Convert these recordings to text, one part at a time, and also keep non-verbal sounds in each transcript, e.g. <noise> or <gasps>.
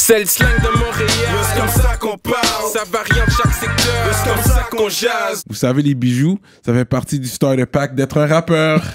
C'est le slang de Montréal. C'est comme ça qu'on parle. Ça varie en chaque secteur. C'est comme ça qu'on jase. Vous savez, les bijoux, ça fait partie du starter pack d'être un rappeur. <laughs>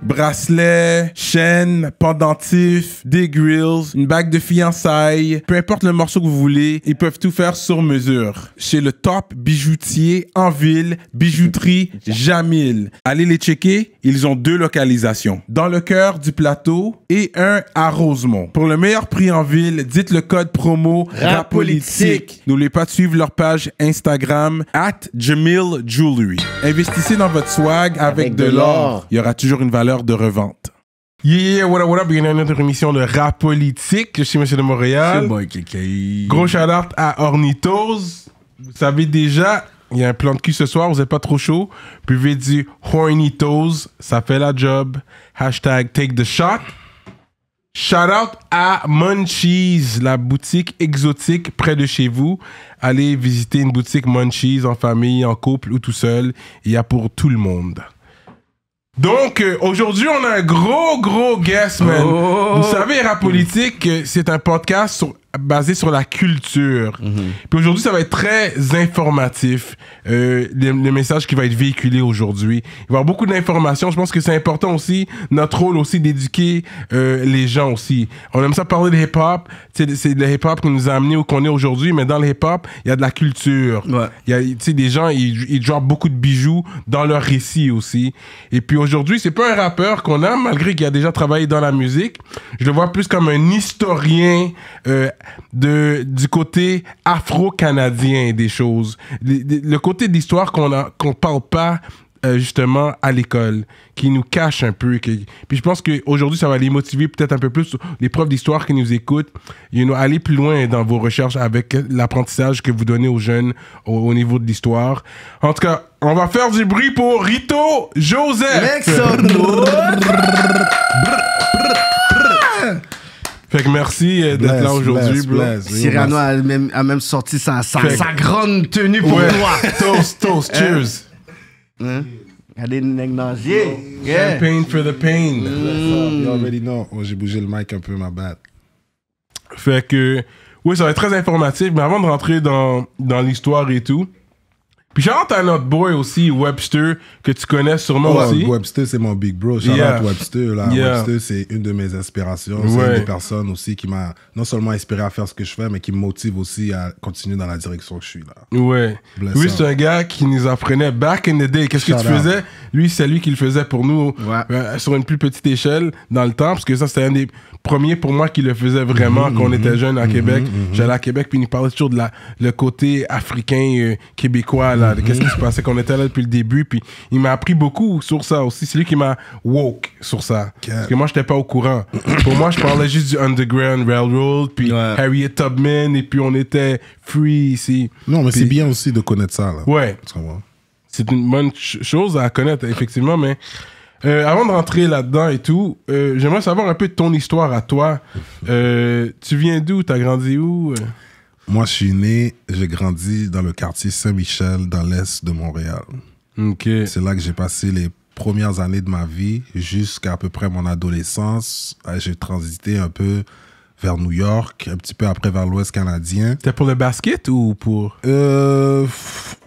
bracelets, chaînes, pendentifs, des grills, une bague de fiançailles, peu importe le morceau que vous voulez, ils peuvent tout faire sur mesure. Chez le top bijoutier en ville, bijouterie Jamil. Allez les checker, ils ont deux localisations, dans le cœur du plateau et un à Rosemont. Pour le meilleur prix en ville, dites le code promo RAPOLITIQUE. N'oubliez pas de suivre leur page Instagram at Investissez dans votre swag avec, de l'or. Il y aura toujours une valeur de revente. Yeah, what up, what up, a une autre émission de RAPOLITIC, Je suis Monsieur de Montréal. Gros shout-out à ornithos Vous savez déjà, il y a un plan de cul ce soir, vous n'êtes pas trop chaud. Buvez dire Horny Toes, ça fait la job. Hashtag take the shot. Shout out à Munchies, la boutique exotique près de chez vous. Allez visiter une boutique Munchies en famille, en couple ou tout seul. Il y a pour tout le monde. Donc, euh, aujourd'hui, on a un gros, gros guest, man. Oh! Vous savez, Rapolitique, Politique, euh, c'est un podcast sur basé sur la culture. Mhm. Puis aujourd'hui, ça va être très informatif, euh, le, message qui va être véhiculé aujourd'hui. Il va y avoir beaucoup d'informations. Je pense que c'est important aussi, notre rôle aussi d'éduquer euh, les gens aussi. On aime ça parler de hip-hop. C'est le hip-hop qui nous a amené où qu'on est aujourd'hui, mais dans le hip-hop, il y a de la culture. Il y a, des gens, ils, ils droppent beaucoup de bijoux dans leur récit aussi. Et puis aujourd'hui, c'est pas un rappeur qu'on a, malgré qu'il a déjà travaillé dans la musique. Je le vois plus comme un historien euh, de, du côté afro-canadien des choses. Le, côté côté d'histoire qu'on qu'on parle pas euh, justement à l'école, qui nous cache un peu. Puis je pense qu'aujourd'hui, ça va les motiver peut-être un peu plus, les profs d'histoire qui nous écoutent, you aller plus loin dans vos recherches avec l'apprentissage que vous donnez aux jeunes au, au niveau de l'histoire. En tout cas, on va faire du bruit pour Rito Joseph. <laughs> Fait que merci euh, d'être là aujourd'hui, bro. Cyrano a même, sorti sa, grande tenue pour moi. <laughs> toast, toast, hein? cheers. Hein? Allez, les didn't Champagne for the pain. You mm. already know. Oh, j'ai bougé le mic un peu, ma bad. Fait que, oui, ça va être très informatif, mais avant de rentrer dans, dans l'histoire et tout, puis un à autre boy aussi, Webster, que tu connais sûrement aussi. Webster, c'est mon big bro. J'adore Webster. Là. Webster, c'est une de mes inspirations. C'est une des personnes aussi qui m'a non seulement inspiré à faire ce que je fais, mais qui me motive aussi à continuer dans la direction que je suis là. Ouais. c'est un gars qui nous apprenait back in the day. Qu'est-ce que tu faisais Lui, c'est lui qui le faisait pour nous euh, sur une plus petite échelle dans le temps, parce que ça, c'était un des premier pour moi qui le faisait vraiment mhm, quand on mhm, était jeune à mhm, Québec. J'allais à Québec, puis il nous parlait toujours de la, le côté africain euh, québécois, là, de qu'est-ce qui se passait, qu'on était là depuis le début. Puis il m'a appris beaucoup sur ça aussi. C'est lui qui m'a woke sur ça. Parce que moi, n'étais pas au courant. <coughs> pour moi, je parlais juste du Underground Railroad, puis Harriet Tubman, et puis on était free ici. Non, mais c'est bien aussi de connaître ça. Là. Ouais. C'est une bonne chose à connaître, effectivement, mais euh, avant de rentrer là-dedans et tout, euh, j'aimerais savoir un peu de ton histoire à toi. <laughs> Euh, tu viens d'où T'as grandi où Moi, je suis né, j'ai grandi dans le quartier Saint-Michel, dans l'est de Montréal. Ok. C'est là que j'ai passé les premières années de ma vie jusqu'à à peu près mon adolescence. Ah, j'ai transité un peu vers New York, un petit peu après vers l'Ouest canadien. C'était pour le basket ou pour euh,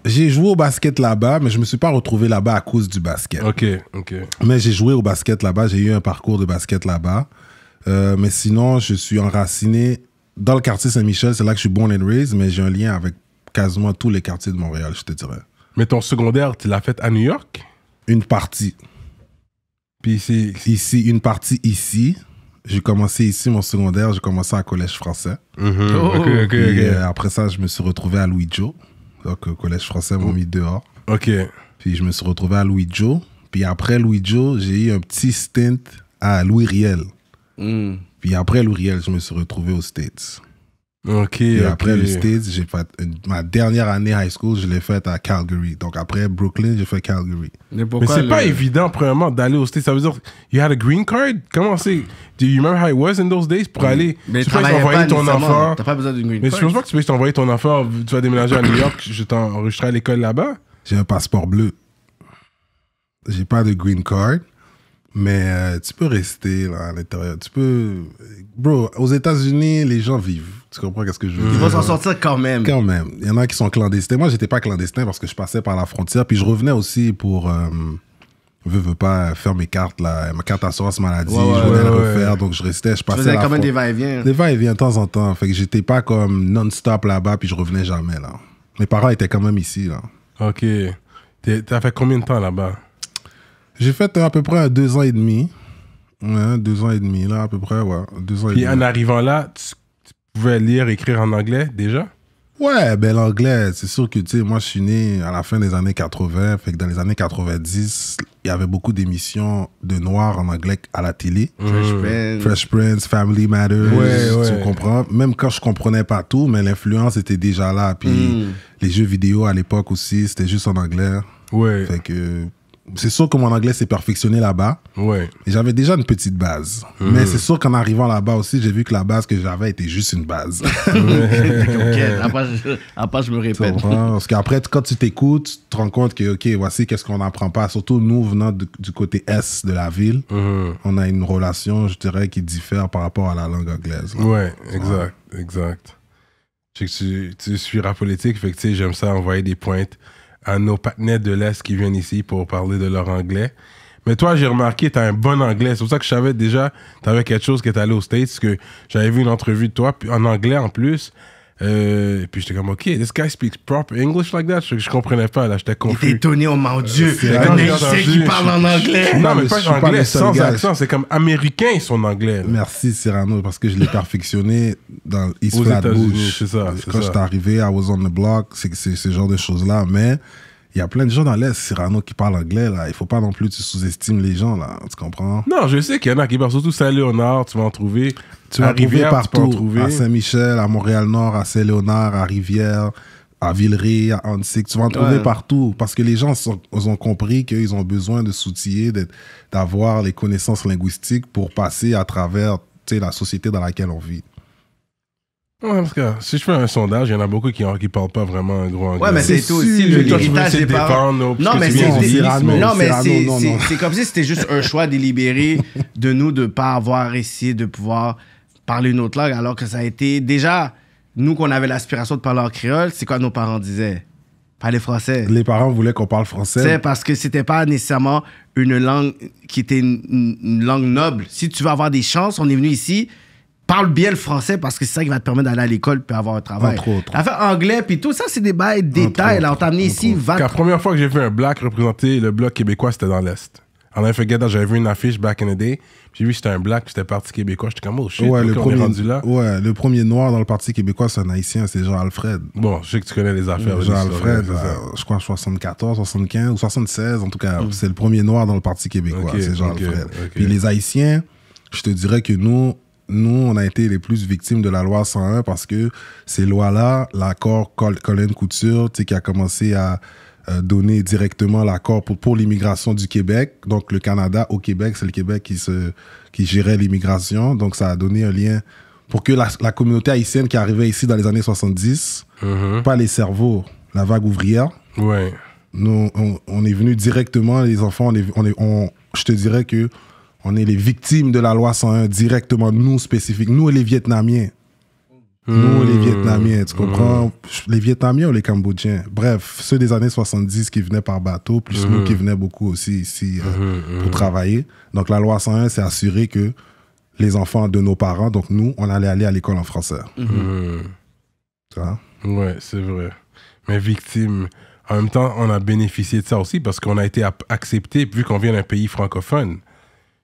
J'ai joué au basket là-bas, mais je me suis pas retrouvé là-bas à cause du basket. Ok, ok. Mais j'ai joué au basket là-bas, j'ai eu un parcours de basket là-bas. Euh, mais sinon, je suis enraciné dans le quartier Saint-Michel, c'est là que je suis born and raised, mais j'ai un lien avec quasiment tous les quartiers de Montréal, je te dirais. Mais ton secondaire, tu l'as fait à New York Une partie. Puis c'est ici, une partie ici. J'ai commencé ici mon secondaire, j'ai commencé à collège français. Mm-hmm. Oh. Euh, après ça, je me suis retrouvé à Louis Joe. Donc, euh, collège français m'ont oh. mis dehors. OK. Puis je me suis retrouvé à Louis Joe. Puis après Louis Joe, j'ai eu un petit stint à Louis Riel. Mm. Puis après Louis Riel, je me suis retrouvé aux States. Ok. Et après le States, j'ai fait ma dernière année high school, je l'ai faite à Calgary. Donc après Brooklyn, j'ai fait Calgary. Mais, c'est pas évident, premièrement, d'aller au States. Ça veut dire, you had a green card? Comment c'est? Do you remember how it was in those days pour aller? Mais tu peux envoyer ton enfant. T'as pas besoin d'une green card. Mais je pense pas que tu peux envoyer ton enfant. Tu vas déménager à New York, je t'ai à l'école là-bas. J'ai un passeport bleu. J'ai pas de green card. Mais euh, tu peux rester à l'intérieur. Tu peux. Bro, aux États-Unis, les gens vivent tu comprends qu'est-ce que je veux dire? Ils vont s'en sortir quand même. Quand même. Il y en a qui sont clandestins. Moi, j'étais pas clandestin parce que je passais par la frontière. Puis je revenais aussi pour. Je euh, veux, veux pas faire mes cartes, là, ma carte assurance maladie. je venais la refaire. Donc je restais, je passais. Tu faisais quand même des va-et-vient. Hein. Des va-et-vient de temps en temps. Fait que j'étais pas comme non-stop là-bas. Puis je revenais jamais, là. Mes parents étaient quand même ici, là. Ok. as fait combien de temps là-bas? J'ai fait euh, à peu près deux ans et demi. deux ans et demi, là, à peu près, ans et en arrivant là, tu pouvais lire, écrire en anglais déjà Ouais, ben l'anglais, c'est sûr que tu sais, moi je suis né à la fin des années 80, fait que dans les années 90, il y avait beaucoup d'émissions de noirs en anglais à la télé. Fresh, Prince. Mmh. Family Matters, tu comprends. Même quand je comprenais pas tout, mais l'influence était déjà là. Puis mmh. les jeux vidéo à l'époque aussi, c'était juste en anglais. Ouais. Fait que c'est sûr que mon anglais s'est perfectionné là-bas. Ouais. j'avais déjà une petite base. Hmm. Mais c'est sûr qu'en arrivant là-bas aussi, j'ai vu que la base que j'avais était juste une base. après, je, après, je me répète. Parce qu'après, quand tu t'écoutes, tu te rends compte que, OK, voici qu'est-ce qu'on n'apprend pas. Surtout nous, venant du côté S de la ville, hmm. on a une relation, je dirais, qui diffère par rapport à la langue anglaise. Oui, Ouais, exact, exact. tu, tu suis rap politique, fait que tu sais, j'aime ça envoyer des pointes à nos patinettes de l'Est qui viennent ici pour parler de leur anglais. Mais toi, j'ai remarqué, tu as un bon anglais. C'est pour ça que je savais déjà, tu avais quelque chose qui est allé aux States, que j'avais vu une entrevue de toi, en anglais en plus. Euh, et puis j'étais comme, OK, this guy speaks proper English like that. Je, comprenais pas, là, j'étais confus. Il était étonné, oh mon Dieu, il sait qu'il parle en anglais. Non, mais, pas pas anglais, sans accent, c'est comme américain son anglais. Merci Cyrano, parce que je l'ai perfectionné dans East Flatbush. c'est ça. Quand j'étais arrivé, I was on the block, c'est ce genre de choses-là, mais il y a plein de gens dans l'Est, Cyrano, qui parlent anglais, là. Il faut pas non plus tu sous-estimes les gens, là. Tu comprends? Non, je sais qu'il y en a qui parlent, surtout Saint-Léonard, tu vas en trouver. Tu vas en trouver partout. À Saint-Michel, à Montréal-Nord, à Saint-Léonard, à Rivière, à Villeray, à Antic. Tu vas en trouver partout. Parce que les gens ont compris qu'ils ont besoin de s'outiller, d'avoir les connaissances linguistiques pour passer à travers, la société dans laquelle on vit. Ouais, parce que si je fais un sondage, il y en a beaucoup qui ne parlent pas vraiment un gros anglais. Ouais, mais c'est aussi le des Non, mais c'est comme si c'était juste un choix délibéré de nous de ne pas avoir essayé de pouvoir parler une autre langue, alors que ça a été déjà, nous qu'on avait l'aspiration de parler en créole, c'est quoi nos parents disaient Parler français. Les parents voulaient qu'on parle français. C'est parce que c'était pas nécessairement une langue qui était une, une langue noble. Si tu veux avoir des chances, on est venu ici, parle bien le français parce que c'est ça qui va te permettre d'aller à l'école puis avoir un travail. Entre autres. fait anglais puis tout ça, c'est des bails, détails. ici, La première fois que j'ai vu un black représenter le bloc québécois, c'était dans l'Est. En effet, j'avais vu une affiche back in the day. J'ai vu c'était un black, c'était parti québécois. J'étais comme, oh shit, ouais, le premier, rendu là. Ouais, le premier noir dans le parti québécois, c'est un haïtien, c'est Jean-Alfred. Bon, je sais que tu connais les affaires. Jean-Alfred, euh, je crois 74, 75 ou 76, en tout cas, mm. c'est le premier noir dans le parti québécois, c'est Jean-Alfred. Puis les haïtiens, je te dirais que nous, nous, on a été les plus victimes de la loi 101 parce que ces lois-là, l'accord Colin Couture, qui a commencé à euh, donner directement l'accord pour, l'immigration du Québec. Donc, le Canada au Québec, c'est le Québec qui, se, qui gérait l'immigration. Donc, ça a donné un lien pour que la, communauté haïtienne qui arrivait ici dans les années 70, mm-hmm. pas les cerveaux, la vague ouvrière. Ouais. Nous, on, est venu directement, les enfants, on est, on est on, je te dirais que on est les victimes de la loi 101 directement, nous spécifiques, nous les Vietnamiens. Nous, les hmm. Vietnamiens, tu comprends? Hmm. Les Vietnamiens ou les Cambodgiens? Bref, ceux des années 70 qui venaient par bateau, plus hmm. nous qui venaient beaucoup aussi ici euh, pour travailler. Donc, la loi 101, c'est assurer que les enfants de nos parents, donc nous, on allait aller à l'école en français. ça Ouais, c'est vrai. Mais victimes en même temps, on a bénéficié de ça aussi parce qu'on a été accepté vu qu'on vient d'un pays francophone.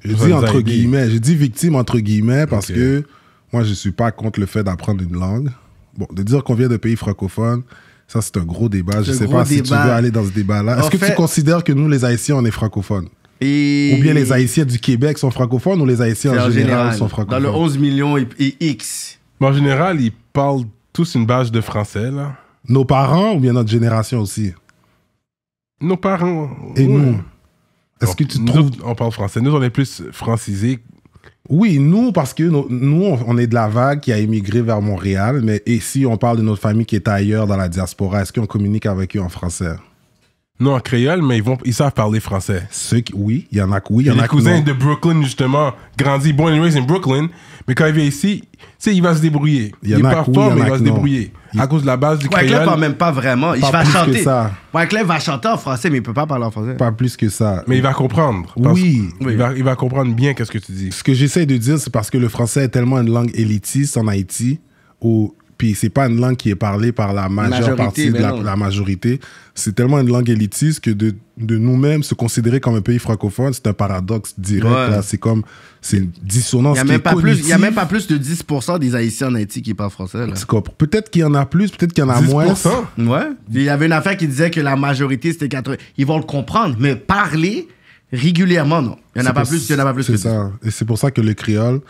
Je dis entre guillemets, je dis victime entre guillemets parce que moi, je suis pas contre le fait d'apprendre une langue. Bon, de dire qu'on vient de pays francophones, ça, c'est un gros débat. Je sais pas si tu veux aller dans ce débat-là. Est-ce que tu considères que nous, les Haïtiens, on est francophones Ou bien les Haïtiens du Québec sont francophones ou les Haïtiens en, général, sont francophones Dans le 11 millions et, X. en général, ils parlent tous une base de français, là. Nos parents ou bien notre génération aussi Nos parents. Et nous est-ce que tu trouves. On parle français. Nous, on est plus francisés. Oui, nous, parce que nous, on est de la vague qui a émigré vers Montréal, mais si on parle de notre famille qui est ailleurs dans la diaspora. Est-ce qu'on communique avec eux en français non, en créole, mais ils, vont, ils savent parler français. Ceux oui, il y en a, oui, il y en a. Les cousins de Brooklyn, justement, grandi, born and raised in Brooklyn, mais quand il vient ici, tu sais, il va se débrouiller. Il, y fort, mais il va se débrouiller. À cause de la base du créole. Wyclef parle même pas vraiment. il va chanter. Wyclef va chanter en français, mais il peut pas parler en français. Pas plus que ça. Mais il va comprendre. Oui. Il va, il va comprendre bien qu'est-ce que tu dis. Ce que j'essaie de dire, c'est parce que le français est tellement une langue élitiste en Haïti, où puis c'est pas une langue qui est parlée par la majeure partie de la, majorité. C'est tellement une langue élitiste que de, nous-mêmes se considérer comme un pays francophone, c'est un paradoxe direct. C'est comme, c'est une dissonance. Il n'y a, même pas plus de 10% des Haïtiens en Haïti qui parlent français. Peut-être qu'il y en a plus, peut-être qu'il y en a 10%? moins. Ouais. Il y avait une affaire qui disait que la majorité, c'était 80. Ils vont le comprendre, mais parler régulièrement, non. Il n'y en a pas plus, il en a pas plus que ça. Et c'est pour ça que le créole,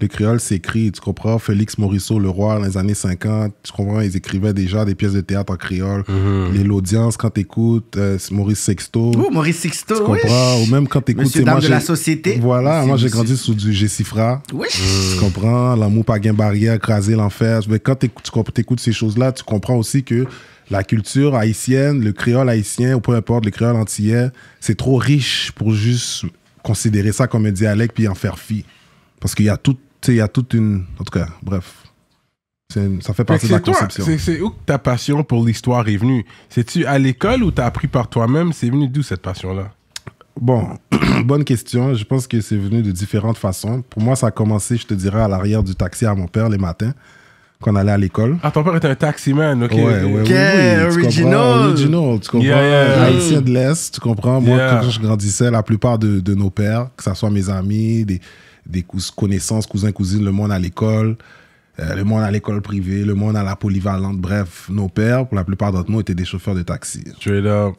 les créoles s'écrit, tu comprends? Félix Morisseau, le roi, dans les années 50, tu comprends? Ils écrivaient déjà des pièces de théâtre en créole. Mm L'audience, quand t'écoutes euh, Maurice Sexto. Oh, Maurice Sexto, Tu comprends? Ou même quand t'écoutes... Monsieur Dame de la Société. Voilà, moi j'ai grandi sous du Gécifra. – Oui. Tu comprends? L'amour pagain barrière, craser l'enfer. Mais quand t'écoutes écoutes ces choses-là, tu comprends aussi que la culture haïtienne, le créole haïtien, ou peu importe, le créole antillais, c'est trop riche pour juste considérer ça comme un dialecte puis en faire fi. Parce qu'il y a tout, il y a toute une. En tout cas, bref. ça fait partie de la conception. C'est où ta passion pour l'histoire est venue C'est-tu à l'école ou t'as appris par toi-même C'est venu d'où cette passion-là Bon, <clears throat> bonne question. Je pense que c'est venu de différentes façons. Pour moi, ça a commencé, je te dirais, à l'arrière du taxi à mon père les matins, quand on allait à l'école. Ah, ton père était un taximan, ok. Ouais, ouais, original. Tu comprends, original, tu comprends. Haïtien de l'Est, tu comprends. Moi, quand je grandissais, la plupart de, de, nos pères, que ce soit mes amis, des, des connaissances, cousins, cousines, le monde à l'école, euh, le monde à l'école privée, le monde à la polyvalente. Bref, nos pères, pour la plupart d'entre nous, étaient des chauffeurs de taxi. Tu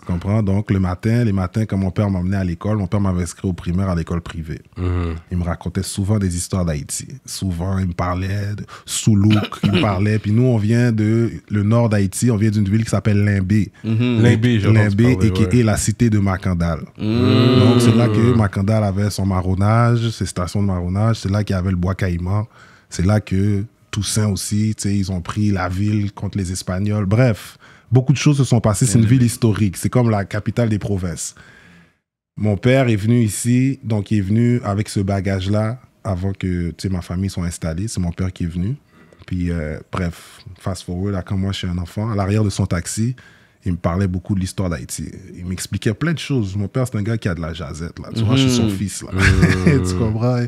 comprends? Donc, le matin, les matins, quand mon père m'emmenait à l'école, mon père m'avait inscrit au primaire à l'école privée. Mm-hmm. Il me racontait souvent des histoires d'Haïti. Souvent, il me parlait de Soulouk, il me parlait. Puis nous, on vient de le nord d'Haïti, on vient d'une ville qui s'appelle Limbé. Mm-hmm. Limbé, je Limbé, je Limbé, et qui est la cité de Macandal. Mm-hmm. Donc, c'est là que Macandal avait son marronnage, ses stations de marronnage. C'est là qu'il y avait le bois caïman. C'est là que Toussaint aussi, ils ont pris la ville contre les Espagnols. Bref, beaucoup de choses se sont passées. C'est une ville historique. C'est comme la capitale des provinces. Mon père est venu ici, donc il est venu avec ce bagage-là avant que ma famille soit installée. C'est mon père qui est venu. Puis, euh, bref, fast forward, là, quand moi je suis un enfant, à l'arrière de son taxi, il me parlait beaucoup de l'histoire d'Haïti. Il m'expliquait plein de choses. Mon père, c'est un gars qui a de la jazette, là. Tu vois, je suis son mhm. fils, là. <laughs> tu comprends?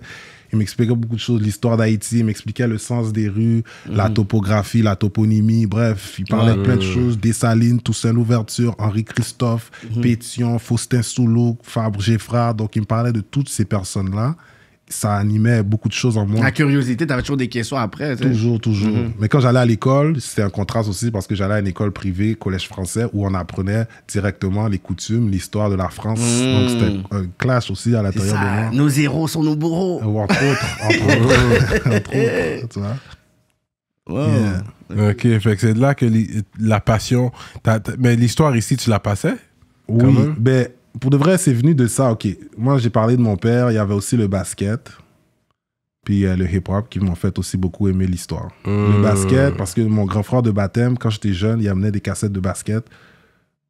Il m'expliquait beaucoup de choses, l'histoire d'Haïti, il m'expliquait le sens des rues, la mhm. topographie, la toponymie, bref, il parlait plein de choses, Dessalines, Toussaint Louverture, Henri Christophe, mhm. Pétion, Faustin Soulou, Fabre Geffrard, donc il me parlait de toutes ces personnes-là ça animait beaucoup de choses en moi. La curiosité, t'avais toujours des questions après. Toujours, toujours. Mhm. Mais quand j'allais à l'école, c'était un contraste aussi parce que j'allais à une école privée, collège français, où on apprenait directement les coutumes, l'histoire de la France. Mhm. Donc c'était un clash aussi à l'intérieur de moi. Nos héros sont nos bourreaux. entre autres. Entre <laughs> entre tu vois. Ok, fait que c'est de là que la passion. mais l'histoire ici, tu la passais? Oui, ben pour de vrai, c'est venu de ça. Ok, moi j'ai parlé de mon père, il y avait aussi le basket, puis euh, le hip-hop qui m'ont fait aussi beaucoup aimer l'histoire. Le hmm. basket, parce que mon grand frère de baptême, quand j'étais jeune, il amenait des cassettes de basket.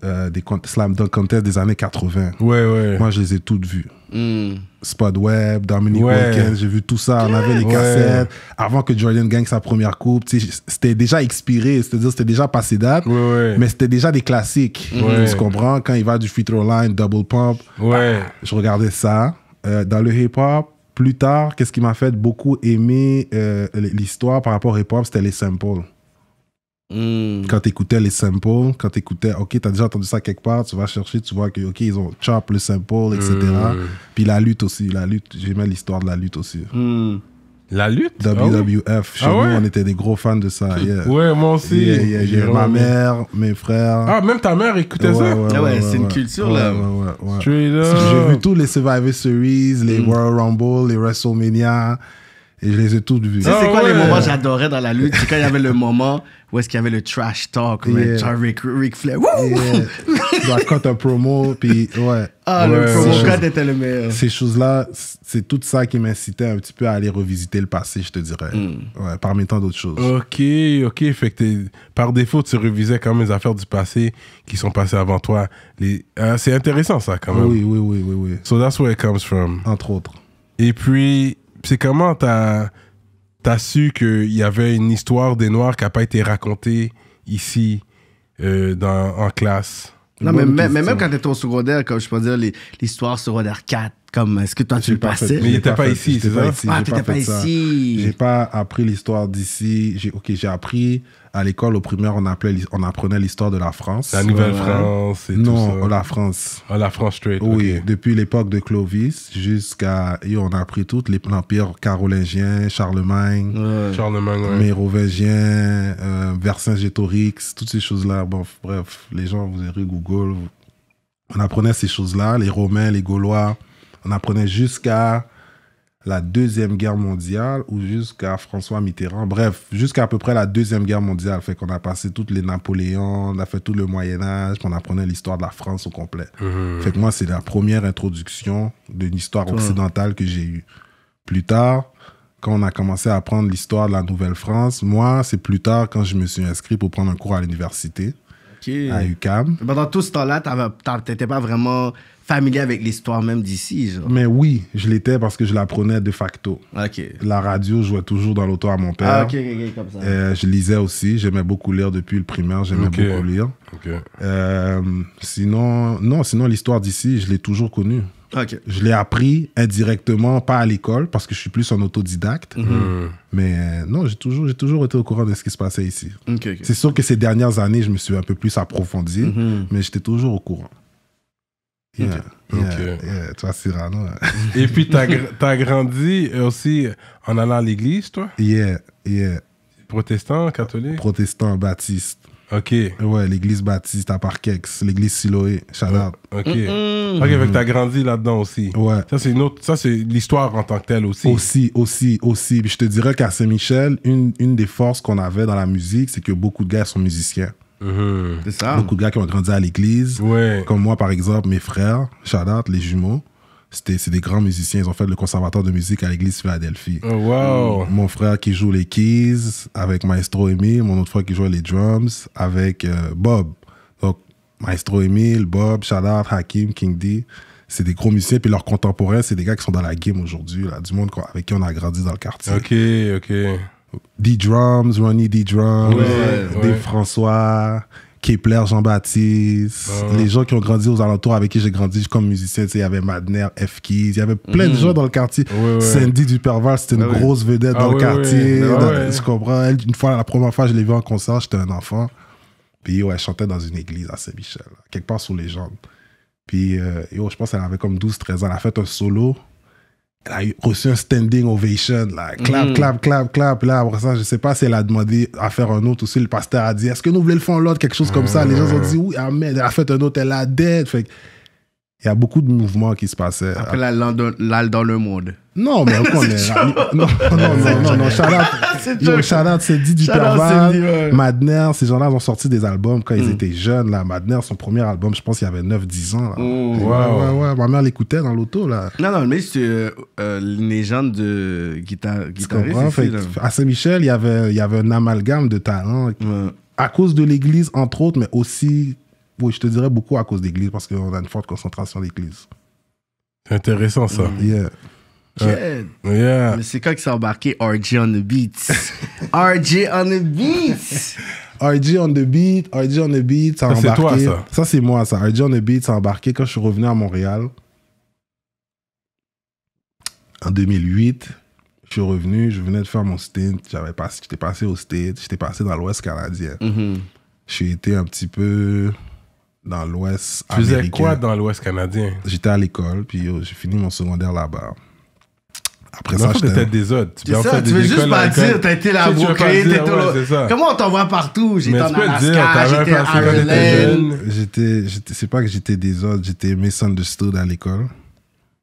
Euh, des slam dunk contests des années 80. Ouais, ouais. Moi, je les ai toutes vues. Mm. Spud Dominique ouais. j'ai vu tout ça. On avait les cassettes. Avant que Jordan gagne sa première coupe, c'était déjà expiré, c'est-à-dire c'était déjà passé date, mais c'était déjà des classiques. Hmm. Tu comprends? Quand il va du free throw line, double pump, ouais. je regardais ça. Euh, dans le hip-hop, plus tard, qu'est-ce qui m'a fait beaucoup aimer euh, l'histoire par rapport au hip-hop, c'était les samples. Mm. Quand Quand écoutais les samples, quand tu écoutais, ok, tu as déjà entendu ça quelque part, tu vas chercher, tu vois que, ok, ils ont chop le sample, etc. Mm. Puis la lutte aussi, la lutte, j'aimais l'histoire de la lutte aussi. Mm. La lutte ah WWF. Chez ah nous, on était des gros fans de ça. Ouais, moi aussi. Yeah, ma mère, mes frères. Ah, même ta mère écoutait ça Ouais, ouais, ah c'est une culture là. J'ai vu tous les Survivor Series, les World Rumble, les WrestleMania et je les ai tous vus. c'est ah quoi les moments que j'adorais dans la lutte C'est quand il y avait le moment où est-ce qu'il y avait le trash talk, yeah. genre Rick Flair. Wouh! Yeah. Bah, quand un promo, puis ouais. Ah, le promo quand était le meilleur. Ces choses-là, c'est tout ça qui m'incitait un petit peu à aller revisiter le passé, je te dirais. Hmm. Ouais, parmi tant d'autres choses. Ok, ok. Fait par défaut, tu revisais quand même les affaires du passé qui sont passées avant toi. Hein, c'est intéressant, ça, quand même. Oui, oui, oui, oui. oui. So that's where it comes from. Entre autres. Et puis, c'est comment t'as as su qu'il y avait une histoire des Noirs qui n'a pas été racontée ici euh, dans, en classe non, mais, mais, même quand t'étais au secondaire, comme je peux dire, l'histoire secondaire 4, comme est-ce que toi tu le passais Mais il était pas, ici, c'est ça ici, Ah, t'étais pas, pas ici. J'ai pas appris l'histoire d'ici. Ok, j'ai appris à l'école, au primaire, on, on apprenait l'histoire de la France. La Nouvelle-France et non, tout ça. la France. Ah, la France straight. Oui, depuis l'époque de Clovis jusqu'à... On a appris tout, l'empire carolingien, Charlemagne, Charlemagne ouais. mérovingien, euh, Vercingétorix, toutes ces choses-là. Bon, bref, les gens, vous vu Google. On apprenait ces choses-là, les Romains, les Gaulois. On apprenait jusqu'à la Deuxième Guerre mondiale ou jusqu'à François Mitterrand. Bref, jusqu'à à peu près la Deuxième Guerre mondiale. Fait qu'on a passé toutes les Napoléons, on a fait tout le Moyen-Âge, on apprenait l'histoire de la France au complet. Mmh. Fait que moi, c'est la première introduction d'une histoire mmh. occidentale que j'ai eue. Plus tard, quand on a commencé à apprendre l'histoire de la Nouvelle-France, moi, c'est plus tard quand je me suis inscrit pour prendre un cours à l'université à UCAM. Pendant tout ce temps-là, t'étais pas vraiment familier avec l'histoire même d'ici. Mais oui, je l'étais parce que je l'apprenais de facto. La radio jouait toujours dans l'auto à mon père. Ah, euh, je lisais aussi, j'aimais beaucoup lire depuis le primaire, j'aimais beaucoup lire. Euh, sinon, non, sinon l'histoire d'ici, je l'ai toujours connue. Je l'ai appris indirectement, pas à l'école, parce que je suis plus en autodidacte. Mhm. Mm. Mais euh, non, j'ai toujours, toujours été au courant de ce qui se passait ici. C'est sûr que ces dernières années, je me suis un peu plus approfondi, mhm. mais j'étais toujours au courant. Hein. Et puis, tu as grandi aussi en allant à l'église, toi? Yeah, yeah. Protestant, catholique? Protestant, baptiste. OK. Ouais, l'église baptiste à Parkex, l'église Siloé, Shadat. OK. OK, avec t'as grandi là-dedans aussi. Ouais. Ça, c'est une autre... Ça, c'est l'histoire en tant que telle aussi. Aussi, aussi, aussi. je te dirais qu'à Saint-Michel, une, des forces qu'on avait dans la musique, c'est que beaucoup de gars sont musiciens. Mm-hmm. C'est ça. Beaucoup de gars qui ont grandi à l'église. Ouais. Comme moi, par exemple, mes frères, Shadat, les jumeaux c'est des grands musiciens. Ils ont fait le conservatoire de musique à l'église Philadelphie. Oh, wow. Mm. Mon frère qui joue les keys avec Maestro Emile, mon autre frère qui joue les drums avec euh, Bob. Donc, Maestro Emile, Bob, Shadar, Hakim, King D. C'est des gros musiciens, puis leurs contemporains, c'est des gars qui sont dans la game aujourd'hui, du monde avec qui on a grandi dans le quartier. Ok, ok. D-Drums, Ronnie D-Drums, des François, Kepler, Jean-Baptiste, ah. les gens qui ont grandi aux alentours avec qui j'ai grandi comme musicien. Il y avait Madner, F. Keys, il y avait plein de mm. gens dans le quartier. Cindy Duperval, du c'était une ah grosse vedette ah dans le quartier. tu comprends? une fois, la première fois, je l'ai vue en concert, j'étais un enfant. Puis, elle chantait dans une église à Saint-Michel, quelque part sous les jambes. Puis, euh, je pense qu'elle avait comme 12-13 ans. Elle a fait un solo elle a reçu un standing ovation, là. Clap, mm. clap, clap, clap. Là, après ça, je sais pas si elle a demandé à faire un autre aussi. Le pasteur a dit, est-ce que nous voulons le faire l'autre, quelque chose comme ah. ça. Les gens ont dit, oui, amen. Elle a fait un autre, elle a dead. Fait il y a beaucoup de mouvements qui se passaient. Après la LAL dans le monde. Non, mais on <laughs> est. Non, non, non, <laughs> non, non. <laughs> c'est dit du Pervan. Madner, ces gens-là ont sorti des albums quand ils mm. étaient jeunes. Là. Madner, son premier album, je pense qu'il y avait 9-10 ans. Là. Mm. Ouais, ouais, ouais. Ma mère l'écoutait dans l'auto. là. Non, non, mais c'est euh, euh, une légende de guitariste. À Saint-Michel, il y avait un amalgame de talents à cause de l'église, entre autres, mais aussi oui, je te dirais beaucoup à cause d'église parce qu'on a une forte concentration d'église. intéressant ça. Mm. Yeah. Yeah. Mais c'est quand que ça a embarqué RG <laughs> on the beat? RG on the beat! RG on the beat, RG on the beat, ça, ça c'est toi, ça. Ça, c'est moi, ça. RG on the beat, ça a embarqué quand je suis revenu à Montréal. En 2008, je suis revenu, je venais de faire mon stint. pas, j'étais passé au stint, j'étais passé dans l'Ouest canadien. Mm-hmm. J'ai été un petit peu dans l'Ouest américain. Tu faisais quoi dans l'Ouest canadien J'étais à l'école, puis euh, j'ai fini mon secondaire là-bas. Après ça, j'étais des autres. Tu, des fait, tu veux juste pas dire, t'as été la Comment on t'envoie partout J'étais en Alaska, j'étais à Ireland. J'étais, sais pas que j'étais des autres, j'étais misunderstood à l'école.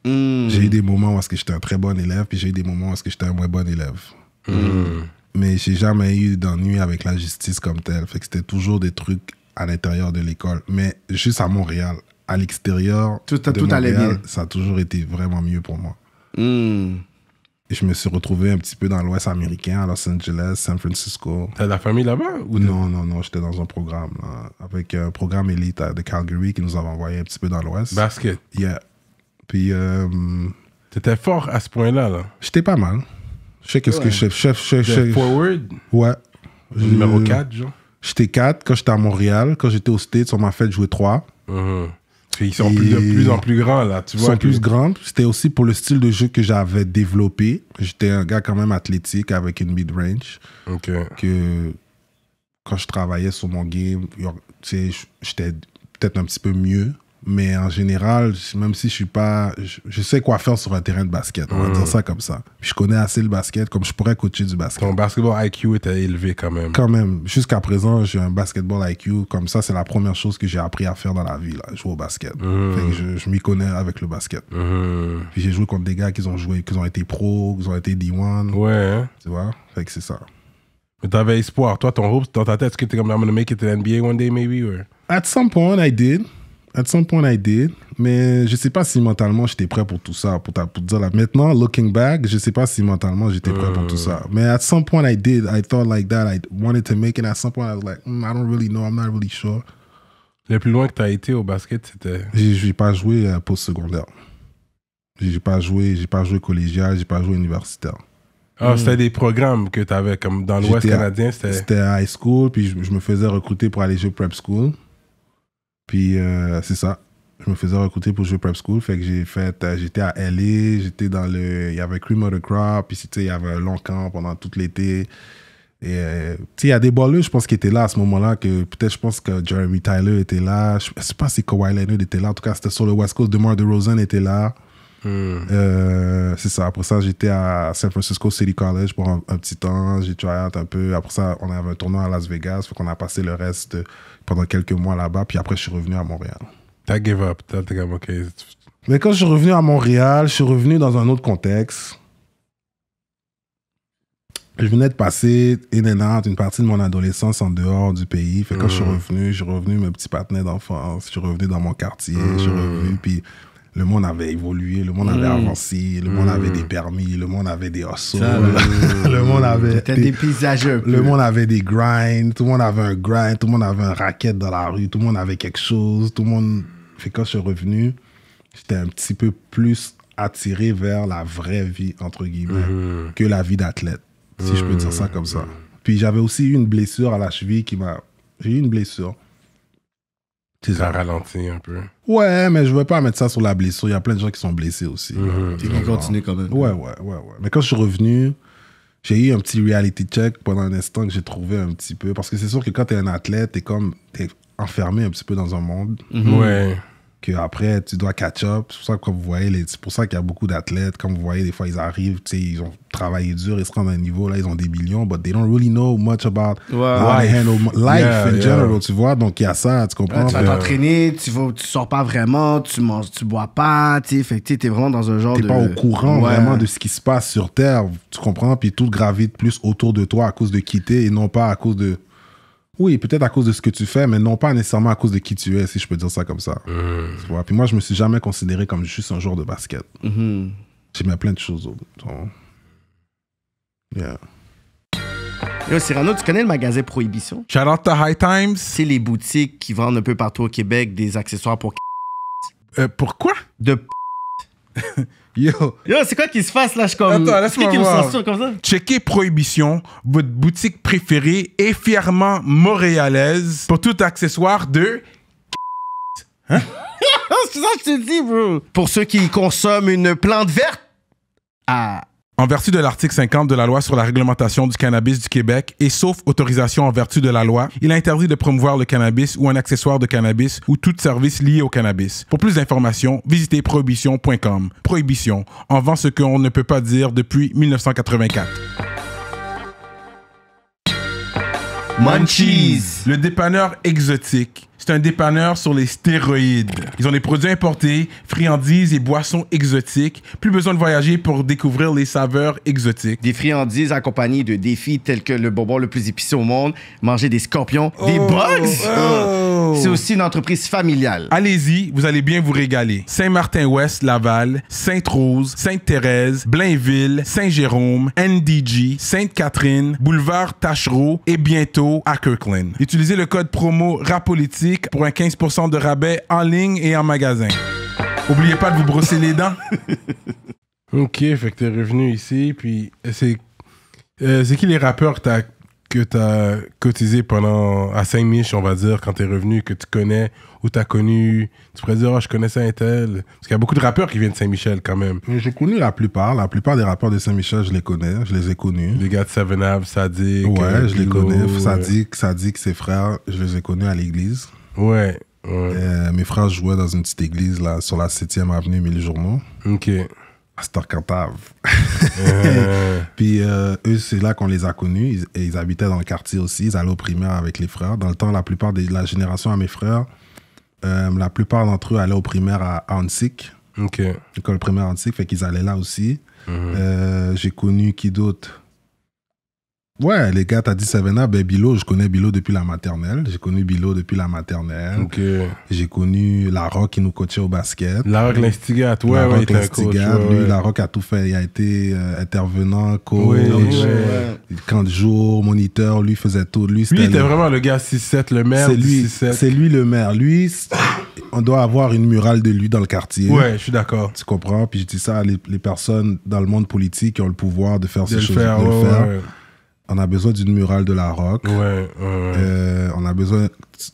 Hmm. J'ai eu des moments où que j'étais un très bon élève, puis j'ai eu des moments où que j'étais un moins bon élève. Hmm. Mais j'ai jamais eu d'ennui avec la justice comme telle. Fait que c'était toujours des trucs à l'intérieur de l'école, mais juste à Montréal. À l'extérieur, tout, de ça a toujours été vraiment mieux pour moi. Hmm. Et je me suis retrouvé un petit peu dans l'Ouest américain, à Los Angeles, San Francisco. T'as de la famille là-bas ou Non, non, non, j'étais dans un programme avec un programme élite de Calgary qui nous avait envoyé un petit peu dans l'Ouest. Basket. Yeah. Puis. Euh, T'étais fort à ce point-là là. J'étais pas mal. Je sais qu'est-ce que je chef, chef, chef, chef. Forward. Ouais. Numéro 4, genre. J'étais 4 quand j'étais à Montréal. Quand j'étais au States, on m'a fait jouer 3. Uh-huh. Ils sont de plus en plus grands, là. Tu ils sont plus grands. C'était aussi pour le style de jeu que j'avais développé. J'étais un gars quand même athlétique avec une mid-range. Que quand je travaillais sur mon game, j'étais peut-être un petit peu mieux mais en général, même si je suis pas. Je, sais quoi faire sur un terrain de basket. On va dire mm. ça comme ça. Je connais assez le basket comme je pourrais coacher du basket. Ton basketball IQ était élevé quand même. Quand même. Jusqu'à présent, j'ai un basketball IQ. Comme ça, c'est la première chose que j'ai appris à faire dans la vie, là, jouer au basket. Mm. je, m'y connais avec le basket. Mm. Puis j'ai joué contre des gars qui ont joué, qui ont été pro, qui ont été D1. Ouais. Hein. Tu vois? Fait que c'est ça. Mais t'avais espoir. Toi, ton hope dans ta tête, ce que t'es comme, I'm gonna make it to the NBA one day, maybe? At some point, I did at some point I did, mais je ne sais pas si mentalement j'étais prêt pour tout ça, pour, ta, pour dire là. Maintenant, looking back, je sais pas si mentalement j'étais prêt pour tout euh. ça. Mais at some point I did, I thought like that, I wanted to make it. At some point I was like, mm, I don't really know, I'm not really sure. Le plus loin que tu as été au basket, c'était Je n'ai pas joué euh, post secondaire. J'ai pas pas joué collégial, je n'ai pas joué universitaire. Ah, hmm. c'était des programmes que tu avais comme dans l'Ouest canadien, c'était C'était high school, puis je me faisais recruter pour aller jouer prep school. Puis euh, c'est ça. Je me faisais recruter pour jouer prep school. Fait que j'ai fait, euh, j'étais à LA, j'étais dans le. Il y avait Cream of the Crop, puis il y avait un long camp pendant tout l'été. Et euh, sais, il y a des balleux, je pense, qui étaient là à ce moment-là. que Peut-être, je pense que Jeremy Tyler était là. Je ne sais pas si Kawhi Leonard était là. En tout cas, c'était sur le West Coast. DeMar DeRozan était là. Hmm. c'est ça. Après ça, j'étais à San Francisco City College pour un, petit temps. J'ai try un peu. Après ça, on avait un tournoi à Las Vegas. Fait qu'on a passé le reste. De, pendant quelques mois là-bas, puis après, je suis revenu à Montréal. T'as give up. T'as up, OK. Mais quand je suis revenu à Montréal, je suis revenu dans un autre contexte. Je venais de passer in and une partie de mon adolescence en dehors du pays. Fait que quand je suis hmm. revenu, je suis revenu mes petits partenaires d'enfance, je suis revenu dans mon quartier, je suis hmm. revenu, puis le monde avait évolué, le monde avait mm. avancé, le monde avait mm. des permis, le monde avait des hustles, <laughs> le, monde avait des, des Le monde avait des grinds, tout le monde avait un grind, tout le monde avait un racket dans la rue, tout le monde avait quelque chose, tout le monde. Fait quand je suis revenu, j'étais un petit peu plus attiré vers la vraie vie, entre guillemets, mm-hmm. que la vie d'athlète, si je peux dire ça mm-hmm. comme ça. Puis j'avais aussi eu une blessure à la cheville qui m'a. J'ai eu une blessure les as un peu. Ouais, mais je veux pas mettre ça sur la blessure. Il y a plein de gens qui sont blessés aussi. Et mhm, qui quand même. Ouais, ouais, ouais, ouais. Mais quand je suis revenu, j'ai eu un petit reality check pendant un instant que j'ai trouvé un petit peu. Parce que c'est sûr que quand tu es un athlète, t'es comme. es enfermé un petit peu dans un monde. Ouais après tu dois catch up. C'est pour ça comme vous voyez, c'est pour qu'il y a beaucoup d'athlètes. Comme vous voyez, des fois, ils arrivent, ils ont travaillé dur, ils se rendent à un niveau, là, ils ont des millions, but they don't really know much about how handle life in general, tu vois. Donc, il y a ça, tu comprends. tu vas t'entraîner, tu, ne tu sors pas vraiment, tu ne tu bois pas, tu fait tu es vraiment dans un genre es pas au courant vraiment de ce qui se passe sur Terre, tu comprends, puis tout gravite plus autour de toi à cause de quitter et non pas à cause de oui, peut-être à cause de ce que tu fais, mais non pas nécessairement à cause de qui tu es, si je peux dire ça comme ça. Hmm. Puis moi, je me suis jamais considéré comme juste un joueur de basket. Mm-hmm. J'ai plein de choses au Yeah. Yo, Cyrano, tu connais le magasin Prohibition? Shout out to High Times. C'est les boutiques qui vendent un peu partout au Québec des accessoires pour. Euh, pourquoi? De. <laughs> Yo. Yo, c'est quoi qui se passe là? Je comme. Attends, laisse-moi qui voir. comme ça? Checkez Prohibition, votre boutique préférée et fièrement montréalaise pour tout accessoire de. Hein? <laughs> c'est ça que je te dis, bro. Pour ceux qui consomment une plante verte. à... Ah. En vertu de l'article 50 de la loi sur la réglementation du cannabis du Québec et sauf autorisation en vertu de la loi, il est interdit de promouvoir le cannabis ou un accessoire de cannabis ou tout service lié au cannabis. Pour plus d'informations, visitez prohibition.com. Prohibition, en vend ce qu'on ne peut pas dire depuis 1984. Munchies, le dépanneur exotique c'est un dépanneur sur les stéroïdes. Ils ont des produits importés, friandises et boissons exotiques. Plus besoin de voyager pour découvrir les saveurs exotiques. Des friandises accompagnées de défis tels que le bonbon le plus épicé au monde, manger des scorpions, des oh, bugs. Oh. Oh. C'est aussi une entreprise familiale. Allez-y, vous allez bien vous régaler. Saint-Martin-Ouest, Laval, Sainte-Rose, Sainte-Thérèse, Blainville, Saint-Jérôme, NDG, Sainte-Catherine, Boulevard Tachereau et bientôt à Kirkland. Utilisez le code promo RAPOLITIC pour un 15% de rabais en ligne et en magasin. Oubliez pas de vous brosser les dents. <laughs> ok, fait que t'es revenu ici, puis euh, c'est euh, c'est qui les rappeurs que t'as as cotisé pendant à saint michel on va dire, quand t'es revenu, que tu connais ou t'as connu, tu pourrais dire, oh, je connais un tel. Parce qu'il y a beaucoup de rappeurs qui viennent de Saint-Michel quand même. J'ai connu la plupart. La plupart des rappeurs de Saint-Michel, je les connais, je les ai connus. Les gars de Seven Ave, Sadik. Ouais, je les connais. Euh, Sadik, Sadik, ses frères, je les ai connus à l'église. Ouais. Euh, mes frères jouaient dans une petite église là, sur la 7e avenue, Mille Journaux. Ok. À Star euh. <laughs> Puis euh, eux, c'est là qu'on les a connus. Ils, et ils habitaient dans le quartier aussi. Ils allaient au primaire avec les frères. Dans le temps, la plupart de la génération à mes frères, la plupart d'entre eux allaient au primaire à Hansik. Ok. École primaire Hansik. Fait qu'ils allaient là aussi. Mhm. J'ai connu qui d'autre Ouais, les gars, t'as dit Savannah, ben Bilo, je connais Bilo depuis la maternelle. J'ai connu Bilo depuis la maternelle. Ok. J'ai connu Laroc qui nous coachait au basket. Laroc l'instigate, ouais, l'instigate. Lui, a tout fait. Il a été euh, intervenant, coach, quand de jour, moniteur. Lui faisait tout. Lui, lui vraiment le gars 6-7, le maire. C'est lui, c'est lui le maire. Lui, on doit avoir une murale de lui dans le quartier. Ouais, je suis d'accord. Tu comprends? Puis je dis ça les, personnes dans le monde politique qui ont le pouvoir de faire ce ces choses. Faire, faire on a besoin d'une murale de la rock. Ouais, euh, on a besoin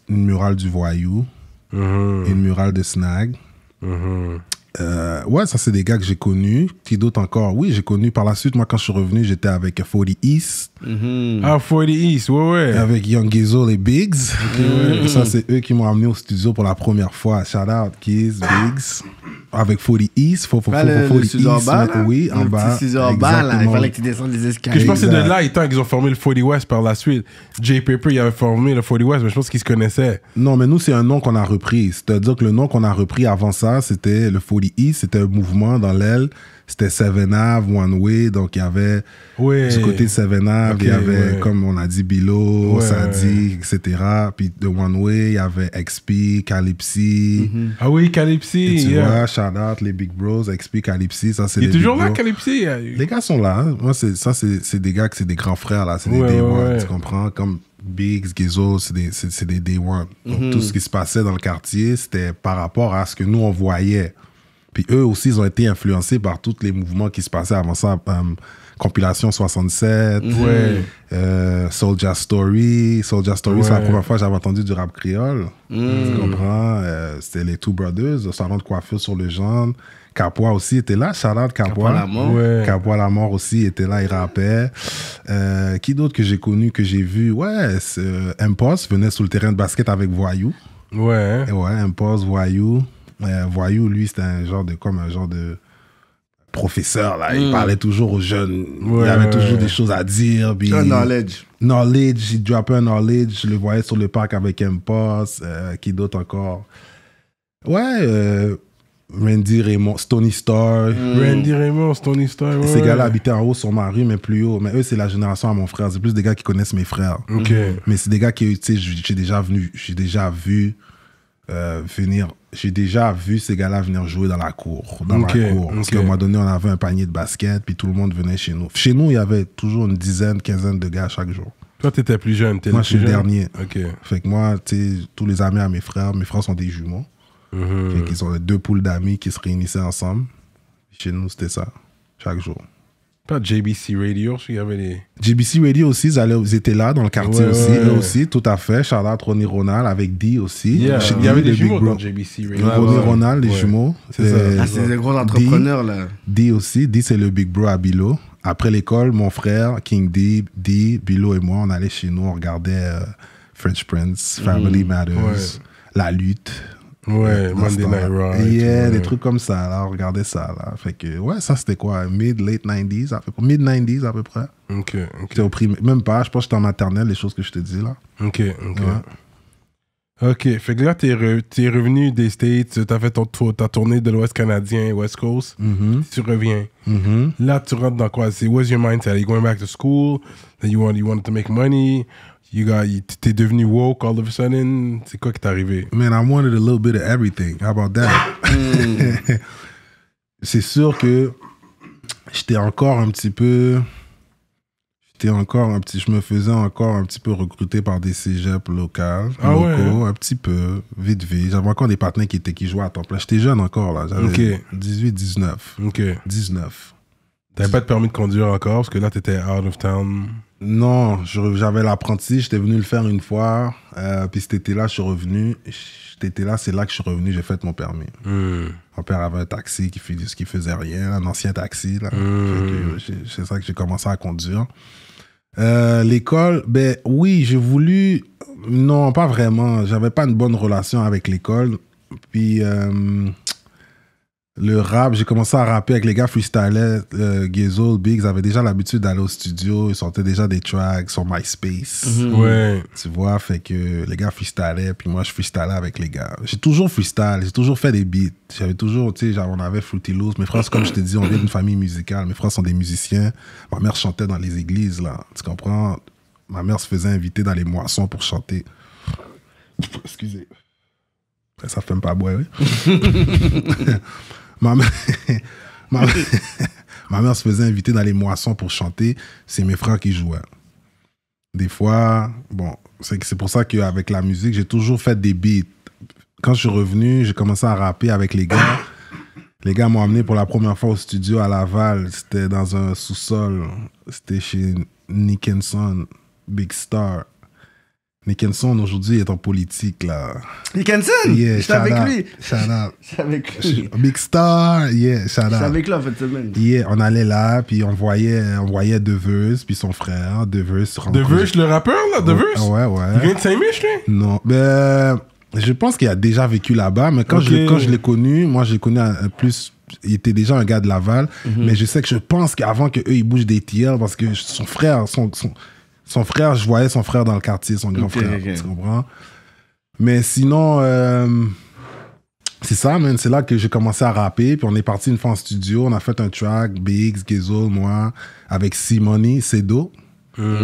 d'une murale du voyou. Mhm. une murale de Snag. Mhm. Euh, ouais, ça, c'est des gars que j'ai connus. Qui d'autres encore Oui, j'ai connu par la suite. Moi, quand je suis revenu, j'étais avec 40 East. Mhm. Ah, 40 East, ouais, ouais. avec Young Gizzo et Biggs. ça, c'est eux qui m'ont amené au studio pour la première fois. Shout out, Kiz, Biggs avec 40 East, faut faut ben, East, oui, en bas. en bas il fallait que tu descendes les escaliers. je pense que de là étant qu'ils ont formé le 40 West par la suite. Jay Paper, il avait formé le 40 West, mais je pense qu'ils se connaissaient. Non, mais nous c'est un nom qu'on a repris, c'est-à-dire que le nom qu'on a repris avant ça, c'était le 40 East, c'était un mouvement dans l'aile c'était Seven Ave, One Way, donc il y avait du côté de Seven Ave, il y avait, comme on a dit, Bilo, oui, Sadi, etc. Puis de One Way, il y avait XP, Calypsi Ah oui, Calypsi Et tu vois, shout les Big Bros, XP, Calypsi ça c'est Il est les toujours là, Calypsi. Ah, les gars sont là. Hein. Moi, ça, c'est des gars que c'est des grands frères, là. C'est des day one, tu comprends? Comme Biggs, Gizzo, c'est des, c'est des day one. Donc tout mhm. ce qui se passait dans le quartier, c'était par rapport à ce que nous, on voyait. Puis eux aussi, ils ont été influencés par tous les mouvements qui se passaient avant ça. Euh, compilation 67, mhm. ouais. Euh, Soldier Story. Soldier Story, c'est la première fois que j'avais entendu du rap créole. Mhm. Tu comprends? Euh, c'était les Two Brothers, le salon de coiffure sur le genre. Capois aussi était là, Charlotte Capois. Capois la mort. aussi était là, il rappait. qui d'autre que j'ai connu, que j'ai vu? Ouais, Impost venait sur le terrain de basket avec Voyou. Ouais. Et ouais, Impost, Voyou. Euh, voyou, lui, c'était un genre de. comme un genre de professeur là, il mm. parlait toujours aux jeunes, il avait toujours des choses à dire. Puis un knowledge. Knowledge, il dropait un knowledge, je le voyais sur le parc avec M. Euh, qui d'autre encore. Ouais, euh, Randy Raymond, Stony Star. Mm. Randy Raymond, Stony Star, Ces gars-là habitaient en haut sur ma rue, mais plus haut. Mais eux, c'est la génération à mon frère, c'est plus des gars qui connaissent mes frères. Okay. Mais c'est des gars qui, tu sais, j'ai déjà, venu, déjà vu venir j'ai déjà vu ces gars-là venir jouer dans la cour. Dans la cour. Parce qu'à un moment donné, on avait un panier de basket, puis tout le monde venait chez nous. Chez nous, il y avait toujours une dizaine, quinzaine de gars chaque jour. Toi, tu étais plus jeune. Étais moi, je suis le dernier. Fait que moi, tu tous les amis à mes frères, mes frères sont des jumeaux. Mm -hmm. Fait qu'ils ont deux poules d'amis qui se réunissaient ensemble. Chez nous, c'était ça, chaque jour. JBC Radio, je y avait des. JBC Radio aussi, ils, allaient, là dans le quartier aussi. aussi, tout à fait. Charlotte, Ronnie Ronald avec Dee aussi. Il y avait des, jumeaux dans JBC Radio. Ronnie Ronald, les jumeaux. C'est ah, des gros entrepreneurs là. Dee aussi. Dee, c'est le Big Bro à Bilo. Après l'école, mon frère, King D, D, Bilo et moi, on allait chez nous, on regardait euh, French Prince, Family mm. Matters, La Lutte. Ouais, Monday Night Raw. Yeah, des trucs comme ça, là, on ça, là. Fait que, ouais, ça c'était quoi Mid, late 90s, à peu près. Mid 90s, à peu près. Ok, ok. au même pas, je pense que j'étais en maternelle, les choses que je te dis, là. Ok, ok. Ok, fait que là, t'es, re, revenu des States, t'as fait ton, tour, ta tournée de l'Ouest canadien, West Coast, mm-hmm. tu reviens. Mm-hmm. Là, tu rentres dans quoi C'est what's your mindset Are you going back to school you, want, you wanted to make money You got, t'es devenu woke all of a sudden. C'est quoi qui t'est arrivé? Man, I wanted a little bit of everything. How about that? Hmm. <laughs> c'est sûr que j'étais encore un petit peu. J'étais encore un petit. Je me faisais encore un petit peu recruter par des cégeps ah locaux, hein? un petit peu, vite vite. J'avais encore des partenaires qui, étaient, qui jouaient à temps plein. J'étais jeune encore, là. J'avais 18, 19. Ok. 19. T'avais pas de permis de conduire encore parce que là, t'étais out of town. Non, j'avais l'apprenti, j'étais venu le faire une fois, euh, puis cet là je suis revenu. Cet là c'est là que je suis revenu, j'ai fait mon permis. Hmm. Mon père avait un taxi qui, faisait rien, un ancien taxi. Hmm. C'est ça que j'ai commencé à conduire. Euh, l'école, ben oui, j'ai voulu. Non, pas vraiment. J'avais pas une bonne relation avec l'école. Puis euh, le rap, j'ai commencé à rapper avec les gars freestyle, euh, Bigs. Biggs avaient déjà l'habitude d'aller au studio, ils sortaient déjà des tracks sur MySpace. Mhm. ouais. Tu vois, fait que les gars freestylaient, puis moi je freestylais avec les gars. J'ai toujours freestyle, j'ai toujours fait des beats. J'avais toujours, tu sais, on avait Fruity Loose. Mes frères, comme je te dis, on vient d'une famille musicale. Mes frères sont des musiciens. Ma mère chantait dans les églises, là. Tu comprends? Ma mère se faisait inviter dans les moissons pour chanter. Excusez. Ça fait pas boire, oui. Hein? <laughs> <laughs> Ma, mère, ma, se faisait inviter dans les moissons pour chanter. C'est mes frères qui jouaient. Des fois, bon, c'est pour ça qu'avec la musique, j'ai toujours fait des beats. Quand je suis revenu, j'ai commencé à rapper avec les gars. Les gars m'ont amené pour la première fois au studio à Laval. C'était dans un sous-sol. C'était chez Nickenson, Big Star. Nickenson aujourd'hui est en politique là. Nickenson Kenson yeah, J'étais avec, avec lui. <laughs> J'étais avec lui. Big Star, yeah, shout J'étais avec lui en fait semaine. Yeah, on allait là, puis on voyait, on voyait Deveuse, puis son frère, Deveuse. Deveuse, le rappeur là, Deveuse Ouais, ouais. Il vient de saint michel lui Non, ben, je pense qu'il a déjà vécu là-bas, mais quand je l'ai connu, moi je l'ai connu euh, plus il était déjà un gars de Laval, mhm. mais je sais que je pense qu'avant qu'eux, ils bougent des tiers parce que son frère, son, son son frère, je voyais son frère dans le quartier, son grand frère. Tu comprends? Mais sinon, euh, c'est ça, man. C'est là que j'ai commencé à rapper. Puis on est parti une fois en studio. On a fait un track, Biggs, Gezo, moi, avec Simoni, Cedo. Mmh,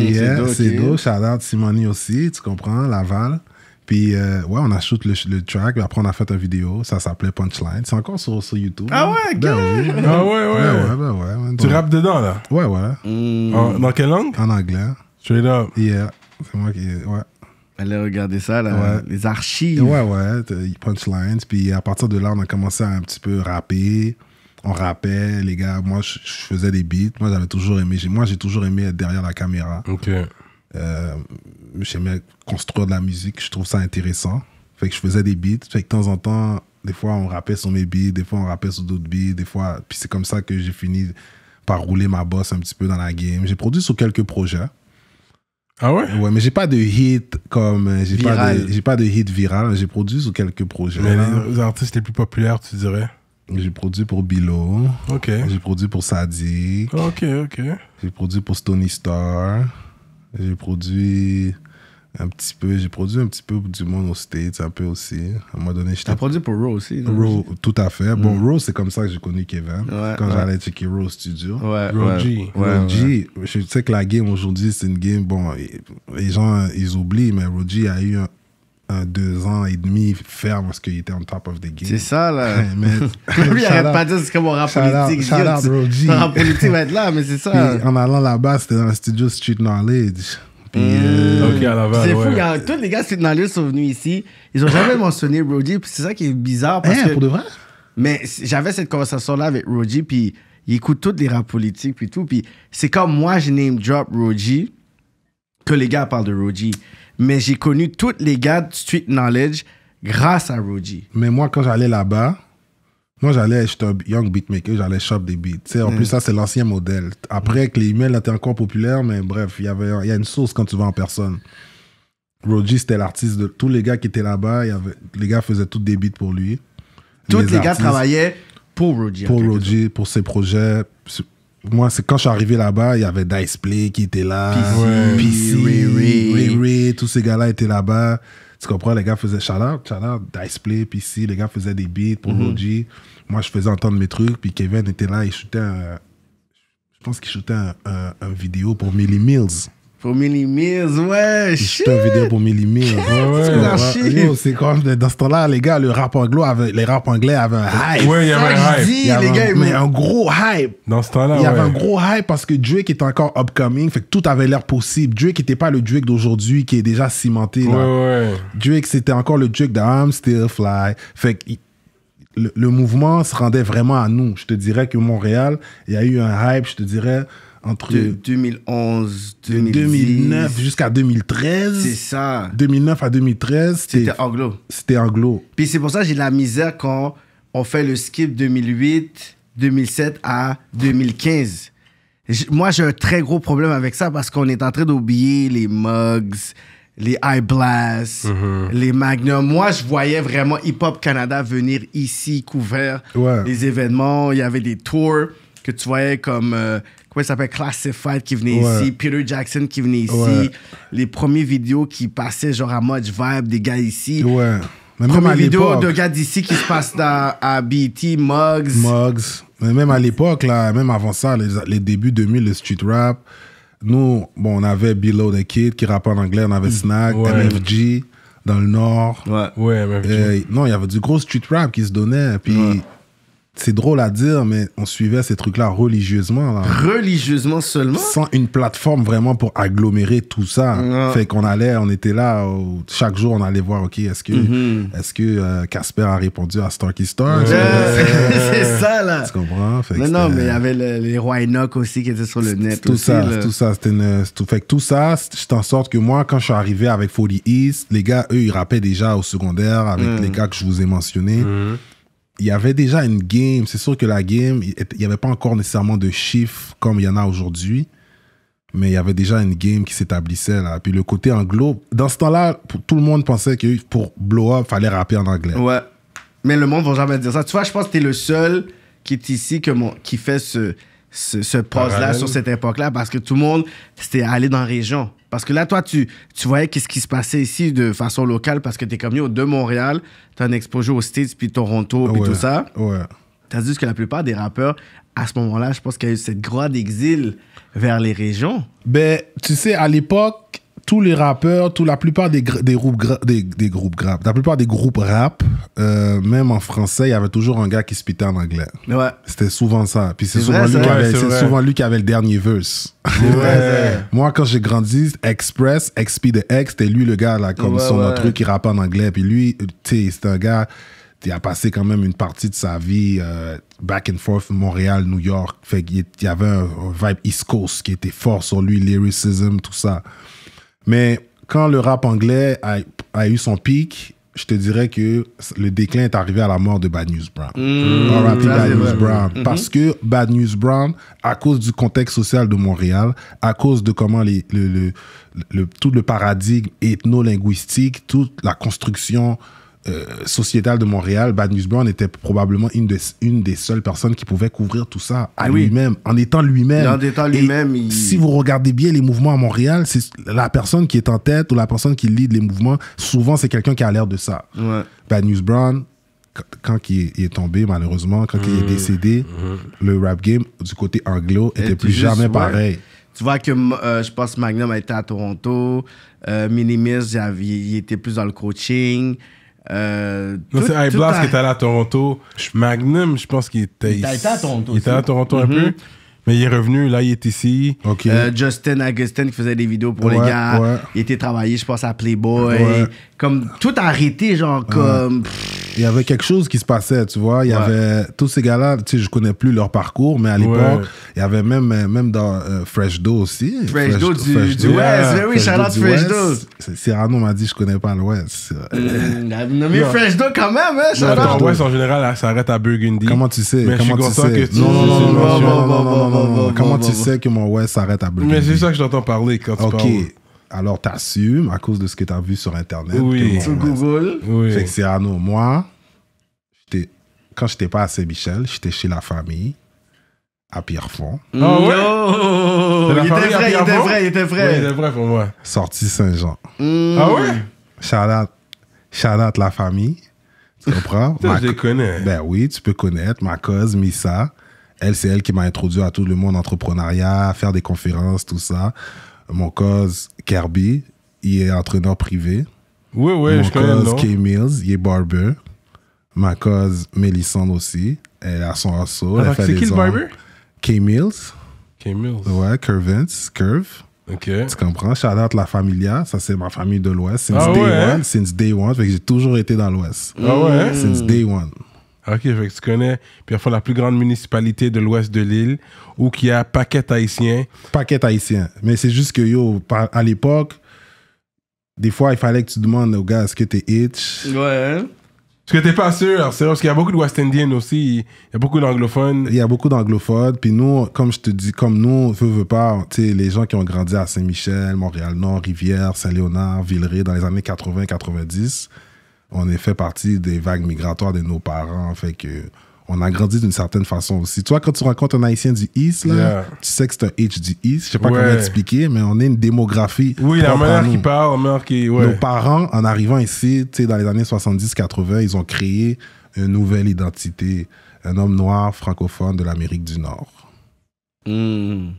yeah, Cedo, shout out Simoni aussi, tu comprends, Laval. Puis, euh, ouais, on a shoot le, track, puis après, on a fait une vidéo. Ça s'appelait Punchline. C'est encore sur, sur YouTube. Ah hein? ouais, ben Ah ouais, ouais. Ben ouais, ben ouais, Tu rappes dedans, là Ouais, ouais. En, ah, dans quelle langue En anglais. Straight up. Yeah. C'est moi qui. Ouais. Allez regarder ça, là, les archives. Ouais, ouais, punchlines. Puis à partir de là, on a commencé à un petit peu rapper. On rappait, les gars. Moi, je, faisais des beats. Moi, j'avais toujours aimé. Moi, j'ai toujours aimé être derrière la caméra. Ok. Euh, j'aimais construire de la musique, je trouve ça intéressant. Fait que je faisais des beats. Fait que de temps en temps, des fois on rappait sur mes beats, des fois on rappait sur d'autres beats, des fois. Puis c'est comme ça que j'ai fini par rouler ma bosse un petit peu dans la game. J'ai produit sur quelques projets. Ah ouais? Ouais, mais j'ai pas de hit comme. Euh, j'ai pas, de, pas de hit viral. J'ai produit sur quelques projets. Mais les artistes les plus populaires, tu dirais? J'ai produit pour Bilo. OK. J'ai produit pour Sadik. OK, OK. J'ai produit pour Stony Star. J'ai produit un petit peu. J'ai produit un petit peu du monde aux States, un peu aussi. À un moment donné, j'étais. T'as produit pour Raw aussi, non? Raw, tout à fait. Bon, mm. Raw, c'est comme ça que j'ai connu Kevin. quand j'allais checker Raw Studio. Ouais, Raw G. Je sais que la game aujourd'hui, c'est une game. Bon, les gens, ils oublient, mais Raw G a eu un, deux ans et demi ferme parce qu'il était on top of the game. C'est ça, là. <laughs> mais, <laughs> Lui, il arrête pas de dire c'est comme un rap politique. Shout out, Roji. politique va être là, mais c'est ça. en allant là-bas, c'était dans le studio Street Knowledge c'est fou, tous les gars de dans Knowledge sont venus ici, ils ont jamais <gasps> mentionné Roji, c'est ça qui est bizarre. Hein, Mais j'avais cette conversation-là avec Roji, puis il écoute toutes les rap politiques, puis tout. Puis c'est comme moi, je name drop Roji, que les gars parlent de Roji. Mais j'ai connu tous les gars de Street Knowledge grâce à Roji. Mais moi, quand j'allais là-bas, moi, j'allais, j'étais un young beatmaker, j'allais shop des beats. en mm. plus, ça, c'est l'ancien modèle. Après que les emails étaient encore populaires, mais bref, il y avait il y a une source quand tu vas en personne. Roger c'était l'artiste de tous les gars qui étaient là-bas. Les gars faisaient toutes des beats pour lui. Tous les, gars travaillaient pour Roger Pour Roger pour ses projets. Moi, c'est quand je suis arrivé là-bas, il y avait Dice qui était là. PC, tous ces gars-là étaient là-bas. Tu comprends? Les gars faisaient shout out, Diceplay, puis si, les gars faisaient des beats pour mm Moi, je faisais entendre mes trucs, puis Kevin était là, il shootait un, Je pense qu'il shootait un, un, vidéo pour Millie Mills. Pour Millie ouais, ouais. suis un vidéo pour Millie Ouais, c'est comme dans ce temps-là, les gars, le rap anglais avait, les rap anglais avaient un hype. Ouais, il y avait un hype. Dis, y avait les gars, mais un gros hype. Dans ce temps-là, ouais. Il y avait un gros hype parce que Drake était encore upcoming, fait que tout avait l'air possible. Drake n'était pas le Drake d'aujourd'hui qui est déjà cimenté, là. Ouais, ouais. Drake, c'était encore le Drake de I'm Still Fly. Fait que, le, le mouvement se rendait vraiment à nous. Je te dirais que Montréal, il y a eu un hype, je te dirais, entre de, 2011, 2009 jusqu'à 2013. C'est ça. 2009 à 2013. C'était anglo. C'était anglo. Puis c'est pour ça que j'ai la misère quand on fait le skip 2008, 2007 à 2015. Moi, j'ai un très gros problème avec ça parce qu'on est en train d'oublier les mugs, les high blasts, mm-hmm. les magnums. Moi, je voyais vraiment Hip Hop Canada venir ici couvert les événements. Il y avait des tours que tu voyais comme euh, ouais ça s'appelle Classified qui venait ici, Peter Jackson qui venait ici, les premiers vidéos qui passaient genre à Much Vibe des gars ici. Ouais. Mais même à vidéo de gars d'ici qui se passent à BT, e Mugs. Mugs. Mais même à l'époque, là, même avant ça, les, les, débuts 2000, le street rap, nous, bon, on avait Below the Kid qui rappait en anglais, on avait mm. Snack, MFG dans le Nord. Ouais, ouais MFG. non, il y avait du gros street rap qui se donnait. Puis c'est drôle à dire, mais on suivait ces trucs-là religieusement. Religieusement seulement Sans une plateforme vraiment pour agglomérer tout ça. Ah. Fait qu'on allait, on était là, chaque jour on allait voir, ok, est-ce que mm-hmm. euh, Casper a répondu à Starky Star <laughs> <laughs> C'est ça là Tu comprends Non, non, mais il y avait les rois Enoch aussi qui étaient sur le net. Tout ça, tout ça. Une, tout, fait que tout ça, je en sorte que moi, quand je suis arrivé avec Folly East, les gars, eux, ils rappaient déjà au secondaire avec mm. les gars que je vous ai mentionnés. Mm il y avait déjà une game. C'est sûr que la game, il n'y avait pas encore nécessairement de chiffres comme il y en a aujourd'hui, mais il y avait déjà une game qui s'établissait là. Puis le côté anglo, dans ce temps-là, tout le monde pensait que pour blow up, fallait rapper en anglais. Ouais. Mais le monde va jamais dire ça. Tu vois, je pense que tu es le seul qui est ici qui fait ce, ce, là sur cette époque-là parce que tout le monde, c'était aller dans la région. Parce que là, toi, tu, tu voyais ce qui se passait ici de façon locale parce que tu es comme nous, de Montréal, t'as un exposé aux States, puis Toronto, puis tout ça. Ouais. T'as dit que la plupart des rappeurs, à ce moment-là, je pense qu'il y a eu cette grande d'exil vers les régions. Ben, tu sais, à l'époque, tous les rappeurs, la plupart des, groupes, des, groupes rap, la plupart des groupes rap, euh, même en français, il y avait toujours un gars qui spitait en anglais. Ouais. C'était souvent ça. Puis c'est souvent, souvent, lui qui avait le dernier verse. <laughs> Moi, quand j'ai grandi, Express, XP de X, c'était lui le gars, là, comme son truc, qui rappe en anglais. Puis lui, tu c'est un gars qui a passé quand même une partie de sa vie euh, back and forth Montréal, New York. Fait qu'il y avait un, vibe East Coast qui était fort sur lui, lyricism, tout ça. Mais quand le rap anglais a, eu son pic, je te dirais que le déclin est arrivé à la mort de Bad News Brown. Mm. Mm. Bad News Brown. Mm-hmm. Parce que Bad News Brown, à cause du contexte social de Montréal, à cause de comment tout le paradigme ethno-linguistique, toute la construction euh, Sociétal de Montréal, Bad News Brown était probablement une, une des seules personnes qui pouvait couvrir tout ça à ah lui-même, en étant lui-même. En étant lui-même. Si vous regardez bien les mouvements à Montréal, c'est la personne qui est en tête ou la personne qui lead les mouvements, souvent c'est quelqu'un qui a l'air de ça. Bad News Brown, quand il est tombé, malheureusement, quand il est mmh. décédé, mmh. le rap game du côté anglo était plus jamais pareil. Tu vois que euh, je pense Magnum était à Toronto, euh, Minimis, il était plus dans le coaching. Euh, c'est High Blast qui était allé à Toronto. Magnum, je pense qu'il était, il était à Toronto. Il était à Toronto un mhm. peu. Mais il est revenu, là, il est ici. Justin Augustin qui faisait des vidéos pour les gars. Il était travaillé, je pense, à Playboy. Comme tout arrêté, genre comme. Il y avait quelque chose qui se passait, tu vois. Il y avait. Tous ces gars-là, tu sais, je connais plus leur parcours, mais à l'époque, il y avait même, même dans Fresh Do aussi. Fresh, Do du, du West. oui, shout Fresh Do. Cyrano m'a dit, je connais pas l'Ouest. a mais Fresh Do quand même, hein, shout out. en général, ça arrête à Burgundy. Comment tu sais? Comment je suis tu sais? Que tu non, non, non, non, non, non Hmm, comment tu sais que mon web s'arrête à bleu? Mais c'est ça que je t'entends parler quand tu parles. Ok. Alors, t'assumes à cause de ce que t'as vu sur Internet. Oui, sur Google. Fait que c'est Arnaud. Moi, quand j'étais pas à Saint-Michel, j'étais chez la famille à Pierrefonds. Oh, ouais. il, était vrai, il était vrai, il était vrai, pour moi. Sorti Saint-Jean. Hmm. Ah ouais? Charlotte, Charlotte la famille. Tu comprends? Moi, je les connais. Ben oui, tu peux connaître. Ma cause, Missa. Elle, c'est elle qui m'a introduit à tout le monde entrepreneuriat, faire des conférences, tout ça. Mon cause, Kirby, il est entraîneur privé. Oui, oui, Mon je cause, Kay Mills, il est barber. Ma cause, Mélissande aussi, elle a son asso. Ah, c'est qui le barber? Kay Mills. Kay Mills. Ouais, Curvins, Curve. Ok. Tu comprends? Shout out la familia. Ça, c'est ma famille de l'Ouest. Since ah day ouais? Hein? one. Since day one. Fait que j'ai toujours été dans l'Ouest. Ah ouais? Hein? Since day one. Ok, sais que tu connais parfois la plus grande municipalité de l'ouest de l'île, où il y a paquet haïtien. Paquet haïtien. Mais c'est juste que, yo, à l'époque, des fois, il fallait que tu demandes aux gars, est-ce que t'es itch? Ouais. Parce que t'es pas sûr, c'est parce qu'il y a beaucoup de West aussi, il y a beaucoup d'anglophones. Il y a beaucoup d'anglophones, puis nous, comme je te dis, comme nous, veut, veut pas, tu sais, les gens qui ont grandi à Saint-Michel, Montréal-Nord, Rivière, Saint-Léonard, Villeray dans les années 80-90, on est fait partie des vagues migratoires de nos parents. Fait que on a grandi d'une certaine façon aussi. Toi, quand tu rencontres un Haïtien du East, tu sais que c'est un H du East. Je sais pas comment expliquer, mais on est une démographie. Oui, la manière qui parle, la qui. Nos parents, en arrivant ici, dans les années 70-80, ils ont créé une nouvelle identité. Un homme noir francophone de l'Amérique du Nord. Hmm.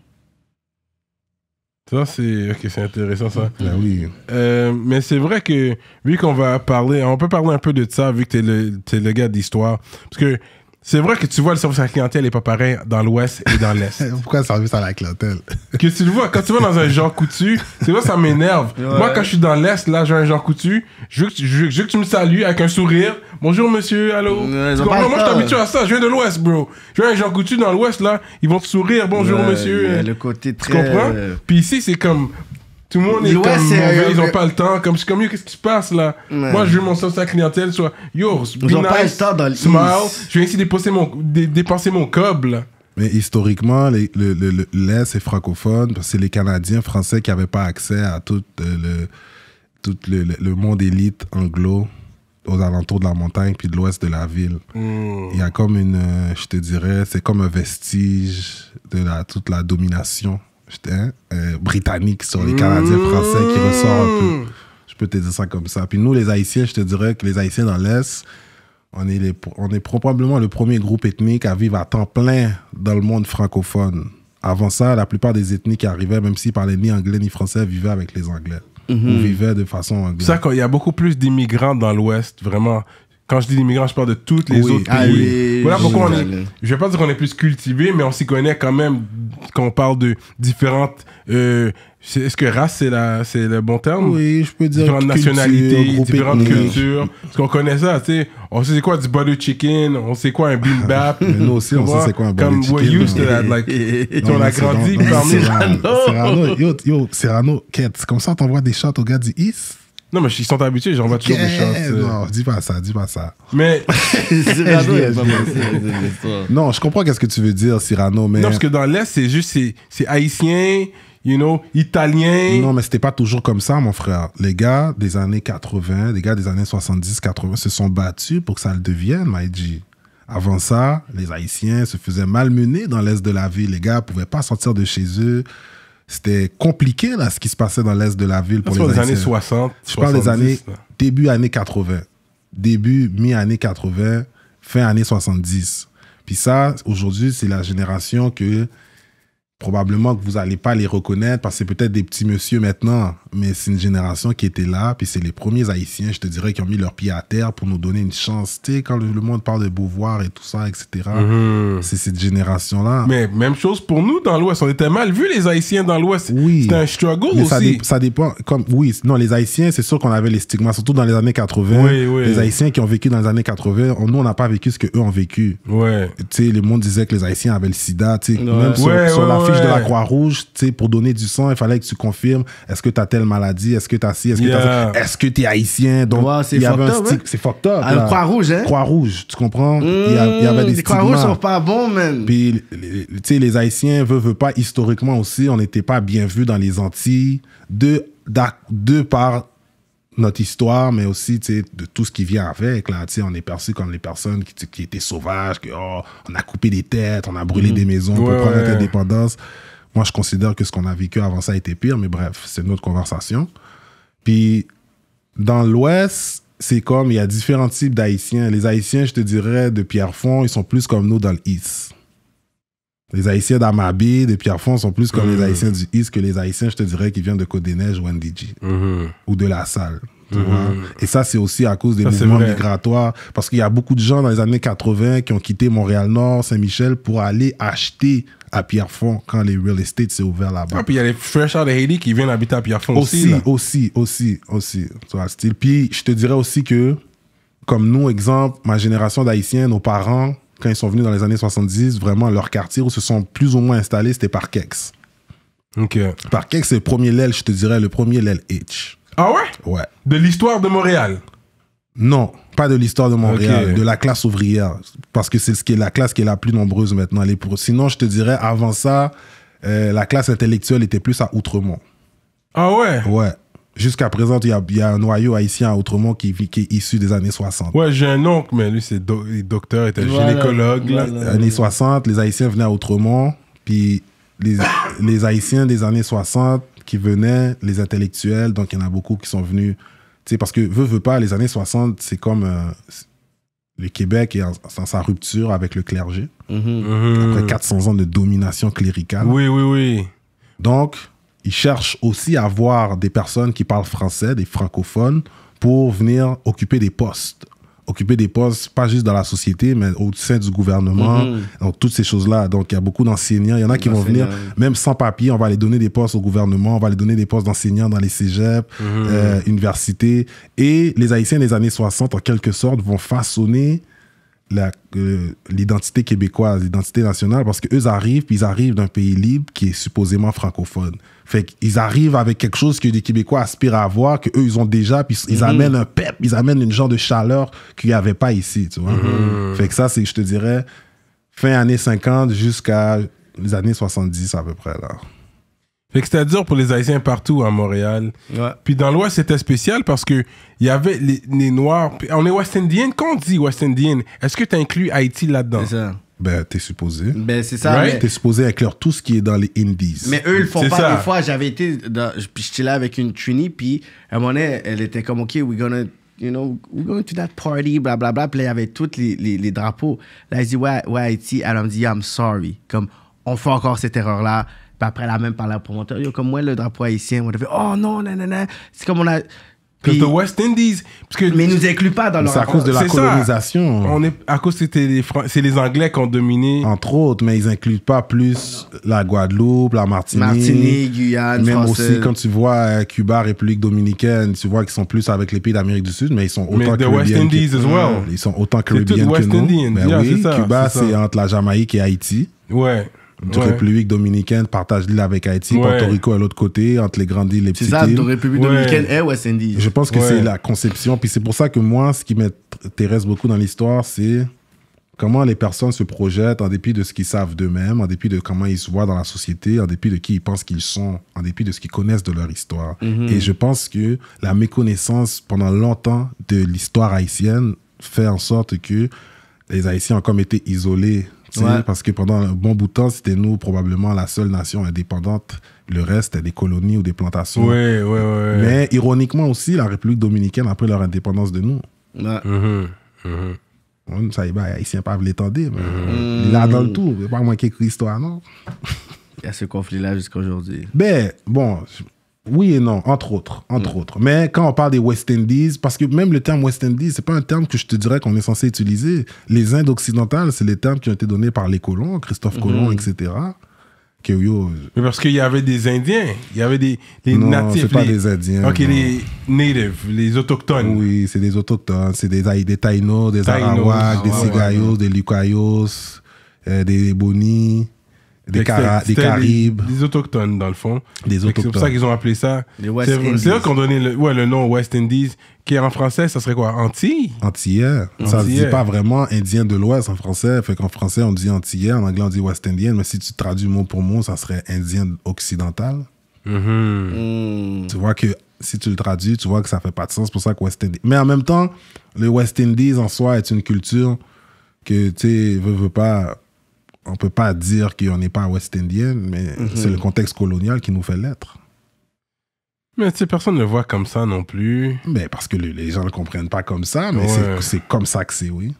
Ça, c'est ok c'est intéressant, ça. Ben oui. Euh, mais c'est vrai que, vu qu'on va parler, on peut parler un peu de ça, vu que t'es le, t'es le gars d'histoire. Parce que c'est vrai que tu vois le service à la clientèle est pas pareil dans l'ouest et dans l'est. <laughs> Pourquoi le service à la clientèle <laughs> Que tu le vois, quand tu vas dans un genre coutu, c'est vois, ça m'énerve. Moi, quand je suis dans l'est, là, j'ai un genre coutu, je veux, que tu, me salues avec un sourire. Bonjour, monsieur, allô. Ouais, moi, je suis habitué à ça, je viens de l'ouest, bro. Je viens un genre coutu dans l'ouest, là, ils vont te sourire, bonjour, monsieur. Le côté très. Tu comprends euh, Puis ici, c'est comme, tout le monde est comme ils ont pas le temps. Comme, je comme, yo, qu'est-ce qui se passe là Moi, je veux mon sens à clientèle, soit, yo, ils pas le temps dans smile. Je vais ici dépenser mon, de, dépenser mon Mais historiquement, l'Est le, est francophone, c'est les Canadiens français qui n'avaient pas accès à tout, euh, le tout le, monde élite anglo aux alentours de la montagne puis de l'ouest de la ville. Hmm. Il y a comme une, euh, je te dirais, c'est comme un vestige de la, toute la domination britanniques, euh, britannique sur les Canadiens français qui ressort un peu. Mmh. Je peux te dire ça comme ça. Puis nous, les Haïtiens, je te dirais que les Haïtiens dans l'Est, on est, les, on est probablement le premier groupe ethnique à vivre à temps plein dans le monde francophone. Avant ça, la plupart des ethnies qui arrivaient, même s'ils parlaient ni anglais ni français, vivaient avec les Anglais. Mmh. ou vivaient de façon anglaise. C'est ça qu'il y a beaucoup plus d'immigrants dans l'Ouest, vraiment. Quand je dis immigrants, je parle de toutes les autres pays. Voilà pourquoi on est. Je vais pas dire qu'on est plus cultivé, mais on s'y connaît quand même quand on parle de différentes. Euh, est-ce que race c'est la c'est le bon terme Oui, je peux dire. Différentes nationalités, différentes cultures. Parce qu'on connaît ça, tu sais. On sait c'est quoi du butter chicken, on sait quoi un bimbap. <laughs> nous aussi, on sait c'est quoi un butter chicken. Comme we're used to that, like. <laughs> on a grandi parmi. <laughs> Serrano, yo, yo, Serrano, quête. Comme ça, t'envoies des shots au gars du East. Non, mais ils sont habitués, genre, on toujours des chances. Non, dis pas ça, dis pas ça. Mais. Non, je comprends qu'est-ce que tu veux dire, Cyrano, mais. Non, parce que dans l'Est, c'est juste, c'est haïtien, you know, italien. Non, mais c'était pas toujours comme ça, mon frère. Les gars des années 80, les gars des années 70, 80 se sont battus pour que ça le devienne, Maïdji. Avant ça, les Haïtiens se faisaient malmener dans l'est de la ville. Les gars pouvaient pas sortir de chez eux c'était compliqué là ce qui se passait dans l'est de la ville pour les, les années 60 je parle des années début années 80 début mi années 80 fin années 70 puis ça aujourd'hui c'est la génération que probablement que vous n'allez pas les reconnaître parce que c'est peut-être des petits messieurs maintenant, mais c'est une génération qui était là, puis c'est les premiers Haïtiens, je te dirais, qui ont mis leurs pieds à terre pour nous donner une chance. Tu sais, quand le monde parle de Beauvoir et tout ça, etc., mhm. c'est cette génération-là. Mais même chose pour nous dans l'Ouest, on était mal vus les Haïtiens dans l'Ouest. Oui. C'était un struggle aussi. Ça, dépend. Comme, oui, non, les Haïtiens, c'est sûr qu'on avait les stigmas, surtout dans les années 80. Les Haïtiens qui ont vécu dans les années 80, nous, on n'a pas vécu ce qu'eux ont vécu. Ouais. Tu sais, le monde disait que les Haïtiens avaient le sida, tu sais, même la fiche de la Croix-Rouge, tu sais, pour donner du sang, il fallait que tu confirmes est-ce que tu as telle maladie, est-ce que tu as ci, est-ce que tu Est-ce que es haïtien Donc, il y avait un hein? C'est fucked up. Croix-Rouge, hein Croix-Rouge, tu comprends il, y avait hmm, des Les Croix-Rouges sont pas bons, man. Puis, tu sais, les Haïtiens, veut, pas, historiquement aussi, on n'était pas bien vus dans les Antilles de, de par notre histoire, mais aussi de tout ce qui vient avec. Là, on est perçu comme les personnes qui, étaient sauvages, que, oh, on a coupé des têtes, on a brûlé mm. des maisons pour prendre notre indépendance. Moi, je considère que ce qu'on a vécu avant ça a été pire, mais bref, c'est notre conversation. Puis, dans l'Ouest, c'est comme, il y a différents types d'Haïtiens. Les Haïtiens, je te dirais, de Pierrefonds, ils sont plus comme nous dans l'East. Les Haïtiens d'Amabé, de Pierrefonds sont plus comme les mm. Haïtiens du East que les Haïtiens, je te dirais, qui viennent de Côte-des-Neiges ou NDG. Mm-hmm. Ou de La Salle. Mm-hmm. Et ça, c'est aussi à cause des mouvements migratoires. Parce qu'il y a beaucoup de gens dans les années 80 qui ont quitté Montréal-Nord, Saint-Michel pour aller acheter à Pierrefonds quand les real estate s'est ouvert là-bas. Ah, puis il y a les fresh out of Haiti qui viennent habiter à Pierrefonds aussi. Aussi, aussi, aussi, aussi. Puis je te dirais aussi que, comme nous, exemple, ma génération d'Haïtiens, nos parents, quand ils sont venus dans les années 70, vraiment leur quartier où se sont plus ou moins installés, c'était par Kex. Par Kex, c'est le premier L, je te dirais, le premier L. H. Ah ouais Ouais. De l'histoire de Montréal Non, pas de l'histoire de Montréal, de la classe ouvrière. Parce que c'est ce qui est la classe qui est la plus nombreuse maintenant. Les Sinon, je te dirais, avant ça, euh, la classe intellectuelle était plus à Outremont. Ah ouais Ouais jusqu'à présent, il y a, un noyau haïtien autrement qui, qui est issu des années 60. Ouais, j'ai un oncle, mais lui, c'est docteur, docteur, était gynécologue. années 60, les Haïtiens venaient à Autrement, puis les, les Haïtiens des années 60 qui venaient, les intellectuels, donc il y en a beaucoup qui sont venus. Tu sais, parce que, veut, veut pas, les années 60, c'est comme... Euh, le Québec et sa rupture avec le clergé. Mm-hmm. Mm-hmm. Après 400 ans de domination cléricale. Oui, oui, oui. Donc, ils cherchent aussi à avoir des personnes qui parlent français, des francophones, pour venir occuper des postes. Occuper des postes, pas juste dans la société, mais au sein du gouvernement, mhm. dans toutes ces choses-là. Donc, il y a beaucoup d'enseignants. Il y en a qui vont venir, même sans papier, on va les donner des postes au gouvernement, on va les donner des postes d'enseignants dans les cégeps, mhm. euh, universités. Et les Haïtiens des années 60, en quelque sorte, vont façonner euh, l'identité québécoise, l'identité nationale, parce qu'eux arrivent, puis ils arrivent d'un pays libre qui est supposément francophone. Fait qu'ils arrivent avec quelque chose que les Québécois aspirent à avoir, que eux ils ont déjà, puis ils mhm. amènent un pep, ils amènent une genre de chaleur qu'il n'y avait pas ici, tu vois. Mhm. Fait que ça, c'est, je te dirais, fin années 50 jusqu'à les années 70 à peu près, là. Fait que c'était dur pour les Haïtiens partout à Montréal. Puis dans l'Ouest, c'était spécial parce que il y avait les, les Noirs. On est West indien Quand on dit West Indian, est-ce que tu inclus Haïti là-dedans? C'est ça. Ben, t'es supposé. Ben, c'est ça. T'es supposé éclairer tout ce qui est dans les indies. Mais eux, ils le font pas. des fois, j'avais été. Dans... Puis j'étais là avec une Trini, puis à un moment donné, elle était comme, OK, we're gonna. You know, we're going to that party, blablabla. Bla, bla. Puis là, il y avait tous les, les, drapeaux. Là, elle dit, ouais, ouais, Haïti. Elle me dit, I'm sorry. Comme, on fait encore cette erreur-là. Puis après, elle a même parlé la promoteur. comme moi, le drapeau haïtien, on a oh non, non, non, non. C'est comme on a que the West Indies. mais ils nous incluent pas dans leur. C'est à cause de la colonisation. On est à cause c'était les c'est les Anglais qui ont dominé. Entre autres, mais ils incluent pas plus la Guadeloupe, la Martinique, Martinique Guyane, même aussi quand tu vois euh, Cuba, République dominicaine, tu vois qu'ils sont plus avec les pays d'Amérique du Sud, mais ils sont autant mais the West Indies que... as Ils sont autant que West nous. Indian. West ben yeah, oui, ça, Cuba c'est entre la Jamaïque et Haïti. Ouais. La République dominicaine, partage l'île avec Haïti, Porto Rico à l'autre côté, entre les grandes îles et les petites îles. C'est ça, République ouais. dominicaine et eh West Indies. Je pense que c'est la conception. Puis c'est pour ça que moi, ce qui m'intéresse beaucoup dans l'histoire, c'est comment les personnes se projettent en dépit de ce qu'ils savent d'eux-mêmes, en dépit de comment ils se voient dans la société, en dépit de qui ils pensent qu'ils sont, en dépit de ce qu'ils connaissent de leur histoire. Mhm. Et je pense que la méconnaissance pendant longtemps de l'histoire haïtienne fait en sorte que les Haïtiens ont comme été isolés parce que pendant un bon bout de temps, c'était nous probablement la seule nation indépendante. Le reste, des colonies ou des plantations. Mais ironiquement aussi, la République dominicaine après leur indépendance de nous. Mm-hmm, mm-hmm. On ça y va, haïtien pas l'étendre. Mm-hmm. Il a dans le tout. a pas moins qu'écrit histoire, non? Il y a ce conflit-là jusqu'à aujourd'hui. Ben, bon, oui et non, entre autres, entre mm. autres. Mais quand on parle des West Indies, parce que même le terme West Indies, c'est pas un terme que je te dirais qu'on est censé utiliser. Les Indes occidentales, c'est les termes qui ont été donnés par les colons, Christophe Colomb, mm-hmm. etc. Que Mais parce qu'il y avait des Indiens, il y avait des les non, natifs. c'est pas des Indiens. Ok, les natives, les autochtones. Oui, c'est des autochtones, c'est des, des des Arawaks, ah des Cigayos, des Lucayos, euh, des Boni. Des, Caraïbes, des Des, autochtones, dans le fond. Des autochtones. C'est pour ça qu'ils ont appelé ça. C'est eux qui ont donné le, nom West Indies, qui en français, ça serait quoi Antilles Antillais. Ça ne dit pas vraiment Indien de l'Ouest en français. Fait qu'en français, on dit Antillais, en anglais, on dit West Indian. Mais si tu traduis mot pour mot, ça serait Indien occidental. Mm-hmm. Tu vois que si tu le traduis, tu vois que ça fait pas de sens. pour ça que West Indies. Mais en même temps, le West Indies en soi est une culture que, tu sais, veux pas on peut pas dire qu'on n'est pas West Indian, mais mhm. c'est le contexte colonial qui nous fait l'être. Mais ces personnes ne le voient comme ça non plus. Mais parce que les gens ne le comprennent pas comme ça, mais c'est comme ça que c'est, oui.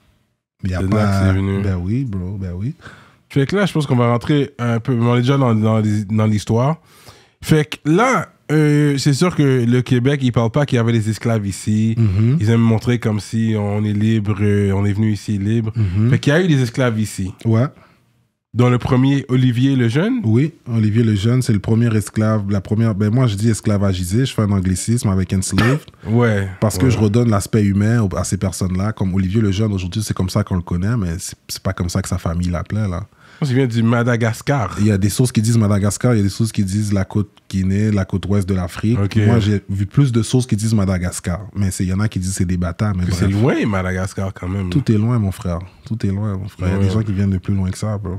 Mais y a pas. Ben oui, bro, ben oui. Fait que là, je pense qu'on va rentrer un peu. On est déjà dans, l'histoire. Fait que là, euh, c'est sûr que le Québec, ils parlent pas qu'il y avait des esclaves ici. Mhm. Ils aiment montrer comme si on est libre, euh, on est venu ici libre. Mhm. Fait qu'il y a eu des esclaves ici. Ouais. Dans le premier, Olivier le Jeune Oui, Olivier le Jeune, c'est le premier esclave, la première. Ben moi, je dis esclavagisé, je fais un anglicisme avec enslaved. <coughs> ouais. Parce que je redonne l'aspect humain à ces personnes-là. Comme Olivier le Jeune, aujourd'hui, c'est comme ça qu'on le connaît, mais c'est pas comme ça que sa famille l'appelait, là. je vient du Madagascar. Il y a des sources qui disent Madagascar, il y a des sources qui disent la côte Guinée, la côte ouest de l'Afrique. Moi, j'ai vu plus de sources qui disent Madagascar. Mais il y en a qui disent c'est des bâtards. Mais c'est loin, Madagascar, quand même. Tout est loin, mon frère. Tout est loin, mon frère. Il y a des gens qui viennent de plus loin que ça, bro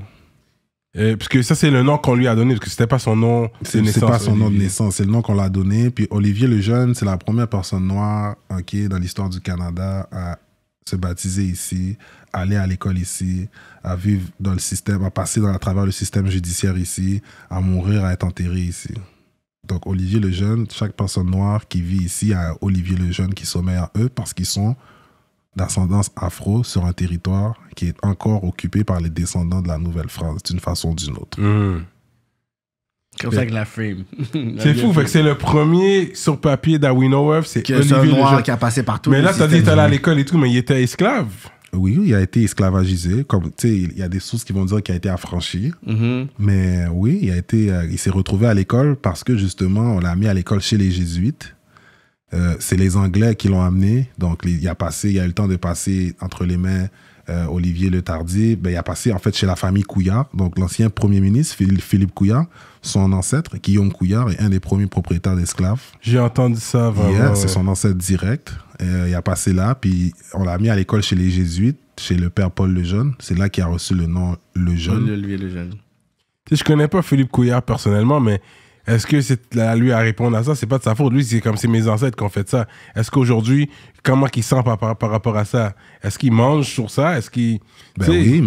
puisque euh, parce que ça, c'est le nom qu'on lui a donné, parce que c'était pas son nom de naissance. C'est pas son nom de naissance, c'est le nom qu'on l'a donné. Puis Olivier le Jeune, c'est la première personne noire est dans l'histoire du Canada à se baptiser ici, aller à l'école ici, à vivre dans le système, à passer dans, à travers le système judiciaire ici, à mourir, à être enterré ici. Donc Olivier le Jeune, chaque personne noire qui vit ici a Olivier le Jeune qui sommeille à eux parce qu'ils sont d'ascendance afro sur un territoire qui est encore occupé par les descendants de la Nouvelle-France, d'une façon ou d'une autre. Hmm. Comme ça que la frame. <laughs> C'est fou, c'est le premier sur papier d'Awinowef, c'est un noir qui a passé partout. Mais là, t'as dit, t'es allé à l'école et tout, mais il était esclave. Oui, il a été esclavagisé. Comme, il y a des sources qui vont dire qu'il a été affranchi. Mm-hmm. Mais oui, il, a été, euh, il s'est retrouvé à l'école parce que justement, on l'a mis à l'école chez les Jésuites. Euh, c'est les Anglais qui l'ont amené. Donc, il y a passé, il y a eu le temps de passer entre les mains euh, Olivier Le tardier Ben, il a passé en fait chez la famille Couillard. Donc, l'ancien premier ministre Philippe Couillard, son ancêtre Guillaume Couillard est un des premiers propriétaires d'esclaves. J'ai entendu ça. Vraiment, c'est son ancêtre direct. Euh, il a passé là, puis on l'a mis à l'école chez les Jésuites, chez le père Paul Lejeune. C'est là qu'il a reçu le nom Lejeune. Paul Olivier Lejeune. Tu sais, je connais pas Philippe Couillard personnellement, mais est-ce que c'est à lui à répondre à ça C'est pas de sa faute. Lui, c'est comme c'est mes ancêtres qui ont fait ça. Est-ce qu'aujourd'hui, comment qu'il sent par, par, rapport à ça Est-ce qu'il mange sur ça Est-ce qu'il. Ben oui, il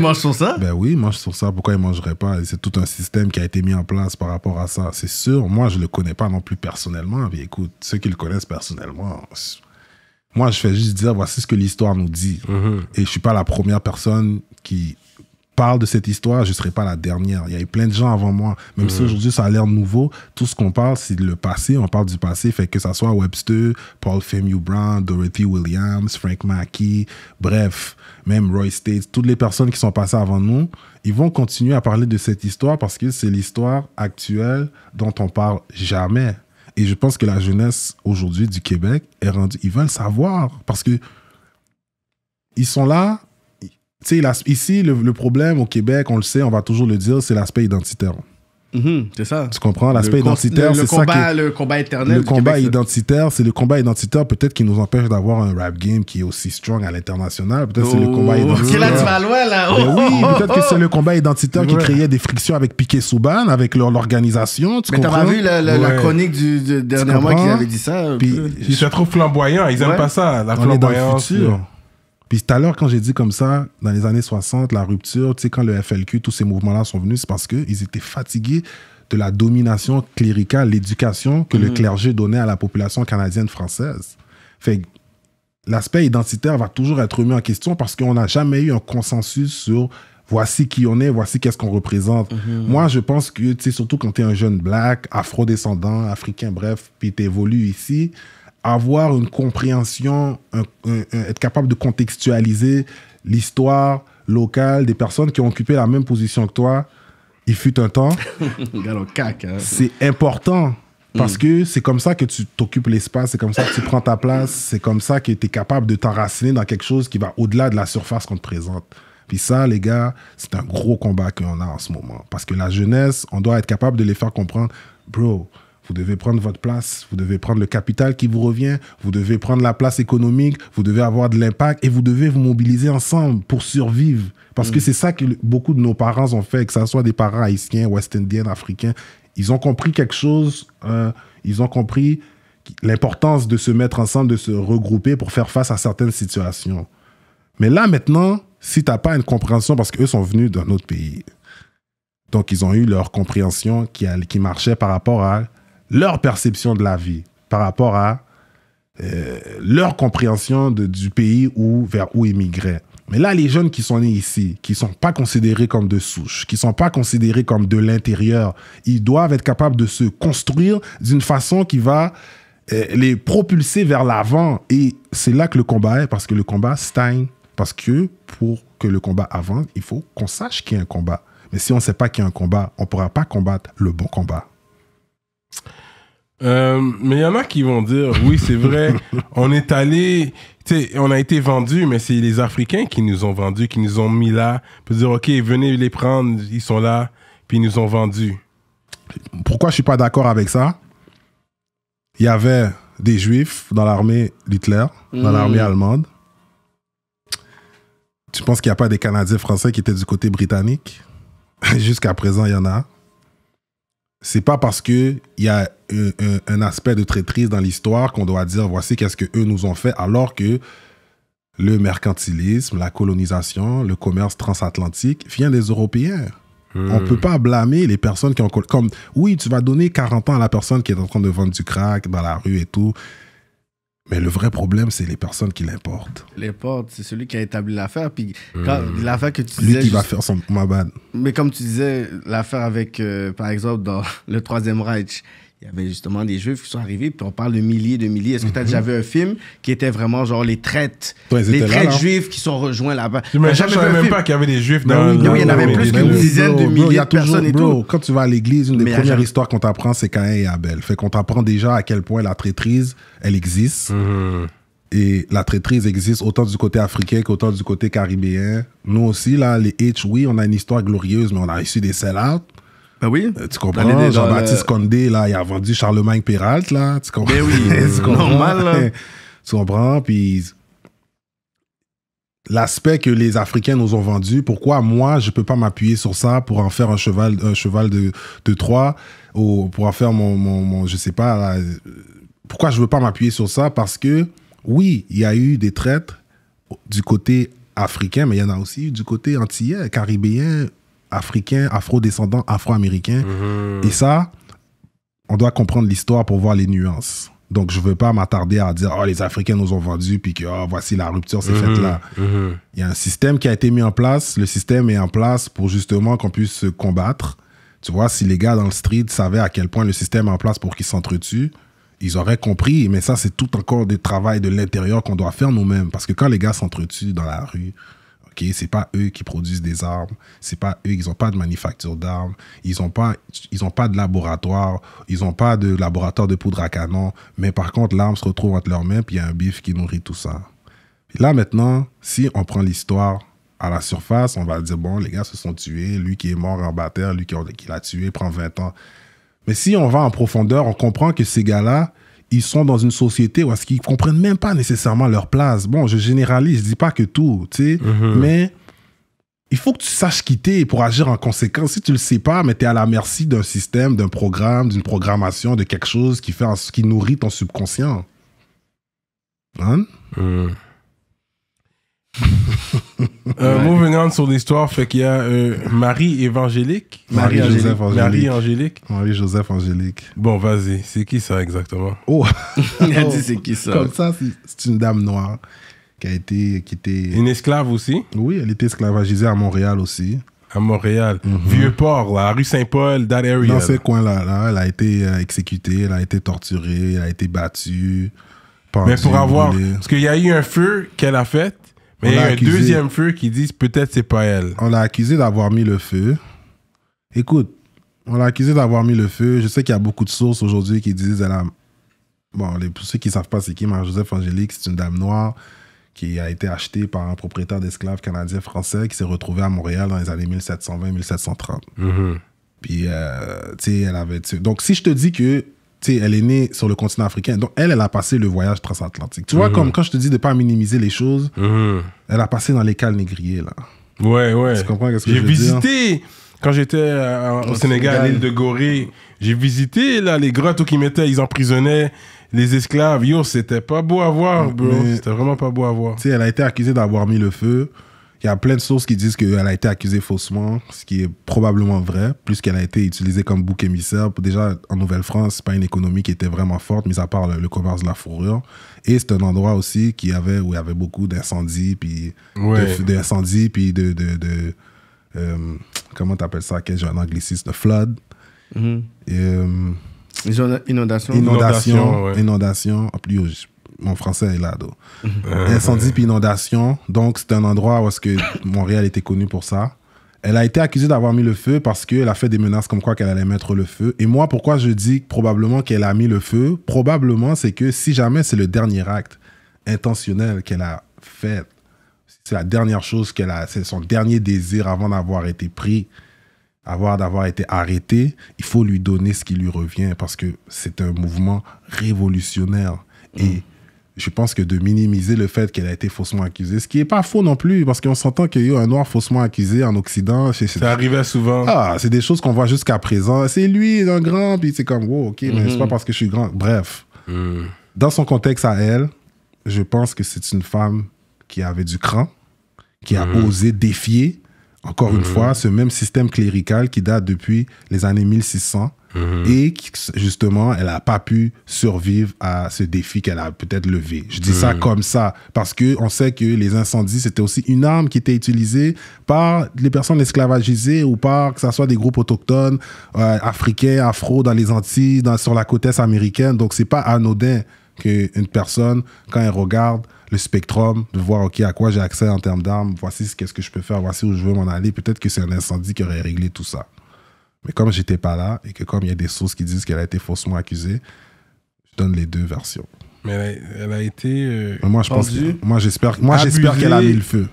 mange, sur ça. Ben oui, il mange sur ça. Pourquoi il mangerait pas C'est tout un système qui a été mis en place par rapport à ça. C'est sûr. Moi, je le connais pas non plus personnellement. Mais écoute, ceux qui le connaissent personnellement. Moi, je fais juste dire voici ce que l'histoire nous dit. Mm-hmm. Et je suis pas la première personne qui parle de cette histoire, je ne serai pas la dernière. Il y a eu plein de gens avant moi. Même si mm. aujourd'hui, ça a l'air nouveau, tout ce qu'on parle, c'est le passé. On parle du passé. Fait que ça soit Webster, Paul Femme Brown, Dorothy Williams, Frank Mackey, bref, même Roy States, toutes les personnes qui sont passées avant nous, ils vont continuer à parler de cette histoire parce que c'est l'histoire actuelle dont on parle jamais. Et je pense que la jeunesse aujourd'hui du Québec est rendue. Ils veulent savoir parce que ils sont là ici, le, problème au Québec, on le sait, on va toujours le dire, c'est l'aspect identitaire. Mm-hmm, c'est ça. Tu comprends l'aspect identitaire, c'est le combat éternel. Le combat identitaire, c'est le combat identitaire peut-être qui nous empêche d'avoir un rap game qui est aussi strong à l'international. Peut-être c'est le oh. combat identitaire. là tu vas loin là. Ben oui, <laughs> peut-être que c'est le combat identitaire qui créait des frictions avec Piquet Souban, avec l'organisation. Mais t'as vu la, chronique du, dernier mois qui avait dit ça. Puis, ils se trouvent flamboyants, ils aiment pas ça, la flamboyance. Puis tout à l'heure, quand j'ai dit comme ça, dans les années 60, la rupture, tu sais, quand le FLQ, tous ces mouvements-là sont venus, c'est parce qu'ils étaient fatigués de la domination cléricale, l'éducation que le mm. clergé donnait à la population canadienne-française. Fait l'aspect identitaire va toujours être remis en question parce qu'on n'a jamais eu un consensus sur voici qui on est, voici qu'est-ce qu'on représente. Mm-hmm. Moi, je pense que, tu sais, surtout quand tu es un jeune black, afro-descendant, africain, bref, puis tu évolues ici, avoir une compréhension, être capable de contextualiser l'histoire locale des personnes qui ont occupé la même position que toi, il fut un temps. <laughs> Hein. c'est important parce mm. que c'est comme ça que tu t'occupes l'espace, c'est comme ça que tu prends ta place, c'est comme ça que tu es capable de t'enraciner dans quelque chose qui va au-delà de la surface qu'on te présente. Puis ça, les gars, c'est un gros combat qu'on a en ce moment. Parce que la jeunesse, on doit être capable de les faire comprendre, bro, vous devez prendre votre place, vous devez prendre le capital qui vous revient, vous devez prendre la place économique, vous devez avoir de l'impact et vous devez vous mobiliser ensemble pour survivre. Parce que mm. c'est ça que beaucoup de nos parents ont fait, que ce soit des parents haïtiens, west indiens africains. Ils ont compris quelque chose, euh, ils ont compris l'importance de se mettre ensemble, de se regrouper pour faire face à certaines situations. Mais là, maintenant, si tu n'as pas une compréhension, parce qu'eux sont venus d'un autre pays, donc ils ont eu leur compréhension qui, qui marchait par rapport à leur perception de la vie par rapport à euh, leur compréhension de, du pays où, vers où émigrer. Mais là, les jeunes qui sont nés ici, qui ne sont pas considérés comme de souche, qui ne sont pas considérés comme de l'intérieur, ils doivent être capables de se construire d'une façon qui va euh, les propulser vers l'avant. Et c'est là que le combat est, parce que le combat stagne. Parce que pour que le combat avance, il faut qu'on sache qu'il y a un combat. Mais si on ne sait pas qu'il y a un combat, on ne pourra pas combattre le bon combat. Euh, mais il y en a qui vont dire, oui, c'est vrai, <laughs> on est allé, on a été vendu, mais c'est les Africains qui nous ont vendus, qui nous ont mis là, pour dire, OK, venez les prendre, ils sont là, puis ils nous ont vendus. Pourquoi je suis pas d'accord avec ça Il y avait des Juifs dans l'armée d'Hitler, dans hmm. l'armée allemande. Tu penses qu'il n'y a pas des Canadiens français qui étaient du côté britannique <laughs> Jusqu'à présent, il y en a c'est pas parce que il y a euh, un, aspect de traîtrise dans l'histoire qu'on doit dire voici qu'est-ce que eux nous ont fait alors que le mercantilisme, la colonisation, le commerce transatlantique vient des Européens. On ne hmm. peut pas blâmer les personnes qui ont... Comme, oui, tu vas donner 40 ans à la personne qui est en train de vendre du crack dans la rue et tout, mais le vrai problème, c'est les personnes qui l'importent. L'importe, c'est celui qui a établi l'affaire. Puis hmm. l'affaire que tu disais. Lui qui va faire son ma Mais comme tu disais, l'affaire avec, euh, par exemple, dans <laughs> le Troisième Reich, il y avait justement des Juifs qui sont arrivés, puis on parle de milliers de milliers. Est-ce que tu as mhm. déjà vu un film qui était vraiment genre les traites, les traites juives qui sont rejoints là-bas? Je ne savais même pas qu'il y avait des Juifs ben dans Non, il y en avait plus qu'une dizaine de milliers de personnes et tout. Quand tu vas à l'église, une des premières histoires qu'on t'apprend, c'est Caïn et Abel. Fait qu'on t'apprend déjà à quel point la traîtrise, elle existe. Mhm. Et la traîtrise existe autant du côté africain qu'autant du côté caribéen. Nous aussi, là, les H, oui, on a une histoire glorieuse, mais on a reçu des sell ben oui. Euh, tu comprends? Jean-Baptiste Condé, là, il a vendu Charlemagne Péralte là. Tu comprends? Ben oui, <laughs> c'est normal, <laughs> Tu comprends? Puis l'aspect que les Africains nous ont vendu, pourquoi moi, je peux pas m'appuyer sur ça pour en faire un cheval, un cheval de, de Troie ou pour en faire mon, mon, mon je sais pas, pourquoi je veux pas m'appuyer sur ça? Parce que, oui, il y a eu des traîtres du côté africain, mais il y en a aussi du côté antillais, caribéen, africains, afro-descendants, afro-américains. Mhm. Et ça, on doit comprendre l'histoire pour voir les nuances. Donc, je ne veux pas m'attarder à dire, oh, les Africains nous ont vendus, puis que, oh, voici la rupture c'est faite mhm. là. Mhm. Il y a un système qui a été mis en place. Le système est en place pour justement qu'on puisse se combattre. Tu vois, si les gars dans le street savaient à quel point le système est en place pour qu'ils s'entretuent, ils auraient compris. Mais ça, c'est tout encore des travail de l'intérieur qu'on doit faire nous-mêmes. Parce que quand les gars s'entretuent dans la rue, OK, c'est pas eux qui produisent des armes, c'est pas eux, ils n'ont pas de manufacture d'armes, ils n'ont pas, ils ont pas de laboratoire, ils n'ont pas de laboratoire de poudre à canon, mais par contre l'arme se retrouve entre leurs mains puis il y a un bif qui nourrit tout ça. là maintenant, si on prend l'histoire à la surface, on va dire bon, les gars se sont tués, lui qui est mort en bataille, lui qui, qui l'a tué prend 20 ans. Mais si on va en profondeur, on comprend que ces gars-là, ils sont dans une société où est-ce qu'ils comprennent même pas nécessairement leur place. Bon, je généralise, je dis pas que tout, tu sais, mhm. mais il faut que tu saches quitter pour agir en conséquence. Si tu le sais pas, mais tu es à la merci d'un système, d'un programme, d'une programmation, de quelque chose qui fait qui nourrit ton subconscient. Hein? Mhm. Euh, Moving on sur l'histoire, fait qu'il y a euh, Marie Évangélique. Marie, Joseph Angélique. Marie Angélique. Marie Joseph Angélique. Bon, vas-y, c'est qui ça exactement Oh <laughs> Il a dit c'est qui ça Comme ça, c'est une dame noire qui a été. Qui était... Une esclave aussi Oui, elle était esclavagisée à Montréal aussi. À Montréal. Mhm. Vieux-Port, la rue Saint-Paul, that area. Dans ce coin-là, là, elle a été euh, exécutée, elle a été torturée, elle a été battue. Mais pour avoir. Parce qu'il y a eu un feu qu'elle a fait mais il y a un deuxième feu qui disent peut-être c'est pas elle. On l'a accusé d'avoir mis le feu. Écoute, on l'a accusé d'avoir mis le feu. Je sais qu'il y a beaucoup de sources aujourd'hui qui disent elle a... Bon, les, pour ceux qui ne savent pas c'est qui, Marie-Joseph Angélique, c'est une dame noire qui a été achetée par un propriétaire d'esclaves canadien-français qui s'est retrouvé à Montréal dans les années 1720-1730. Mm-hmm. Puis, euh, tu sais, elle avait... Donc, si je te dis que sais, elle est née sur le continent africain. Donc, elle, elle a passé le voyage transatlantique. Tu vois, mhm. comme quand je te dis de ne pas minimiser les choses, mhm. elle a passé dans les cales négriers, là. Ouais, ouais. Tu comprends J'ai visité, quand j'étais euh, au Sénégal, à l'île de Gorée, j'ai visité, là, les grottes où ils mettaient, ils emprisonnaient les esclaves. Yo, c'était pas beau à voir, bro. C'était vraiment pas beau à voir. Tu sais, elle a été accusée d'avoir mis le feu. Il y a plein de sources qui disent qu'elle a été accusée faussement, ce qui est probablement vrai, plus qu'elle a été utilisée comme bouc émissaire. Déjà, en Nouvelle-France, n'est pas une économie qui était vraiment forte, mis à part le, commerce de la fourrure. Et c'est un endroit aussi qui avait, où il y avait beaucoup d'incendies, puis d'incendies, puis de... de, de euh, comment t'appelles ça? Quel j'ai un De flood. Mm -hmm. Inondation. Inondation. Inondation mon français est là. Donc. Mhm. Incendie puis inondation. Donc, c'est un endroit où est-ce que Montréal était connu pour ça. Elle a été accusée d'avoir mis le feu parce qu'elle a fait des menaces comme quoi qu'elle allait mettre le feu. Et moi, pourquoi je dis probablement qu'elle a mis le feu Probablement, c'est que si jamais c'est le dernier acte intentionnel qu'elle a fait, c'est la dernière chose qu'elle a, c'est son dernier désir avant d'avoir été pris, avant d'avoir été arrêté, il faut lui donner ce qui lui revient parce que c'est un mouvement révolutionnaire. Et mm je pense que de minimiser le fait qu'elle a été faussement accusée, ce qui n'est pas faux non plus, parce qu'on s'entend qu'il y a un noir faussement accusé en Occident. C'est, ça arrivait souvent. Ah, c'est des choses qu'on voit jusqu'à présent. C'est lui, un grand, puis c'est comme, oh, ok, mais mhm. c'est pas parce que je suis grand. Bref, mhm. dans son contexte à elle, je pense que c'est une femme qui avait du cran, qui a mhm. osé défier, encore une fois, ce même système clérical qui date depuis les années 1600 Mhm. et justement, elle n'a pas pu survivre à ce défi qu'elle a peut-être levé. Je dis ça mhm. comme ça parce que on sait que les incendies, c'était aussi une arme qui était utilisée par les personnes esclavagisées ou par que ce soit des groupes autochtones, euh, africains, afro, dans les Antilles, dans, sur la côte est américaine. Donc, c'est pas anodin qu'une personne, quand elle regarde le spectrum, de voir, OK, à quoi j'ai accès en termes d'armes, voici ce qu'est-ce que je peux faire, voici où je veux m'en aller. Peut-être que c'est un incendie qui aurait réglé tout ça. Mais comme j'étais pas là et que comme il y a des sources qui disent qu'elle a été faussement accusée, je donne les deux versions. Mais elle a, été. Euh, moi, je pense. moi, j'espère. Moi, j'espère qu'elle a mis le feu.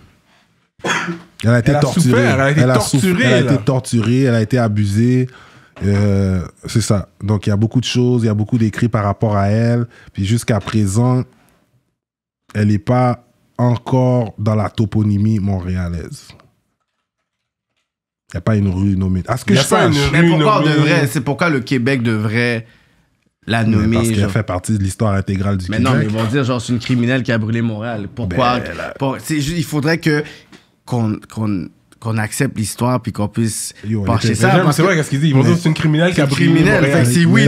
Elle a été torturée. elle a été torturée. elle a été torturée. Elle a été abusée. Euh, c'est ça. Donc, il y a beaucoup de choses. Il y a beaucoup d'écrits par rapport à elle. Puis jusqu'à présent, elle n'est pas encore dans la toponymie montréalaise. Il n'y a pas une rue nommée. Ah, est que je une C'est pourquoi le Québec devrait la nommer. parce qu'elle fait partie de l'histoire intégrale du Québec. Mais non, ils vont dire genre c'est une criminelle qui a brûlé Montréal. Pourquoi ben, Il faudrait que qu'on qu'on qu'on accepte l'histoire puis qu'on puisse parcher ça. C'est vrai qu'est-ce qu'ils disent. Ils vont dire c'est une criminelle qui a brûlé Montréal c'est oui,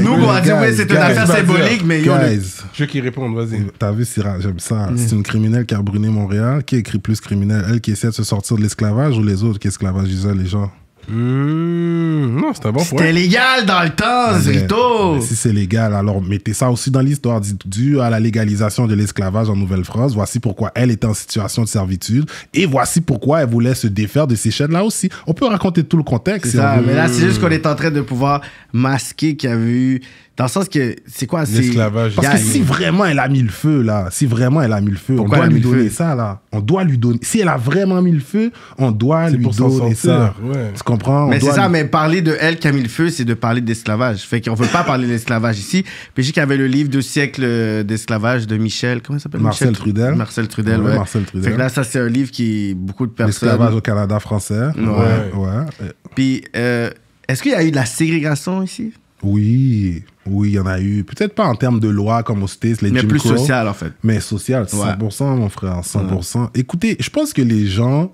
nous, on va dire c'est une affaire symbolique, mais je qui répondent vas-y. T'as vu, j'aime ça. Mm. C'est une criminelle qui a brûlé Montréal. Qui écrit plus criminelle Elle qui essaie de se sortir de l'esclavage ou les autres qui esclavagisaient les gens Mmh. non, c'était bon C'était légal dans le temps, Zrito. Si c'est légal, alors mettez ça aussi dans l'histoire. Dû à la légalisation de l'esclavage en Nouvelle-France, voici pourquoi elle était en situation de servitude et voici pourquoi elle voulait se défaire de ces chaînes-là aussi. On peut raconter tout le contexte. ça, mais là, c'est juste qu'on est en train de pouvoir masquer qu'il y a eu dans le sens que, c'est quoi c'est L'esclavage. Parce que si vraiment elle a mis le feu, là, si vraiment elle a mis le feu, on doit lui donner ça, là. On doit lui donner. Si elle a vraiment mis le feu, on doit lui donner ça. Tu comprends? mais c'est ça, mais parler de elle qui a mis le feu, c'est de parler d'esclavage. Fait qu'on veut pas parler d'esclavage ici. J'ai qu'il y avait le livre de siècle euh, d'esclavage de Michel, comment s'appelle Marcel Trudel. Marcel Trudel, ouais. Marcel Trudel. là, ça, c'est un livre qui beaucoup de personnes. L'esclavage au Canada français. Ouais. ouais. Puis, euh, est-ce qu'il y a eu de la ségrégation ici? Oui, oui, il y en a eu. Peut-être pas en termes de loi comme au States, les Mais plus social, en fait. Mais social, 100%, mon frère, 100%. Écoutez, je pense que les gens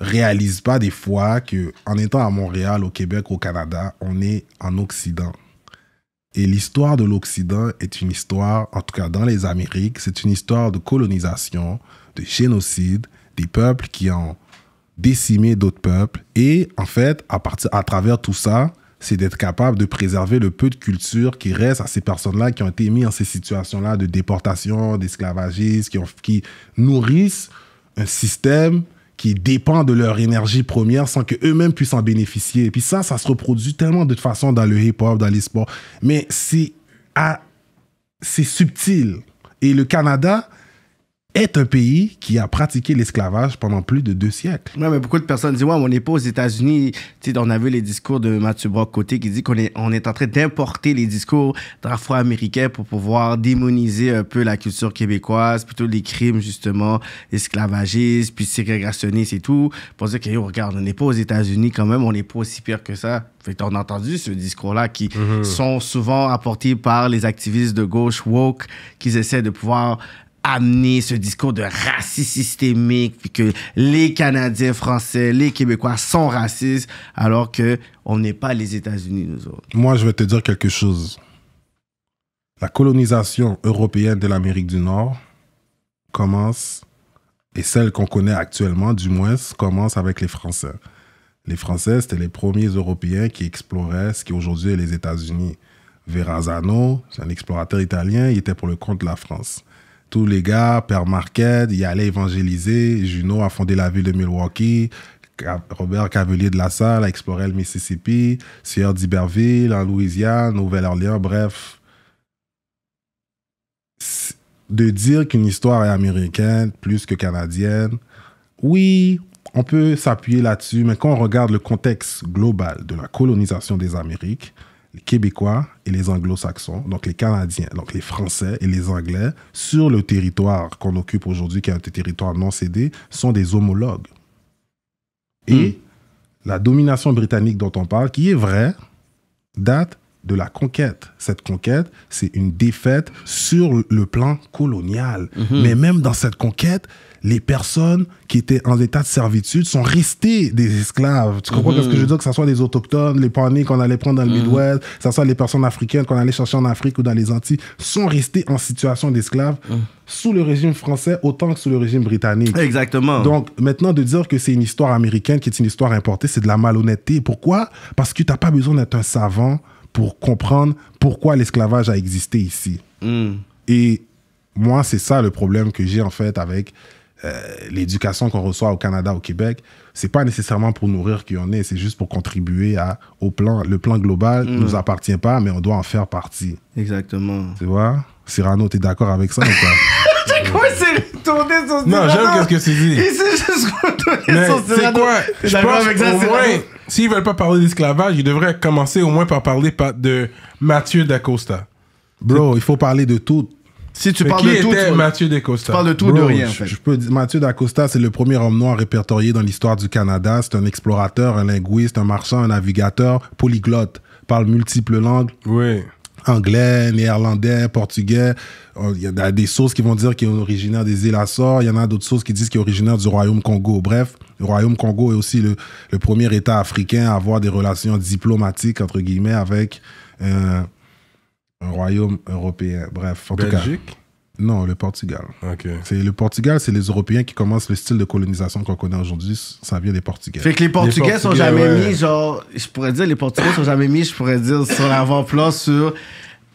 réalisent pas des fois que en étant à Montréal, au Québec, au Canada, on est en Occident. Et l'histoire de l'Occident est une histoire, en tout cas dans les Amériques, c'est une histoire de colonisation, de génocide, des peuples qui ont décimé d'autres peuples. Et en fait, à, partir, à travers tout ça, c'est d'être capable de préserver le peu de culture qui reste à ces personnes-là qui ont été mises en ces situations-là de déportation, d'esclavagisme, qui, qui nourrissent un système qui dépend de leur énergie première sans que eux-mêmes puissent en bénéficier. Et puis ça, ça se reproduit tellement de façon dans le hip-hop, dans les Mais c'est subtil. Et le Canada, est un pays qui a pratiqué l'esclavage pendant plus de deux siècles. Ouais, mais beaucoup de personnes disent, ouais, on n'est pas aux États-Unis. On a vu les discours de Mathieu Brock-Côté qui dit qu'on est, on est en train d'importer les discours afro-américains pour pouvoir démoniser un peu la culture québécoise, plutôt les crimes, justement, esclavagistes, puis ségrégationnistes et tout, pour dire que, regarde, on n'est pas aux États-Unis quand même, on n'est pas aussi pire que ça. Fait on a entendu ce discours-là qui mhm. sont souvent apportés par les activistes de gauche woke qui essaient de pouvoir amener ce discours de racisme systémique, puis que les Canadiens français, les Québécois sont racistes, alors que on n'est pas les États-Unis, nous autres. Moi, je vais te dire quelque chose. La colonisation européenne de l'Amérique du Nord commence, et celle qu'on connaît actuellement, du moins, commence avec les Français. Les Français, c'était les premiers Européens qui exploraient ce qui aujourd'hui est les États-Unis. Verrazano, c'est un explorateur italien, il était pour le compte de la France tous les gars, Père Marquette, il allait évangéliser. Juno a fondé la ville de Milwaukee. Robert Cavelier de la Salle a exploré le Mississippi. Sieur d'Iberville en Louisiane, Nouvelle-Orléans, bref. De dire qu'une histoire est américaine plus que canadienne, oui, on peut s'appuyer là-dessus, mais quand on regarde le contexte global de la colonisation des Amériques, les Québécois et les Anglo-Saxons, donc les Canadiens, donc les Français et les Anglais, sur le territoire qu'on occupe aujourd'hui, qui est un territoire non cédé, sont des homologues. Et hmm. la domination britannique dont on parle, qui est vraie, date de la conquête. Cette conquête, c'est une défaite sur le plan colonial. Hmm. Mais même dans cette conquête, les personnes qui étaient en état de servitude sont restées des esclaves. Tu comprends ce que je veux mhm. dire? Que ce soit les autochtones, les panés qu'on allait prendre dans le mhm. Midwest, que ce soit les personnes africaines qu'on allait chercher en Afrique ou dans les Antilles, sont restées en situation d'esclaves mhm. sous le régime français autant que sous le régime britannique. Exactement. Donc, maintenant, de dire que c'est une histoire américaine qui est une histoire importée, c'est de la malhonnêteté. Pourquoi? Parce que tu n'as pas besoin d'être un savant pour comprendre pourquoi l'esclavage a existé ici. Et moi, c'est ça le problème que j'ai en fait avec euh, l'éducation qu'on reçoit au Canada, au Québec, c'est pas nécessairement pour nourrir qui on est, c'est juste pour contribuer à, au plan. Le plan global mm. nous appartient pas, mais on doit en faire partie. Exactement. Tu vois Cyrano, t'es d'accord avec ça ou pas <laughs> quoi, Non, j'aime ce que tu dis. <laughs> C'est juste retourné sur C'est quoi Je pense avec ça, s'ils veulent pas parler d'esclavage, ils devraient commencer au moins par parler de Mathieu D'Acosta. Bro, il faut parler de tout. Si tu parles de tout, tu... Mathieu parles de tout de rien. En fait. peux Mathieu Dacosta, c'est le premier homme noir répertorié dans l'histoire du Canada. C'est un explorateur, un linguiste, un marchand, un navigateur, polyglotte, parle multiples langues. Oui. Anglais, néerlandais, portugais. Oh, il y a des sources qui vont dire qu'il est originaire des îles Açores. Il y en a d'autres sources qui disent qu'il est originaire du Royaume Congo. Bref, le Royaume Congo est aussi le, premier État africain à avoir des relations diplomatiques, entre guillemets, avec euh, un royaume européen. Bref, en Belgique? tout Non, le Portugal. C'est le Portugal, c'est les Européens qui commencent le style de colonisation qu'on connaît aujourd'hui. Ça vient des Portugais. Fait que les Portugais, sont jamais mis, genre, je pourrais dire, les Portugais sont jamais mis, je pourrais dire, sur l'avant-plan, sur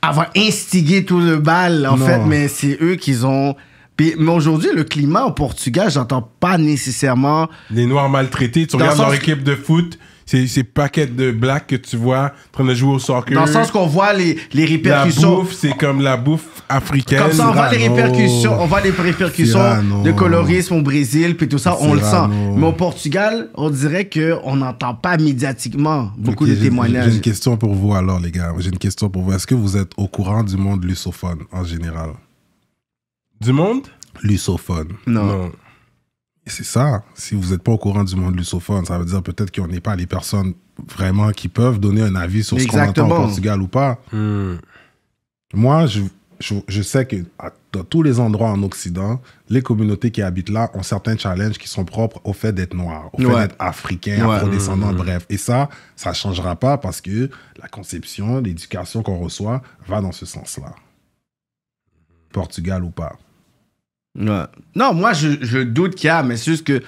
avoir instigé tout le bal, en fait, mais c'est eux qui ont. mais aujourd'hui, le climat au Portugal, j'entends pas nécessairement. Les Noirs maltraités, tu regardes leur équipe de foot, ces, ces paquets de blacks que tu vois en train de jouer au soccer. Dans le sens qu'on voit les, les répercussions. La bouffe, c'est comme la bouffe africaine. Comme ça, on voit les répercussions, on voit les de colorisme au Brésil, puis tout ça, on le sent. Mais au Portugal, on dirait qu'on n'entend pas médiatiquement beaucoup de témoignages. J'ai une question pour vous alors, les gars. J'ai une question pour vous. Est-ce que vous êtes au courant du monde lusophone en général? Du monde? Lusophone. non. non c'est ça, si vous n'êtes pas au courant du monde lusophone, ça veut dire peut-être qu'on n'est pas les personnes vraiment qui peuvent donner un avis sur ce qu'on entend au Portugal ou pas. Hmm. Moi, je, je, sais que dans tous les endroits en Occident, les communautés qui habitent là ont certains challenges qui sont propres au fait d'être noir, au fait d'être africain, ouais. Hmm. bref. Et ça, ça ne changera pas parce que la conception, l'éducation qu'on reçoit va dans ce sens-là. Portugal ou pas. Non, moi, je, doute qu'il y a, mais c'est juste que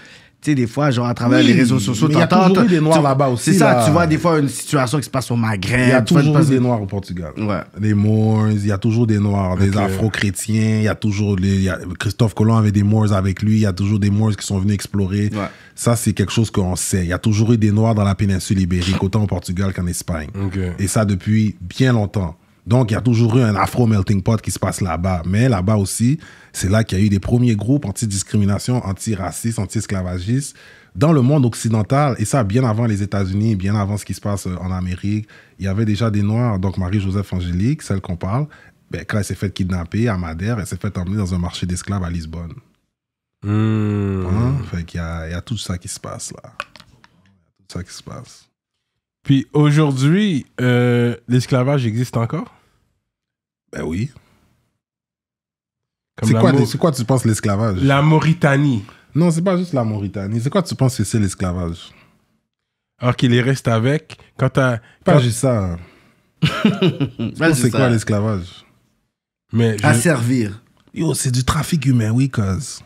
tu sais, des fois, genre, à travers les réseaux sociaux, Il y a toujours des Noirs là-bas aussi. C'est ça, tu vois, des fois, une situation qui se passe au Maghreb. Il y a toujours des Noirs au Portugal. Ouais. Les Moors, il y a toujours des Noirs, des Afro-chrétiens, il y a toujours. Les, Christophe Colomb avait des Moors avec lui, il y a toujours des Moors qui sont venus explorer. Ouais. Ça, c'est quelque chose qu'on sait. Il y a toujours eu des Noirs dans la péninsule ibérique, autant au Portugal qu'en Espagne. Et ça, depuis bien longtemps. Donc, il y a toujours eu un afro-melting pot qui se passe là-bas. Mais là-bas aussi, c'est là qu'il y a eu des premiers groupes anti-discrimination, anti raciste anti esclavagiste dans le monde occidental. Et ça, bien avant les États-Unis, bien avant ce qui se passe euh, en Amérique. Il y avait déjà des Noirs. Donc, Marie-Joseph Angélique, celle qu'on parle, ben, quand elle s'est faite kidnapper à Madère, elle s'est faite emmener dans un marché d'esclaves à Lisbonne. Hmm. Hein? Il y a tout ça qui se passe là. Tout ça qui se passe. Puis aujourd'hui, euh, l'esclavage existe encore? Ben oui. C'est quoi, quoi, tu penses l'esclavage? La Mauritanie. Non, c'est pas juste la Mauritanie. C'est quoi tu penses que c'est l'esclavage? Alors qu'il y reste avec. Quand t'as. Pas juste ça. Hein. <laughs> c'est quoi l'esclavage? Mais À servir. Yo, c'est du trafic humain, oui, cause.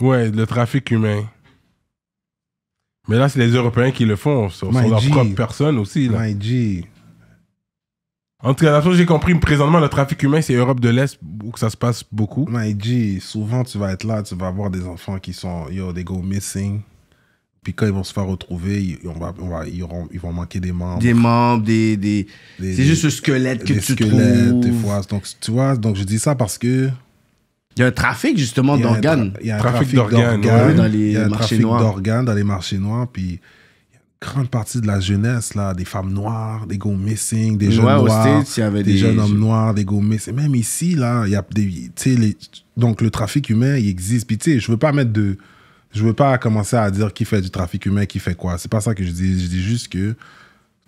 Ouais, le trafic humain. Mais là, c'est les Européens qui le font. Sur, leur propre personne aussi. Là. My G. En tout cas, j'ai compris, présentement, le trafic humain, c'est Europe de l'Est où ça se passe beaucoup. My G, souvent, tu vas être là, tu vas avoir des enfants qui sont, yo, they go missing. Puis quand ils vont se faire retrouver, on va, ils, vont manquer des membres. Des membres, des. des, c'est juste ce squelette que tu squelettes, trouves. Des fois. Donc, tu vois, donc je dis ça parce que il y a un trafic justement d'organes. Il y a un trafic d'organes dans les marchés noirs. d'organes dans les marchés noirs. Puis grande partie de la jeunesse, là, des femmes noires, des go missing, des jeunes noirs, des, jeunes hommes noirs, des go missing. Même ici, là, il y a des, les, donc le trafic humain, il existe. Puis tu sais, je veux pas mettre de, je veux pas commencer à dire qui fait du trafic humain, qui fait quoi. C'est pas ça que je dis. Je dis juste que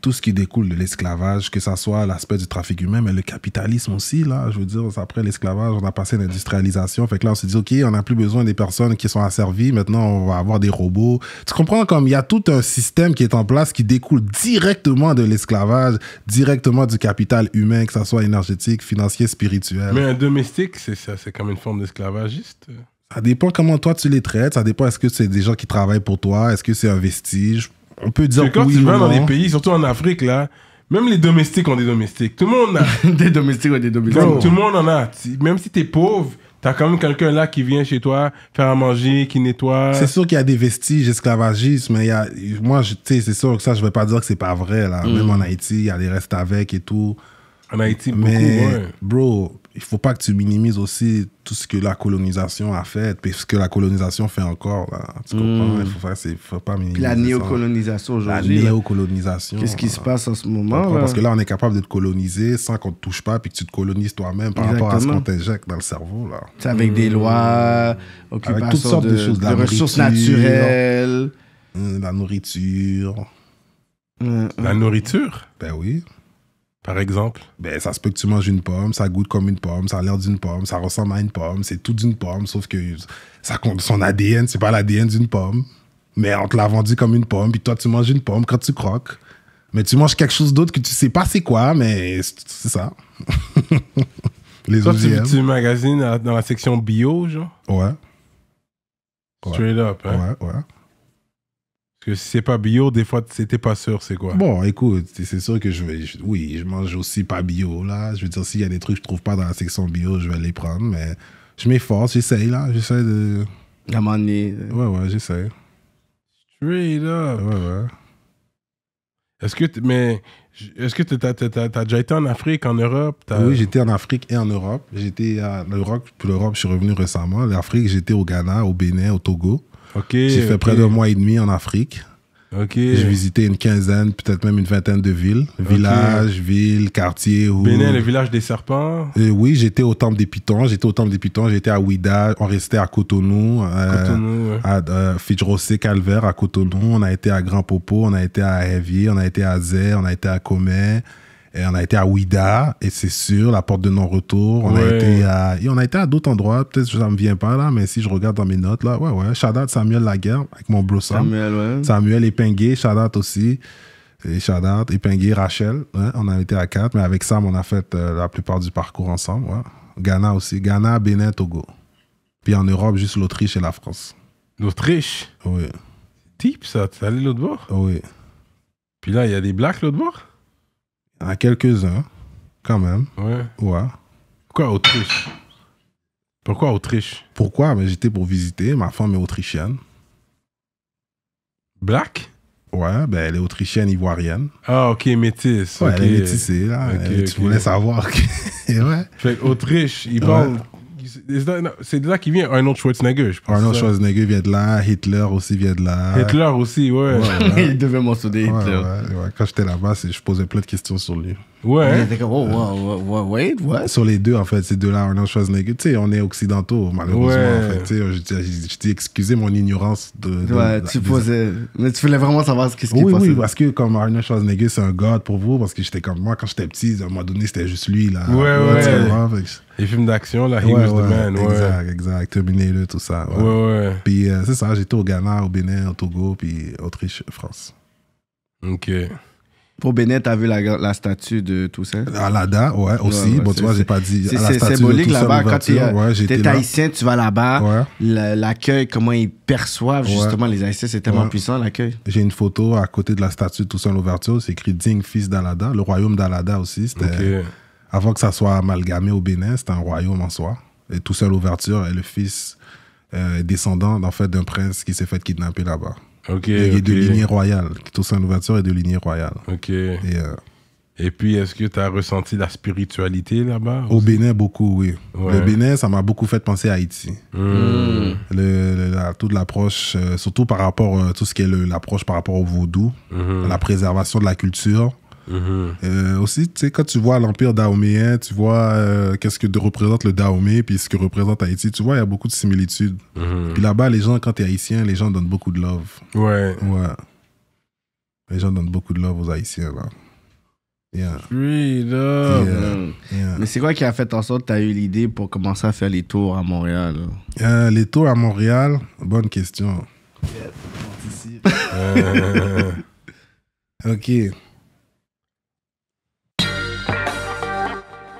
tout ce qui découle de l'esclavage, que ce soit l'aspect du trafic humain, mais le capitalisme aussi, là, je veux dire, après l'esclavage, on a passé l'industrialisation, fait que là, on s'est dit, OK, on n'a plus besoin des personnes qui sont asservies, maintenant, on va avoir des robots. Tu comprends, comme il y a tout un système qui est en place qui découle directement de l'esclavage, directement du capital humain, que ça soit énergétique, financier, spirituel. Mais un domestique, c'est ça, c'est comme une forme d'esclavagiste ça dépend comment toi tu les traites, ça dépend est-ce que c'est des gens qui travaillent pour toi, est-ce que c'est un vestige on peut dire que quand tu vas dans des pays, surtout en Afrique, là, même les domestiques ont des domestiques. Tout le monde a. <laughs> des domestiques ont des domestiques. tout le monde en a. Même si tu es pauvre, tu as quand même quelqu'un là qui vient chez toi faire à manger, qui nettoie. C'est sûr qu'il y a des vestiges esclavagistes, mais il y a, moi, tu sais, c'est sûr que ça, je vais pas dire que c'est pas vrai, là. Mm. Même en Haïti, il y a des restes avec et tout. En Haïti, beaucoup, mais, bro, il faut pas que tu minimises aussi tout ce que la colonisation a fait, puis ce que la colonisation fait encore. Tu hmm. comprends Il faut, faire, faut pas minimiser. la néocolonisation aujourd'hui. La néocolonisation. Qu'est-ce qui se passe en ce moment Parce que là, on est capable de te coloniser sans qu'on te touche pas, puis que tu te colonises toi-même par rapport à ce qu'on t'injecte dans le cerveau. Là. C'est avec des hmm. lois, avec toutes sortes de, choses, ressources naturelles. Hmm, la nourriture. La nourriture Ben oui. Par exemple Ben, ça se peut que tu manges une pomme, ça goûte comme une pomme, ça a l'air d'une pomme, ça ressemble à une pomme, c'est tout d'une pomme, sauf que ça son ADN, c'est pas l'ADN d'une pomme. Mais on te l'a vendu comme une pomme, puis toi, tu manges une pomme quand tu croques. Mais tu manges quelque chose d'autre que tu sais pas c'est quoi, mais c'est ça. <laughs> Les toi, Tu, dans la section bio, genre Ouais. Straight up, hein? Ouais, ouais. Parce que si c'est pas bio, des fois, c'était pas sûr, c'est quoi Bon, écoute, c'est sûr que je vais. oui, je mange aussi pas bio, là. Je veux dire, s'il y a des trucs que je trouve pas dans la section bio, je vais les prendre, mais je m'efforce, j'essaye, là. J'essaie de. À un euh, Ouais, ouais, j'essaie. Straight up. Ouais, ouais. Est-ce que. mais. Est-ce que tu as, déjà été en Afrique, en Europe Oui, j'étais en Afrique et en Europe. J'étais à Europe, puis l'Europe, je suis revenu récemment. L'Afrique, j'étais au Ghana, au Bénin, au Togo. J'ai fait près d'un mois et demi en Afrique. J'ai visité une quinzaine, peut-être même une vingtaine de villes. Villages, villes, quartiers. Où... Bénin, le village des serpents. Et euh, oui, j'étais au temple des pitons. J'étais au temple des pitons. J'étais à Ouida. On restait à Cotonou. Euh, à euh, Calvert, à Cotonou. On a été à Grand Popo. On a été à Hevi, On a été à Zé. On a été à Comet. Et on a été à Ouida, et c'est sûr, la porte de non-retour. On, a été à, et on a été à d'autres endroits, peut-être que ça ne me vient pas là, mais si je regarde dans mes notes, là, ouais, ouais. Shadat Samuel Laguerre, avec mon bro Sam. Samuel, ouais. Samuel Épingué, Shadat aussi. Et Shadat, Épingué, Rachel. on a été à quatre, mais avec Sam, on a fait euh, la plupart du parcours ensemble. Ouais. Ghana aussi. Ghana, Bénin, Togo. Puis en Europe, juste l'Autriche et la France. L'Autriche Oui. Type ça, t'es allé l'autre bord Oui. Puis là, il y a des blacks l'autre bord à quelques-uns, quand même. Ouais. Ouais. Pourquoi Autriche Pourquoi Autriche Pourquoi Mais j'étais pour visiter. Ma femme est autrichienne. Black Ouais, ben elle est autrichienne, ivoirienne. Ah, ok, métisse. ok là. tu voulais savoir. <laughs> ouais. Fait Autriche, ils parlent c'est de là qu'il vient Arnold Schwarzenegger, je pense. Arnold Schwarzenegger vient de là, Hitler aussi vient de là. Hitler aussi, ouais. <laughs> Il devait souder, Hitler. quand j'étais là-bas, je posais plein de questions sur lui. Ouais. On comme, oh, wait, what? Sur les deux, en fait, ces deux-là, Arnold Schwarzenegger, tu sais, on est occidentaux, malheureusement, en fait. tu Je t'ai excusé mon ignorance de. ouais, tu posais. Mais tu voulais vraiment savoir ce qui se oui, passait. Oui, parce que comme Arnold Schwarzenegger, c'est un god pour vous, parce que j'étais comme moi, quand j'étais petit, à un moment donné, c'était juste lui, là. Ouais, ouais. ouais. Les films d'action, là, He was the man, ouais. Exact, exact. Terminator, tout ça. Ouais, ouais. Puis euh, c'est ça, j'étais au Ghana, au Bénin, au Togo, puis Autriche, France. Ok. Pour Bennett, t'as vu la, statue de Toussaint Alada, ouais, aussi. bon, tu vois, j'ai pas dit. C'est symbolique là-bas. Quand t'es haïtien, tu vas là-bas. L'accueil, comment ils perçoivent justement les haïtiens, c'est tellement puissant l'accueil. J'ai une photo à côté de la statue de Toussaint Louverture, c'est écrit Digne fils d'Alada, le royaume d'Alada aussi. Avant que ça soit amalgamé au Bénin, c'était un royaume en soi. Et Toussaint Louverture est le fils euh, descendant en fait d'un prince qui s'est fait kidnapper là-bas. Okay, il y a lignée deux lignées royales. Louverture est de lignée royale. OK. Euh, et, puis, est-ce que tu as ressenti la spiritualité là-bas Au Bénin, beaucoup, oui. Le Bénin, ça m'a beaucoup fait penser à Haïti. Hmm. Le, toute l'approche, euh, surtout par rapport à euh, tout ce qui est l'approche par rapport au vaudou, hmm. la préservation de la culture, Mm-hmm. Euh, aussi, tu sais, quand tu vois l'empire daoméen, tu vois euh, qu'est-ce que représente le Daomé puis ce que représente Haïti, tu vois, il y a beaucoup de similitudes. Mm-hmm. Puis là-bas, les gens, quand es haïtien, les gens donnent beaucoup de love. Ouais. Ouais. Les gens donnent beaucoup de love aux haïtiens, là. Yeah. Mm. Mais c'est quoi qui a fait en sorte que tu as eu l'idée pour commencer à faire les tours à Montréal euh, Les tours à Montréal, bonne question. <laughs> ok.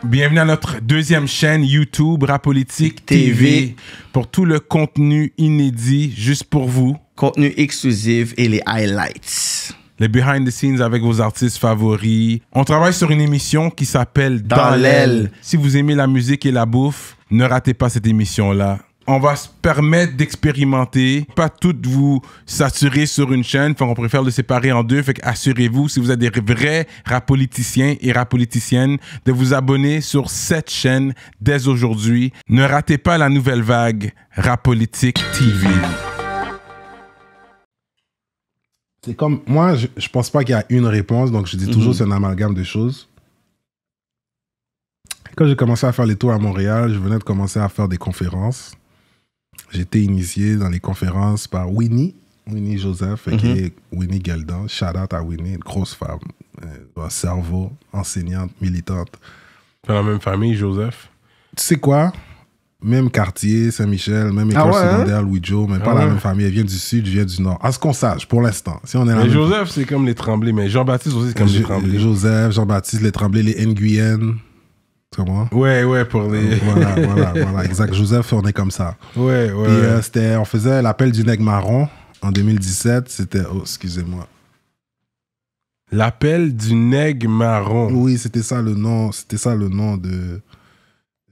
Bienvenue à notre deuxième chaîne YouTube Rapolitique TV. TV pour tout le contenu inédit juste pour vous. Contenu exclusif et les highlights. Les behind the scenes avec vos artistes favoris. On travaille sur une émission qui s'appelle Dans, Dans l'aile. Si vous aimez la musique et la bouffe, ne ratez pas cette émission-là on va se permettre d'expérimenter, pas toutes vous s'assurer sur une chaîne, enfin, on préfère le séparer en deux, fait assurez-vous, si vous êtes des vrais rap politiciens et rap politiciennes, de vous abonner sur cette chaîne dès aujourd'hui. Ne ratez pas la nouvelle vague Rap Politique TV. C'est comme, moi, je, je pense pas qu'il y a une réponse, donc je dis toujours mhm. c'est un amalgame de choses. Quand j'ai commencé à faire les tours à Montréal, je venais de commencer à faire des conférences j'étais initié dans les conférences par Winnie, Winnie Joseph qui mhm. Winnie Galdan. Shout out à Winnie, une grosse femme, un euh, cerveau, enseignante, militante. Dans la même famille, Joseph Tu sais quoi Même quartier, Saint-Michel, même ah école hein? secondaire, Louis jo mais pas la ah même famille. Elle vient du sud, je vient du nord. À ce qu'on sache, pour l'instant. Si mais Joseph, c'est comme les Tremblés, mais Jean-Baptiste aussi, c'est comme les Tremblés. Joseph, Jean-Baptiste, les Tremblés, les Nguyen. Comment ouais, ouais, pour les. voilà, <laughs> voilà, voilà, exact. Joseph, on est comme ça. Ouais, ouais. Euh, on faisait l'appel du nègre marron en 2017. C'était, oh, excusez-moi. L'appel du nègre marron. Oui, c'était ça le nom. C'était ça le nom de.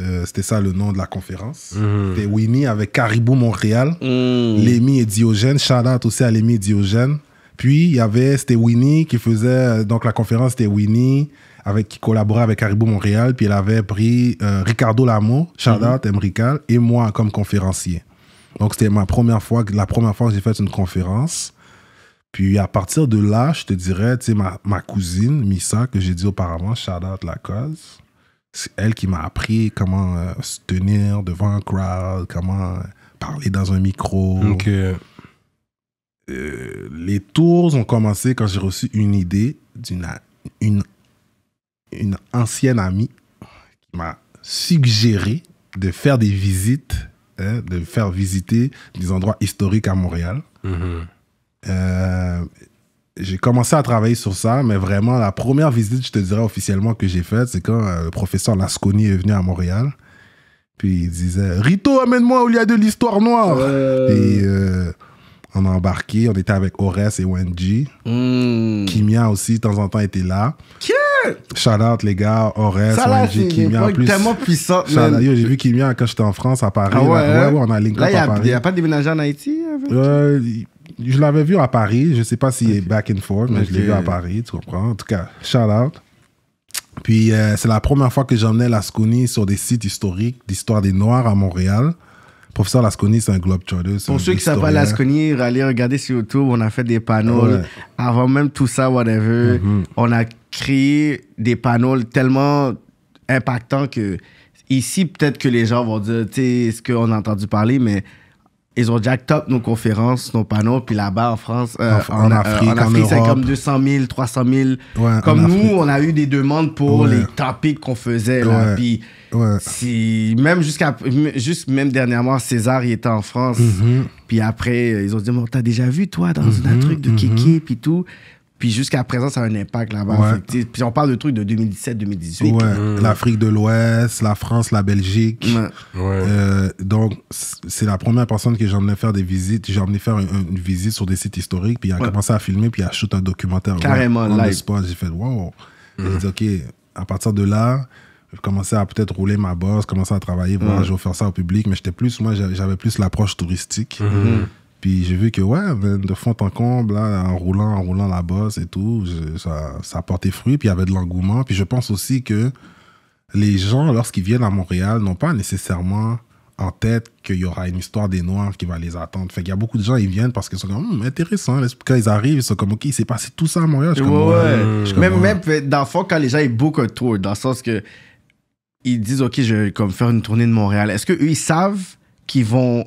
Euh, c'était ça le nom de la conférence. Mhm. C'était Winnie avec Caribou Montréal, mm. Lémi et Diogène. Shout out aussi à Lémi et Diogène. Puis il y avait, c'était Winnie qui faisait, donc la conférence c'était Winnie, avec, qui collaborait avec Haribo Montréal, puis elle avait pris euh, Ricardo Lamo Shadat mm et moi comme conférencier. Donc, c'était ma première fois, la première fois que j'ai fait une conférence. Puis, à partir de là, je te dirais, tu sais, ma, ma, cousine, Missa, que j'ai dit auparavant, Shadat la cause, c'est elle qui m'a appris comment euh, se tenir devant un crowd, comment euh, parler dans un micro. les tours ont commencé quand j'ai reçu une idée d'une une une ancienne amie qui m'a suggéré de faire des visites, hein, de faire visiter des endroits historiques à Montréal. Mhm. Euh, j'ai commencé à travailler sur ça, mais vraiment, la première visite, je te dirais officiellement que j'ai faite, c'est quand euh, le professeur Lasconi est venu à Montréal. Puis il disait Rito, amène-moi où il y a de l'histoire noire. Et euh, on a embarqué, on était avec Ores et Wendy. Hmm. Kimia aussi, de temps en temps, était là. Shout out les gars, Ores, Kimia. En plus, tellement puissant. j'ai vu Kimia quand j'étais en France à Paris. Ah ouais, là, ouais, hein? là, Il n'y a pas de déménagé en Haïti hein, Je l'avais vu à Paris. Je sais pas s'il est back and forth, mais je l'ai vu à Paris, tu comprends. En tout cas, shout out. Puis euh, c'est la première fois que j'emmenais Lasconi sur des sites historiques d'histoire des Noirs à Montréal. Professeur Lasconi, c'est un globe globetrotter. Pour ceux qui ne savent pas Lasconi, allez regarder sur YouTube. On a fait des panneaux. Avant même tout ça, whatever. Mm-hmm. On a créer des panneaux tellement impactants que ici, peut-être que les gens vont dire, tu sais, ce qu'on a entendu parler, mais ils ont jack top nos conférences, nos panneaux, puis là-bas en France, euh, euh, en, Afrique, c'est comme 200 000, 300 000. comme nous, on a eu des demandes pour les topics qu'on faisait. Là, puis si, même jusqu'à juste même dernièrement, César il était en France. Mm-hmm. Puis après, euh, ils ont dit, t'as déjà vu toi dans mm-hmm, un truc de mm-hmm. Kiki puis tout. Puis jusqu'à présent, ça a un impact là-bas. Puis on parle de trucs de 2017-2018. Mm. L'Afrique de l'Ouest, la France, la Belgique. Euh, donc, c'est la première personne que j'ai emmené faire des visites. J'ai emmené faire une, visite sur des sites historiques. Puis il a commencé à filmer, puis il a shoot un documentaire. Carrément, là. J'ai fait, wow. J'ai mm-hmm. dit, OK, à partir de là, je commençais à peut-être rouler ma bosse, commencer à travailler, voilà, mm. je vais faire ça au public. Mais j'étais plus, moi, j'avais plus l'approche touristique. Mm-hmm. Puis j'ai vu que, ouais, de fond en comble, là, en roulant, en roulant la bosse et tout, ça, ça portait fruit, puis il y avait de l'engouement. Puis je pense aussi que les gens, lorsqu'ils viennent à Montréal, n'ont pas nécessairement en tête qu'il y aura une histoire des Noirs qui va les attendre. Fait qu'il y a beaucoup de gens, ils viennent parce qu'ils sont comme, hum, intéressant. Quand ils arrivent, ils sont comme, OK, il s'est passé tout ça à Montréal. même, même dans le fond, quand les gens, ils bookent un tour, dans le sens que ils disent, OK, je vais comme faire une tournée de Montréal, est-ce qu'eux, ils savent qu'ils vont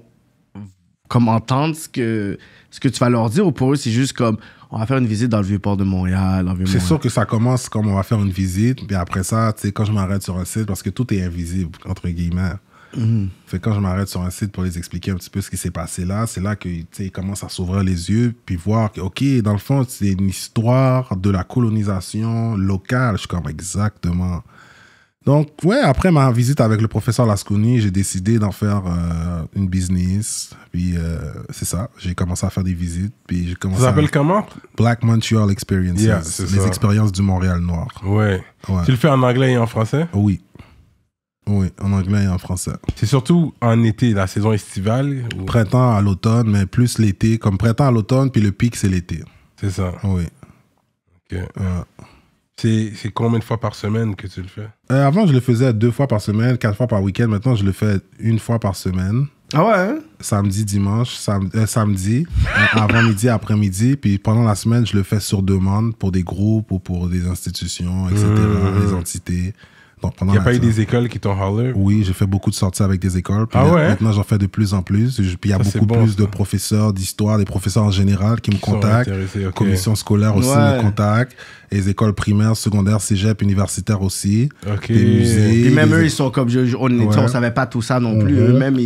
comme entendre ce que, ce que tu vas leur dire ou pour eux, c'est juste comme on va faire une visite dans le Vieux-Port de Montréal. C'est sûr que ça commence comme on va faire une visite, puis après ça, tu sais, quand je m'arrête sur un site, parce que tout est invisible, entre guillemets. Mhm. quand je m'arrête sur un site pour les expliquer un petit peu ce qui s'est passé là, c'est là qu'ils commencent à s'ouvrir les yeux, puis voir que, OK, dans le fond, c'est une histoire de la colonisation locale. Je suis comme, exactement. Donc, ouais, après ma visite avec le professeur Lasconi, j'ai décidé d'en faire euh, une business. Puis, euh, c'est ça, j'ai commencé à faire des visites. Puis, j'ai commencé. Ça s'appelle comment Black Montreal Experiences. Yeah, les ça. expériences du Montréal noir. Ouais. Tu le fais en anglais et en français Oui. Oui, en anglais et en français. C'est surtout en été, la saison estivale Printemps à l'automne, mais plus l'été. Comme printemps à l'automne, puis le pic, c'est l'été. C'est ça. Oui. Ok. C'est combien de fois par semaine que tu le fais euh, Avant, je le faisais deux fois par semaine, quatre fois par week-end. Maintenant, je le fais une fois par semaine. Ah ouais hein? Samedi, dimanche, euh, samedi, euh, <laughs> avant-midi, après-midi. Puis pendant la semaine, je le fais sur demande pour des groupes ou pour des institutions, etc., Des mmh. entités. Donc, Il n'y a pas eu des écoles qui t'ont hollé Oui, j'ai fait beaucoup de sorties avec des écoles. ah ouais? Maintenant, j'en fais de plus en plus. Puis il y a beaucoup plus de professeurs d'histoire, des professeurs en général qui, me contactent. Okay. Commission scolaire aussi me contactent les écoles primaires, secondaires, cégep, universitaires aussi. OK. Et même eux, ils sont comme. on ne savait pas tout ça non plus. Mhm. Eux-mêmes,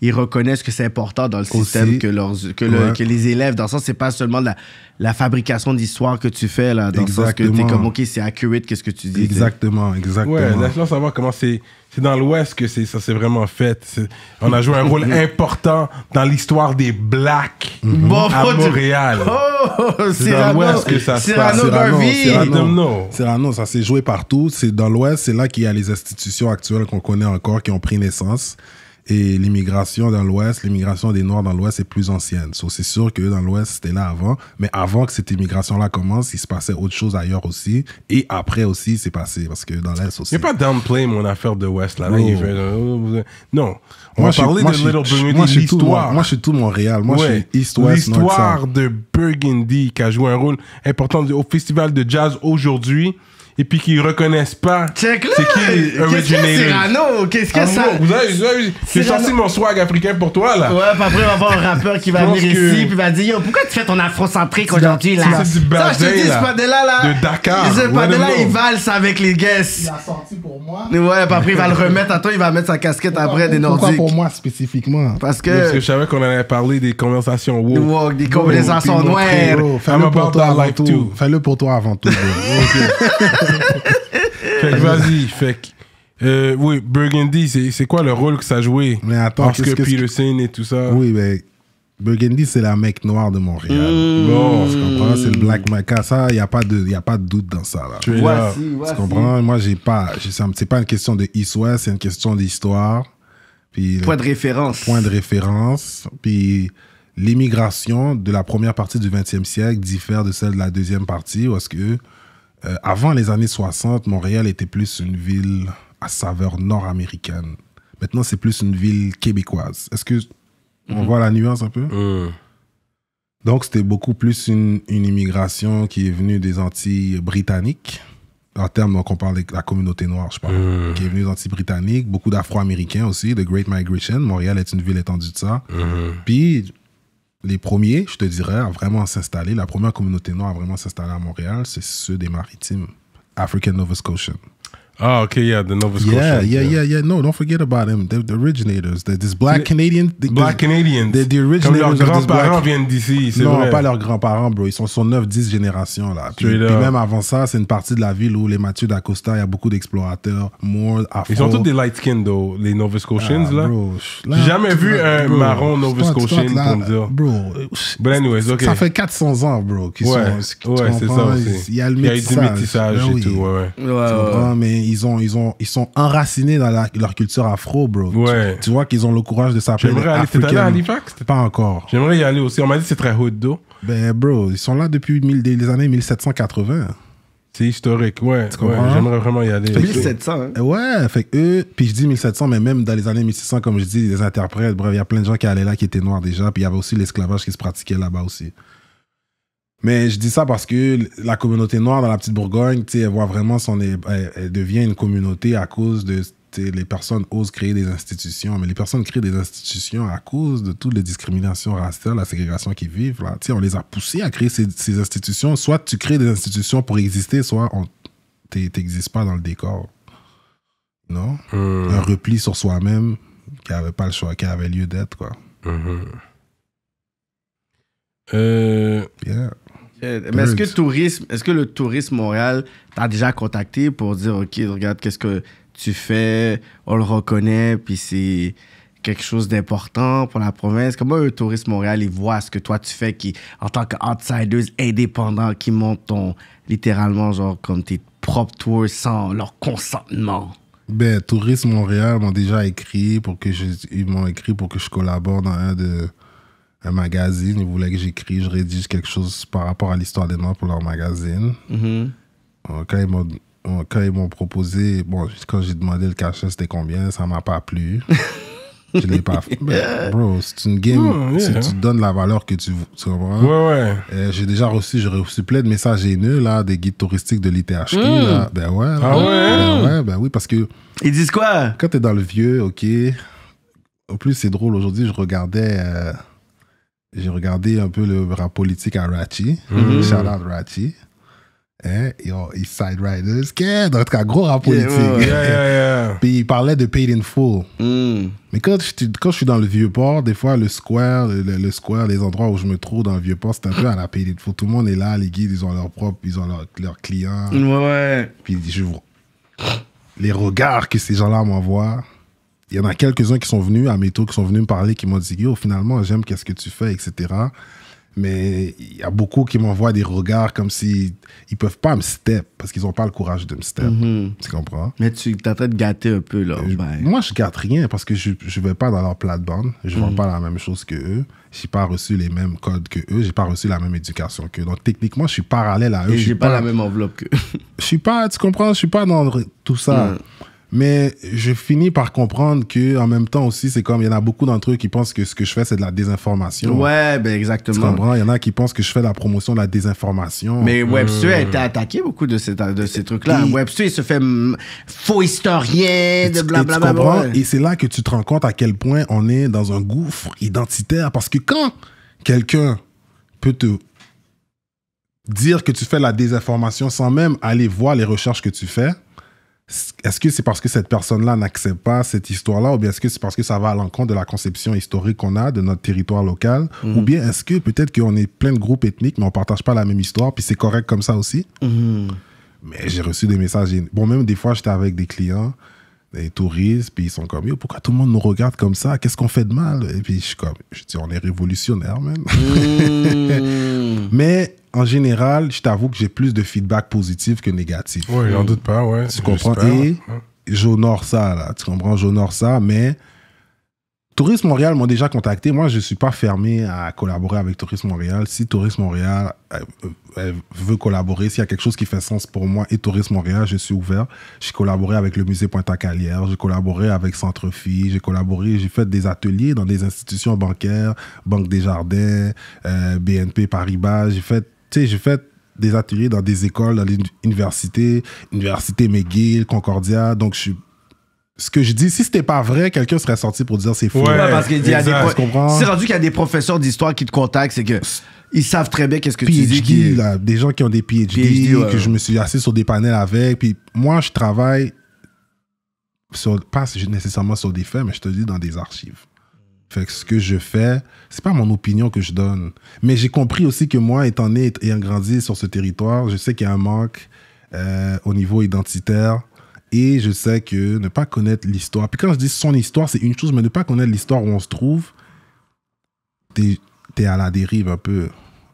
ils, reconnaissent que c'est important dans le système que, les élèves. Dans le sens, c'est pas seulement la, fabrication d'histoire que tu fais, là. Dans le sens que tu es comme, OK, c'est accurate, qu'est-ce que tu dis. Exactement, exactement. Ouais, laisse-moi savoir comment c'est c'est dans l'Ouest que c'est ça s'est vraiment fait. On a joué un rôle <laughs> important dans l'histoire des Blacks mm-hmm. à Montréal. Oh, c'est dans l'Ouest que ça se passe. Cyrano, Cyrano, ça s'est joué partout. C'est dans l'Ouest, c'est là qu'il y a les institutions actuelles qu'on connaît encore qui ont pris naissance. Et l'immigration dans l'Ouest, l'immigration des Noirs dans l'Ouest est plus ancienne. c'est sûr que dans l'Ouest, c'était là avant. Mais avant que cette immigration-là commence, il se passait autre chose ailleurs aussi. Et après aussi, c'est passé. Parce que dans l'Est aussi. Il n'y a pas downplay mon affaire de l'Ouest. Oh. Euh, non. On moi, va parler de Little l'histoire. Moi, je suis tout Montréal. Moi, je suis East West, L'histoire de Burgundy qui a joué un rôle important au festival de jazz aujourd'hui et puis qu'ils reconnaissent pas. c'est qui C'est qui Qu'est-ce que ah ça? Vous avez, j'ai sorti mon swag africain pour toi là. Ouais, puis après, il va avoir un rappeur qui va venir ici, puis va dire Yo, pourquoi tu fais ton afro-centrique aujourd'hui là? C'est du Ça, je te dis, pas de là. De Dakar. de là, il valse avec les guests. Il a sorti pour moi. Ouais, puis après, il va le remettre à toi, il va mettre sa casquette après des Nordiques. Pourquoi pour moi spécifiquement? Parce que. Parce que je savais qu'on allait parler des conversations woke. des conversations noires. Fais-le pour toi avant tout. Fais-le pour toi avant tout fait <laughs> vas-y, fait euh, oui, Burgundy, c'est quoi le rôle que ça jouait Mais attends, Parce que, puis le que... et tout ça. Oui, mais Burgundy, c'est la mec noire de Montréal. Non mm. tu comprends C'est le Black Maca. Ça, il n'y a, pas de, y a pas de doute dans ça. Là. Tu, vois, Voici, comprends Moi, j'ai pas. C'est pas une question de East-West, c'est une question d'histoire. point de référence. Point de référence. Puis l'immigration de la première partie du 20e siècle diffère de celle de la deuxième partie parce que euh, avant les années 60, Montréal était plus une ville à saveur nord-américaine. Maintenant, c'est plus une ville québécoise. Est-ce que on mhm. voit la nuance un peu hmm. Donc, c'était beaucoup plus une, immigration qui est venue des Antilles britanniques. En termes, donc, on parle de la communauté noire, je parle, hmm. qui est venue des Antilles britanniques, beaucoup d'Afro-Américains aussi, de Great Migration. Montréal est une ville étendue de ça. Hmm. Puis, les premiers, je te dirais, à vraiment s'installer, la première communauté noire à vraiment s'installer à Montréal, c'est ceux des maritimes, African Nova Scotian. Ah ok yeah, the Nova Scotia. Yeah, yeah, yeah, yeah. No, don't forget about them. They're the originators. They're this black Canadian. black Canadians. They're the originators. Comme leurs grands-parents viennent d'ici, c'est vrai. Non, pas leurs grands-parents, bro. Ils sont sur 9-10 générations, là. Puis, même avant ça, c'est une partie de la ville où les Mathieu d'Acosta, il y a beaucoup d'explorateurs, More Afro. Ils sont tous des light skin though, les Nova Scotians, ah, là. J'ai jamais vu un marron Nova Scotian, me dire. Bro, But anyways, okay. ça fait 400 ans, bro, qu'ils ouais, sont... Ouais, c'est ça aussi. Il y a le métissage. Ben et tout, ouais, ouais. Ouais, ils, ont, ils, ont, ils sont enracinés dans leur culture afro, bro. Ouais. Tu, vois qu'ils ont le courage de s'appeler J'aimerais aller, cette allé à Halifax? Pas encore. J'aimerais y aller aussi. On m'a dit que c'est très haut d'eau. Ben, bro, ils sont là depuis les années 1780. C'est historique, ouais. J'aimerais vraiment y aller. 1700, hein? Euh, ouais, fait eux, puis je dis 1700, mais même dans les années 1600, comme je dis, les interprètes, bref, il y a plein de gens qui allaient là qui étaient noirs déjà, puis il y avait aussi l'esclavage qui se pratiquait là-bas aussi. Mais je dis ça parce que la communauté noire dans la petite Bourgogne, elle voit vraiment son. devient une communauté à cause de. Les personnes osent créer des institutions, mais les personnes créent des institutions à cause de toutes les discriminations raciales, la ségrégation qu'ils vivent. Là. on les a poussés à créer ces, institutions. Soit tu crées des institutions pour exister, soit tu n'existes pas dans le décor. Non? Hmm. Un repli sur soi-même qui n'avait pas le choix, qui avait lieu d'être. quoi. Hmm. Euh mais est-ce que, tourisme, est-ce que le tourisme Montréal t'a déjà contacté pour dire, OK, regarde, qu'est-ce que tu fais, on le reconnaît, puis c'est quelque chose d'important pour la province. Comment le tourisme Montréal, il voit ce que toi tu fais qui, en tant qu'outsider indépendant, qui monte ton, littéralement, genre, comme tes propres tours sans leur consentement? Ben, Tourisme Montréal m'ont déjà écrit pour que ils m'ont écrit pour que je collabore dans un de un magazine. Ils voulaient que j'écris, je rédige quelque chose par rapport à l'histoire des Noirs pour leur magazine. Mm-hmm. Euh, euh, quand ils m'ont proposé, bon, quand j'ai demandé le cachet, c'était combien, ça m'a pas plu. <laughs> je l'ai pas fait. Mais, bro, c'est une game, ah, si hein. tu donnes la valeur que tu, tu vois. Ouais, ouais. Euh, j'ai déjà reçu, reçu plein de messages haineux, là, des guides touristiques de l'ITHQ, mm. Ben ouais. Ah ouais. Hein? Ben ouais, ben oui, parce que. Ils disent quoi Quand t'es dans le vieux, ok. En plus, c'est drôle, aujourd'hui, je regardais j'ai regardé un peu le rap politique à Ratchi. Mhm. Shout out Ratchi. Hein? Yo, Side Riders, quest gros rap politique. <laughs> Puis il parlait de paid in full. Mm. Mais quand je, suis dans le vieux port, des fois, le square, le, square, les endroits où je me trouve dans le vieux port, c'est un peu à la paid in full. Tout le monde est là, les guides, ils ont leur propre, ils ont leurs clients. Ouais. Puis je les regards que ces gens-là m'envoient il y en a quelques-uns qui sont venus à mes tours, qui sont venus me parler, qui m'ont dit Yo, finalement, j'aime qu'est-ce que tu fais, etc. Mais il y a beaucoup qui m'envoient des regards comme si ils peuvent pas me step parce qu'ils n'ont pas le courage de me step. Mhm. Tu comprends? Mais tu es en train de gâter un peu, là. Ben. moi, je gâte rien parce que je ne vais pas dans leur plate-bande. Je ne vends mhm. pas la même chose que eux. Je n'ai pas reçu les mêmes codes que eux. J'ai pas reçu la même éducation qu'eux. Donc, techniquement, je suis parallèle à eux. Et je n'ai pas, la même enveloppe qu'eux. je suis pas, tu comprends? Je suis pas dans tout ça. Mais je finis par comprendre que en même temps aussi, c'est comme il y en a beaucoup d'entre eux qui pensent que ce que je fais c'est de la désinformation. Ouais, ben exactement. comprends Il y en a qui pensent que je fais de la promotion de la désinformation. Mais Webster a été hmm. attaqué beaucoup de ces de ces trucs-là. Webster se fait faux historien de blablabla. Et c'est là que tu te rends compte à quel point on est dans un gouffre identitaire parce que quand quelqu'un peut te dire que tu fais de la désinformation sans même aller voir les recherches que tu fais est-ce que c'est parce que cette personne-là n'accepte pas cette histoire-là, ou bien est-ce que c'est parce que ça va à l'encontre de la conception historique qu'on a de notre territoire local, mhm. ou bien est-ce que peut-être qu'on est plein de groupes ethniques, mais on partage pas la même histoire, puis c'est correct comme ça aussi. Mhm. Mais j'ai reçu des messages. Bon, même des fois, j'étais avec des clients, les touristes, puis ils sont comme, pourquoi tout le monde nous regarde comme ça Qu'est-ce qu'on fait de mal Et puis je suis comme, je dis, on est révolutionnaire, même. Mm. <laughs> Mais en général, je t'avoue que j'ai plus de feedback positif que négatif. Oui, j'en doute pas, ouais. Tu comprends Et j'honore ça, là. Tu comprends J'honore ça, mais Tourisme Montréal m'ont déjà contacté. Moi, je ne suis pas fermé à collaborer avec Tourisme Montréal. Si Tourisme Montréal euh, euh, euh, veut collaborer, s'il y a quelque chose qui fait sens pour moi et Tourisme Montréal, je suis ouvert. J'ai collaboré avec le musée Pointe-à-Calière, j'ai collaboré avec centre j'ai collaboré, j'ai fait des ateliers dans des institutions bancaires, Banque des Jardins, BNP Paribas. J'ai fait, j'ai fait des ateliers dans des écoles, dans des universités, Université McGill, Concordia. Donc, je suis ce que je dis, si c'était pas vrai, quelqu'un serait sorti pour dire c'est faux. Ouais, parce qu'il y a des C'est rendu qu'il y a des professeurs d'histoire qui te contactent, c'est que ils savent très bien qu'est-ce que tu dis. des gens qui ont des PhD, que je me suis assis sur des panels avec. Puis moi, je travaille sur, pas nécessairement sur des faits, mais je te dis dans des archives. Fait que ce que je fais, c'est pas mon opinion que je donne. Mais j'ai compris aussi que moi, étant né et ayant grandi sur ce territoire, je sais qu'il y a un manque euh, au niveau identitaire et je sais que ne pas connaître l'histoire. Puis quand je dis son histoire, c'est une chose, mais ne pas connaître l'histoire où on se trouve, t'es es à la dérive un peu.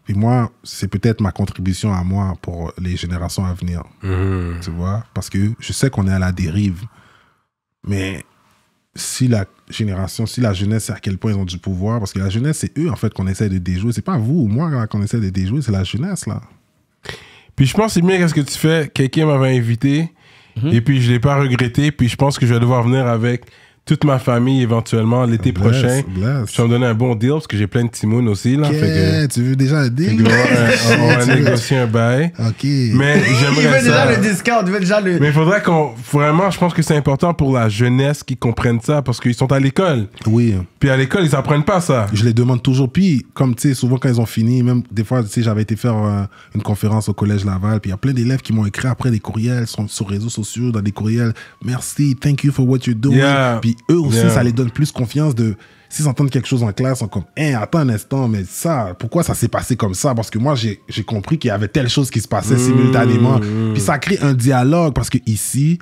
Et moi, c'est peut-être ma contribution à moi pour les générations à venir. Hmm. Tu vois Parce que je sais qu'on est à la dérive. Mais si la génération, si la jeunesse c'est à quel point ils ont du pouvoir, parce que la jeunesse, c'est eux en fait qu'on essaie de déjouer. C'est pas vous ou moi qu'on essaie de déjouer, c'est la jeunesse là. Puis je pense c'est bien qu'est-ce que tu fais. Quelqu'un m'avait invité et puis, je ne l'ai pas regretté. Puis, je pense que je vais devoir venir avec toute ma famille éventuellement l'été prochain. Je vais me donner un bon deal parce que j'ai plein de Timoun aussi. Là, tu veux déjà un deal? <laughs> on va négocier un bail. OK. Mais j'aimerais ça Il veut déjà le discount, il veut déjà le... Mais il faudrait qu'on... Vraiment, je pense que c'est important pour la jeunesse qu'ils comprennent ça parce qu'ils sont à l'école. Oui. Puis à l'école, ils apprennent pas ça. Je les demande toujours. Puis comme tu sais, souvent quand ils ont fini, même des fois, tu sais, j'avais été faire euh, une conférence au Collège Laval, puis il y a plein d'élèves qui m'ont écrit après des courriels sur, les réseaux sociaux, dans des courriels « Merci, thank you for what you're doing eux aussi, ça les donne plus confiance de. S'ils entendent quelque chose en classe, ils sont comme, hé, hein, attends un instant, mais ça, pourquoi ça s'est passé comme ça Parce que moi, j'ai compris qu'il y avait telle chose qui se passait mm. simultanément. Puis ça crée un dialogue parce que ici,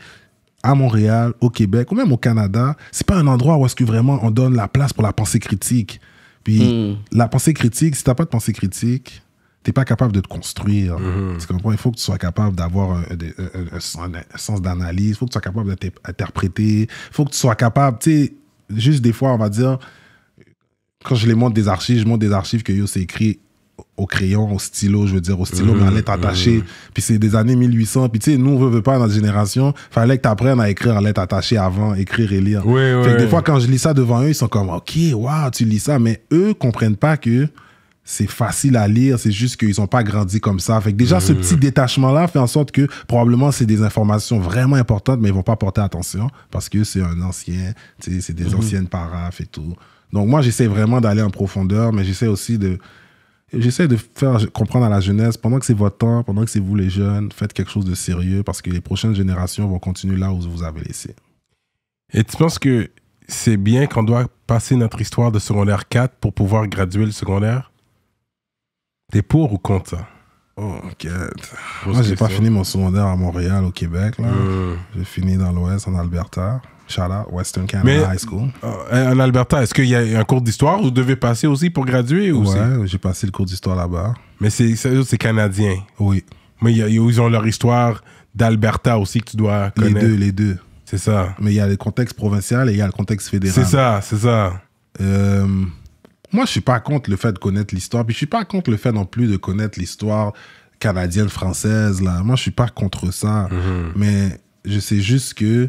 à Montréal, au Québec ou même au Canada, c'est pas un endroit où est-ce que vraiment on donne la place pour la pensée critique. Puis mm. la pensée critique, si t'as pas de pensée critique, t'es pas capable de te construire. Mhm. comprends? Il faut que tu sois capable d'avoir un, un, sens d'analyse, il faut que tu sois capable d'interpréter, il faut que tu sois capable, tu sais, juste des fois, on va dire, quand je les montre des archives, je montre des archives que yo, c'est écrit au crayon, au stylo, je veux dire, au stylo, dans mais à mhm. lettre mhm. attachée. Puis c'est des années 1800. Puis tu sais, nous, on veut, veut pas, notre génération, fallait que apprennes à écrire en lettre attachée avant, écrire et lire. Oui, que des fois, quand je lis ça devant eux, ils sont comme, OK, waouh, tu lis ça. Mais eux comprennent pas que c'est facile à lire, c'est juste qu'ils n'ont pas grandi comme ça. Fait que déjà, ce petit détachement-là fait en sorte que probablement c'est des informations vraiment importantes, mais ils vont pas porter attention parce que c'est un ancien, c'est des mhm. anciennes paraphes et tout. Donc moi, j'essaie vraiment d'aller en profondeur, mais j'essaie aussi de... J'essaie de faire comprendre à la jeunesse, pendant que c'est votre temps, pendant que c'est vous les jeunes, faites quelque chose de sérieux parce que les prochaines générations vont continuer là où vous avez laissé. Et tu penses que c'est bien qu'on doit passer notre histoire de secondaire 4 pour pouvoir graduer le secondaire T'es pour ou contre Oh, ok. Moi, j'ai pas fini mon secondaire à Montréal, au Québec. Euh. J'ai fini dans l'Ouest, en Alberta. out, Western Canada High School. en euh, euh, Alberta, est-ce qu'il y a un cours d'histoire où vous devez passer aussi pour graduer ou Ouais, j'ai passé le cours d'histoire là-bas. Mais c'est, c'est canadien. Oui. Mais ils ont leur histoire d'Alberta aussi que tu dois connaître. Les deux, les deux. C'est ça. Mais il y a le contexte provincial et il y a le contexte fédéral. C'est ça, c'est ça. Euh, moi, je suis pas contre le fait de connaître l'histoire, puis je suis pas contre le fait non plus de connaître l'histoire canadienne, française, là. Moi, je suis pas contre ça. Mhm. Mais je sais juste que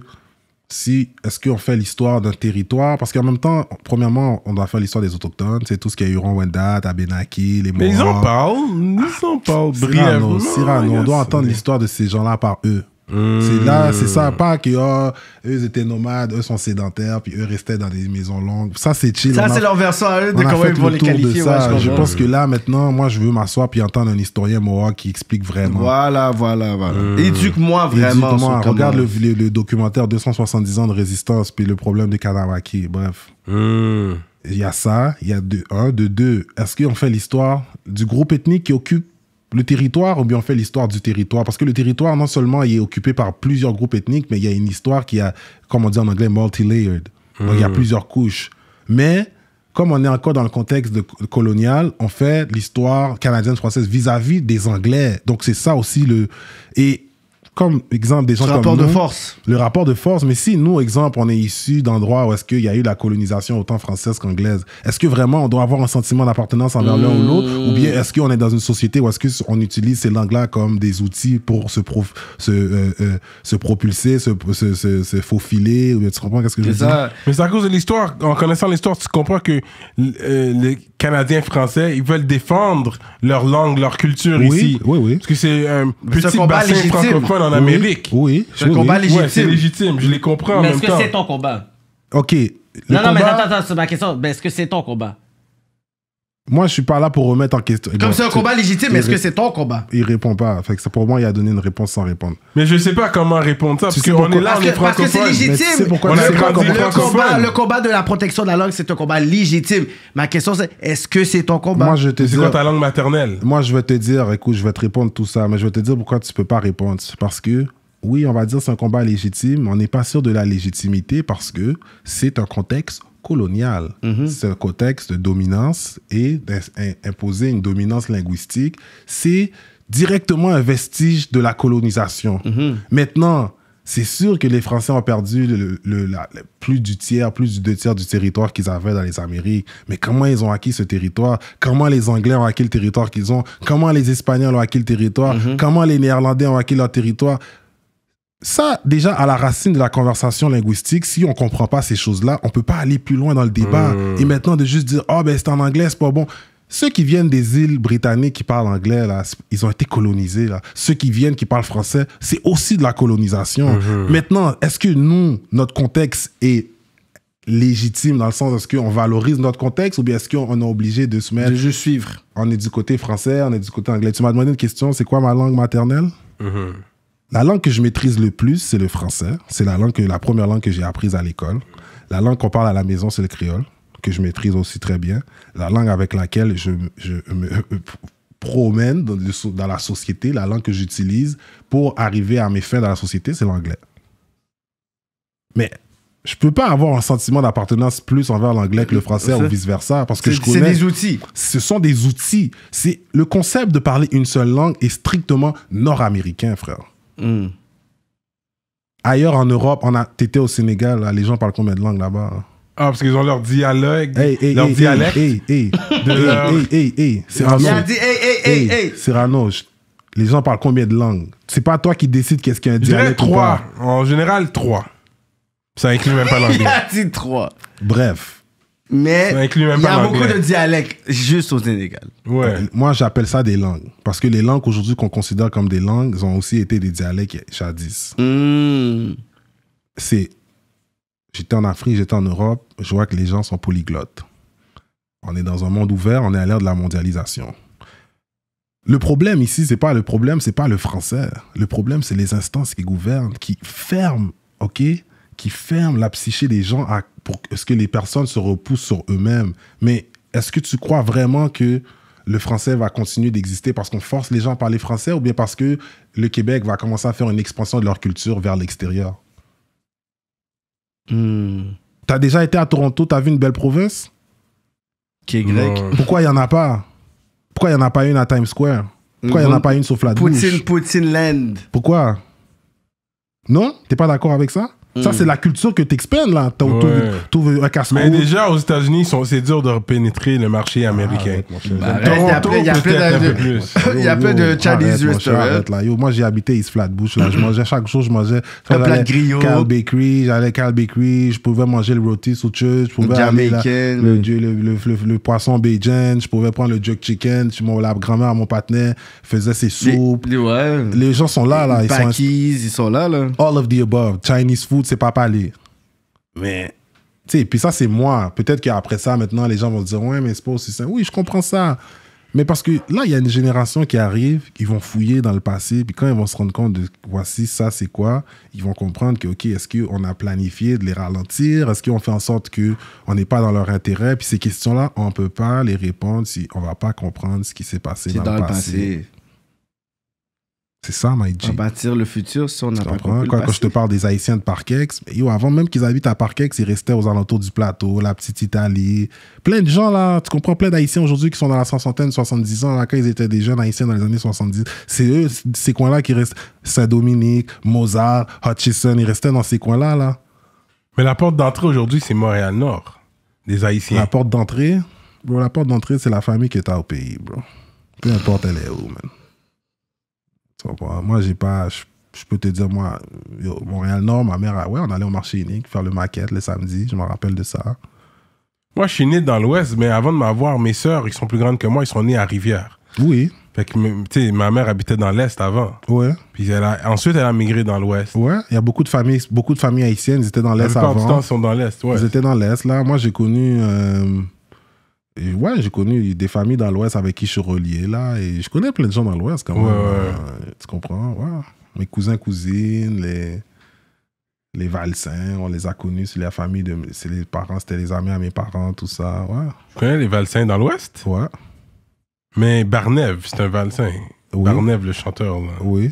si, est-ce qu'on fait l'histoire d'un territoire Parce qu'en même temps, premièrement, on doit faire l'histoire des Autochtones. C'est tout ce qu'il y a eu en Wendat, Benaki, les Mohawks. Mais ils en parlent, ils en ah, parlent brièvement. Cyrano, on doit entendre l'histoire de ces gens-là par eux. C'est là, hmm. c'est ça, pas que oh, eux étaient nomades, eux sont sédentaires, puis eux restaient dans des maisons longues. Ça, c'est chill. Ça, c'est leur version à eux de comment ils vont les qualifier. je, pense que là, maintenant, moi, je veux m'asseoir puis entendre un historien Mohawk qui explique vraiment. Voilà, voilà, voilà. Hmm. Éduque-moi vraiment. Regarde le, documentaire 270 ans de résistance, puis le problème de Kanawaki. Bref. Hmm. Il y a ça, il y a de un. De deux, est-ce qu'on fait l'histoire du groupe ethnique qui occupe le territoire, ou bien on fait l'histoire du territoire, parce que le territoire, non seulement il est occupé par plusieurs groupes ethniques, mais il y a une histoire qui a, comme on dit en anglais, multi-layered. Donc il y a hmm. plusieurs couches. Mais comme on est encore dans le contexte de colonial, on fait l'histoire canadienne-française vis-à-vis des Anglais. Donc c'est ça aussi le... Et comme exemple des gens comme rapport de force. Le rapport de force. Mais si nous, exemple, on est issu d'endroits où est-ce qu'il y a eu la colonisation autant française qu'anglaise, est-ce que vraiment on doit avoir un sentiment d'appartenance envers l'un ou l'autre, ou bien est-ce qu'on est dans une société où est-ce qu'on utilise ces langues-là comme des outils pour se euh, euh, se propulser, se, se, se, faufiler, ou tu comprends qu'est-ce que je veux dire Mais c'est à cause de l'histoire. En connaissant l'histoire, tu comprends que euh, les Canadiens français, ils veulent défendre leur langue, leur culture ici. Oui, oui. Parce que c'est un petit bassin francophone en Amérique. Oui. C'est combat légitime. c'est légitime, je les comprends. Mais est-ce que c'est ton combat? Ok. non, non, mais attends, attends, c'est ma question. Mais est-ce que c'est ton combat? Moi, je suis pas là pour remettre en question. Eh Comme ben, c'est un combat légitime, est-ce que c'est ton combat Il répond pas. Fait pour moi, il a donné une réponse sans répondre. Mais je sais pas comment répondre ça, parce qu'on est là, on est Parce que c'est légitime. Pourquoi on le, combat, le combat de la protection de la langue, c'est un combat légitime. Ma question, c'est est-ce que c'est ton combat Moi, je te C'est quoi ta langue maternelle Moi, je vais te dire, écoute, je vais te répondre tout ça, mais je vais te dire pourquoi tu peux pas répondre. Parce que oui, on va dire c'est un combat légitime, on n'est pas sûr de la légitimité parce que c'est un contexte colonial. Mhm. C'est un contexte de dominance et d'imposer une dominance linguistique, c'est directement un vestige de la colonisation. Mhm. Maintenant, c'est sûr que les Français ont perdu le, plus du tiers, plus du deux tiers du territoire qu'ils avaient dans les Amériques. Mais comment ils ont acquis ce territoire Comment les Anglais ont acquis le territoire qu'ils ont Comment les Espagnols ont acquis le territoire mhm. Comment les Néerlandais ont acquis leur territoire ça, déjà, à la racine de la conversation linguistique, si on ne comprend pas ces choses-là, on ne peut pas aller plus loin dans le débat. Hmm. Et maintenant, de juste dire, ah oh, ben c'est en anglais, c'est pas bon. Ceux qui viennent des îles britanniques qui parlent anglais, là, ils ont été colonisés. Là. Ceux qui viennent qui parlent français, c'est aussi de la colonisation. Hmm, hmm. Maintenant, est-ce que nous, notre contexte est légitime dans le sens est-ce qu'on valorise notre contexte ou bien est-ce qu'on est obligé de se mettre... De juste suivre. On est du côté français, on est du côté anglais. Tu m'as demandé une question, c'est quoi ma langue maternelle la langue que je maîtrise le plus, c'est le français. C'est la langue la première langue que j'ai apprise à l'école. La langue qu'on parle à la maison, c'est le créole, que je maîtrise aussi très bien. La langue avec laquelle je, me euh, promène dans, dans la société, la langue que j'utilise pour arriver à mes fins dans la société, c'est l'anglais. Mais je peux pas avoir un sentiment d'appartenance plus envers l'anglais que le français ou vice versa parce que je connais. C'est des outils. Ce sont des outils. C'est le concept de parler une seule langue est strictement nord-américain, frère. Hmm. Ailleurs en Europe, on a, t'étais au Sénégal, les gens parlent combien de langues là-bas Ah, parce qu'ils ont leur dialogue, hey, hey, leur hey, dialecte. Hey, hey, les gens parlent combien de langues C'est pas toi qui décides qu'est-ce qu'un dialecte. trois. Ou pas. En général, trois. Ça inclut même pas l'anglais. Il a trois. Bref. Mais il y a beaucoup de dialectes juste au Sénégal. Euh, moi, j'appelle ça des langues. Parce que les langues aujourd'hui qu'on considère comme des langues ont aussi été des dialectes jadis. Hmm. C'est. J'étais en Afrique, j'étais en Europe, je vois que les gens sont polyglottes. On est dans un monde ouvert, on est à l'ère de la mondialisation. Le problème ici, c'est pas le problème, c'est pas le français. Le problème, c'est les instances qui gouvernent, qui ferment, OK? qui ferme la psyché des gens à, pour ce que les personnes se repoussent sur eux-mêmes. Mais est-ce que tu crois vraiment que le français va continuer d'exister parce qu'on force les gens à parler français ou bien parce que le Québec va commencer à faire une expansion de leur culture vers l'extérieur tu hmm. T'as déjà été à Toronto, t'as vu une belle province Qui est grecque. Pourquoi il n'y en a pas Pourquoi il n'y en a pas une à Times Square Pourquoi il n'y en a pas une la Flatbush Poutine, Poutine Land. Pourquoi Non T'es pas d'accord avec ça ça, c'est hmm. la culture que t'expènes là. T'as ouais. un casse Mais déjà, aux États-Unis, c'est dur de pénétrer le marché ah, américain. Il y a plein de, de Chinese restaurants. Moi, j'ai habité East Flatbush, Je <laughs> mangeais chaque jour, je mangeais. Un plat de griot. Cal Bakery, j'allais Cal Bakery, je pouvais manger le roti sous church, je pouvais aller le, poisson Beijing, je pouvais prendre le jerk chicken, mon, la grand-mère, mon partenaire, faisait ses soupes. Les, gens sont là, là. Ils sont, ils sont là, là. All of the above. Chinese food c'est pas parler Mais, tu sais, puis ça, c'est moi. Peut-être qu'après ça, maintenant, les gens vont dire, ouais, mais c'est pas aussi simple. Oui, je comprends ça. Mais parce que là, il y a une génération qui arrive, qui vont fouiller dans le passé, puis quand ils vont se rendre compte de voici ça, c'est quoi, ils vont comprendre que, OK, est-ce qu'on a planifié de les ralentir Est-ce qu'on fait en sorte qu'on n'est pas dans leur intérêt Puis ces questions-là, on ne peut pas les répondre si on ne va pas comprendre ce qui s'est passé dans, dans, le passé. C'est ça, my G. bâtir le futur si on n'a pas compris quand, quand je te parle des Haïtiens de Parkex, avant même qu'ils habitent à Parkex, ils restaient aux alentours du plateau, la petite Italie. Plein de gens là, tu comprends, plein d'Haïtiens aujourd'hui qui sont dans la soixantaine, 70 ans, là, quand ils étaient des jeunes Haïtiens dans les années 70. C'est eux, ces coins-là qui restent. Saint-Dominique, Mozart, Hutchison, ils restaient dans ces coins-là, là. Mais la porte d'entrée aujourd'hui, c'est Montréal-Nord, des Haïtiens. La porte d'entrée, bro, la porte d'entrée, c'est la famille qui est au pays, bro. Peu importe elle est où, man. Moi, j'ai pas. Je peux te dire, moi, Montréal-Nord, ma mère, ouais, on allait au marché unique faire le maquette le samedi, je me rappelle de ça. Moi, je suis né dans l'Ouest, mais avant de m'avoir, mes sœurs, ils sont plus grandes que moi, ils sont nés à Rivière. Oui. Fait que, tu sais, ma mère habitait dans l'Est avant. Ouais. Puis elle ensuite, elle a migré dans l'Ouest. Ouais. Il y a beaucoup de familles, beaucoup de familles haïtiennes, ils étaient dans l'Est avant. ils sont dans l'Est, ouais. Ils étaient dans l'Est, là. Moi, j'ai connu euh, ouais, j'ai connu des familles dans l'Ouest avec qui je suis relié là. Et je connais plein de gens dans l'Ouest quand même. Hein. Tu comprends? Mes cousins, cousines, les, les Valsins, on les a connus. C'est la famille de. C'est les parents, c'était les amis à mes parents, tout ça. Ouais. Tu connais les Valsins dans l'Ouest? Ouais. Mais Barnev, c'est un Valsin. Oui. le chanteur. Là. Oui.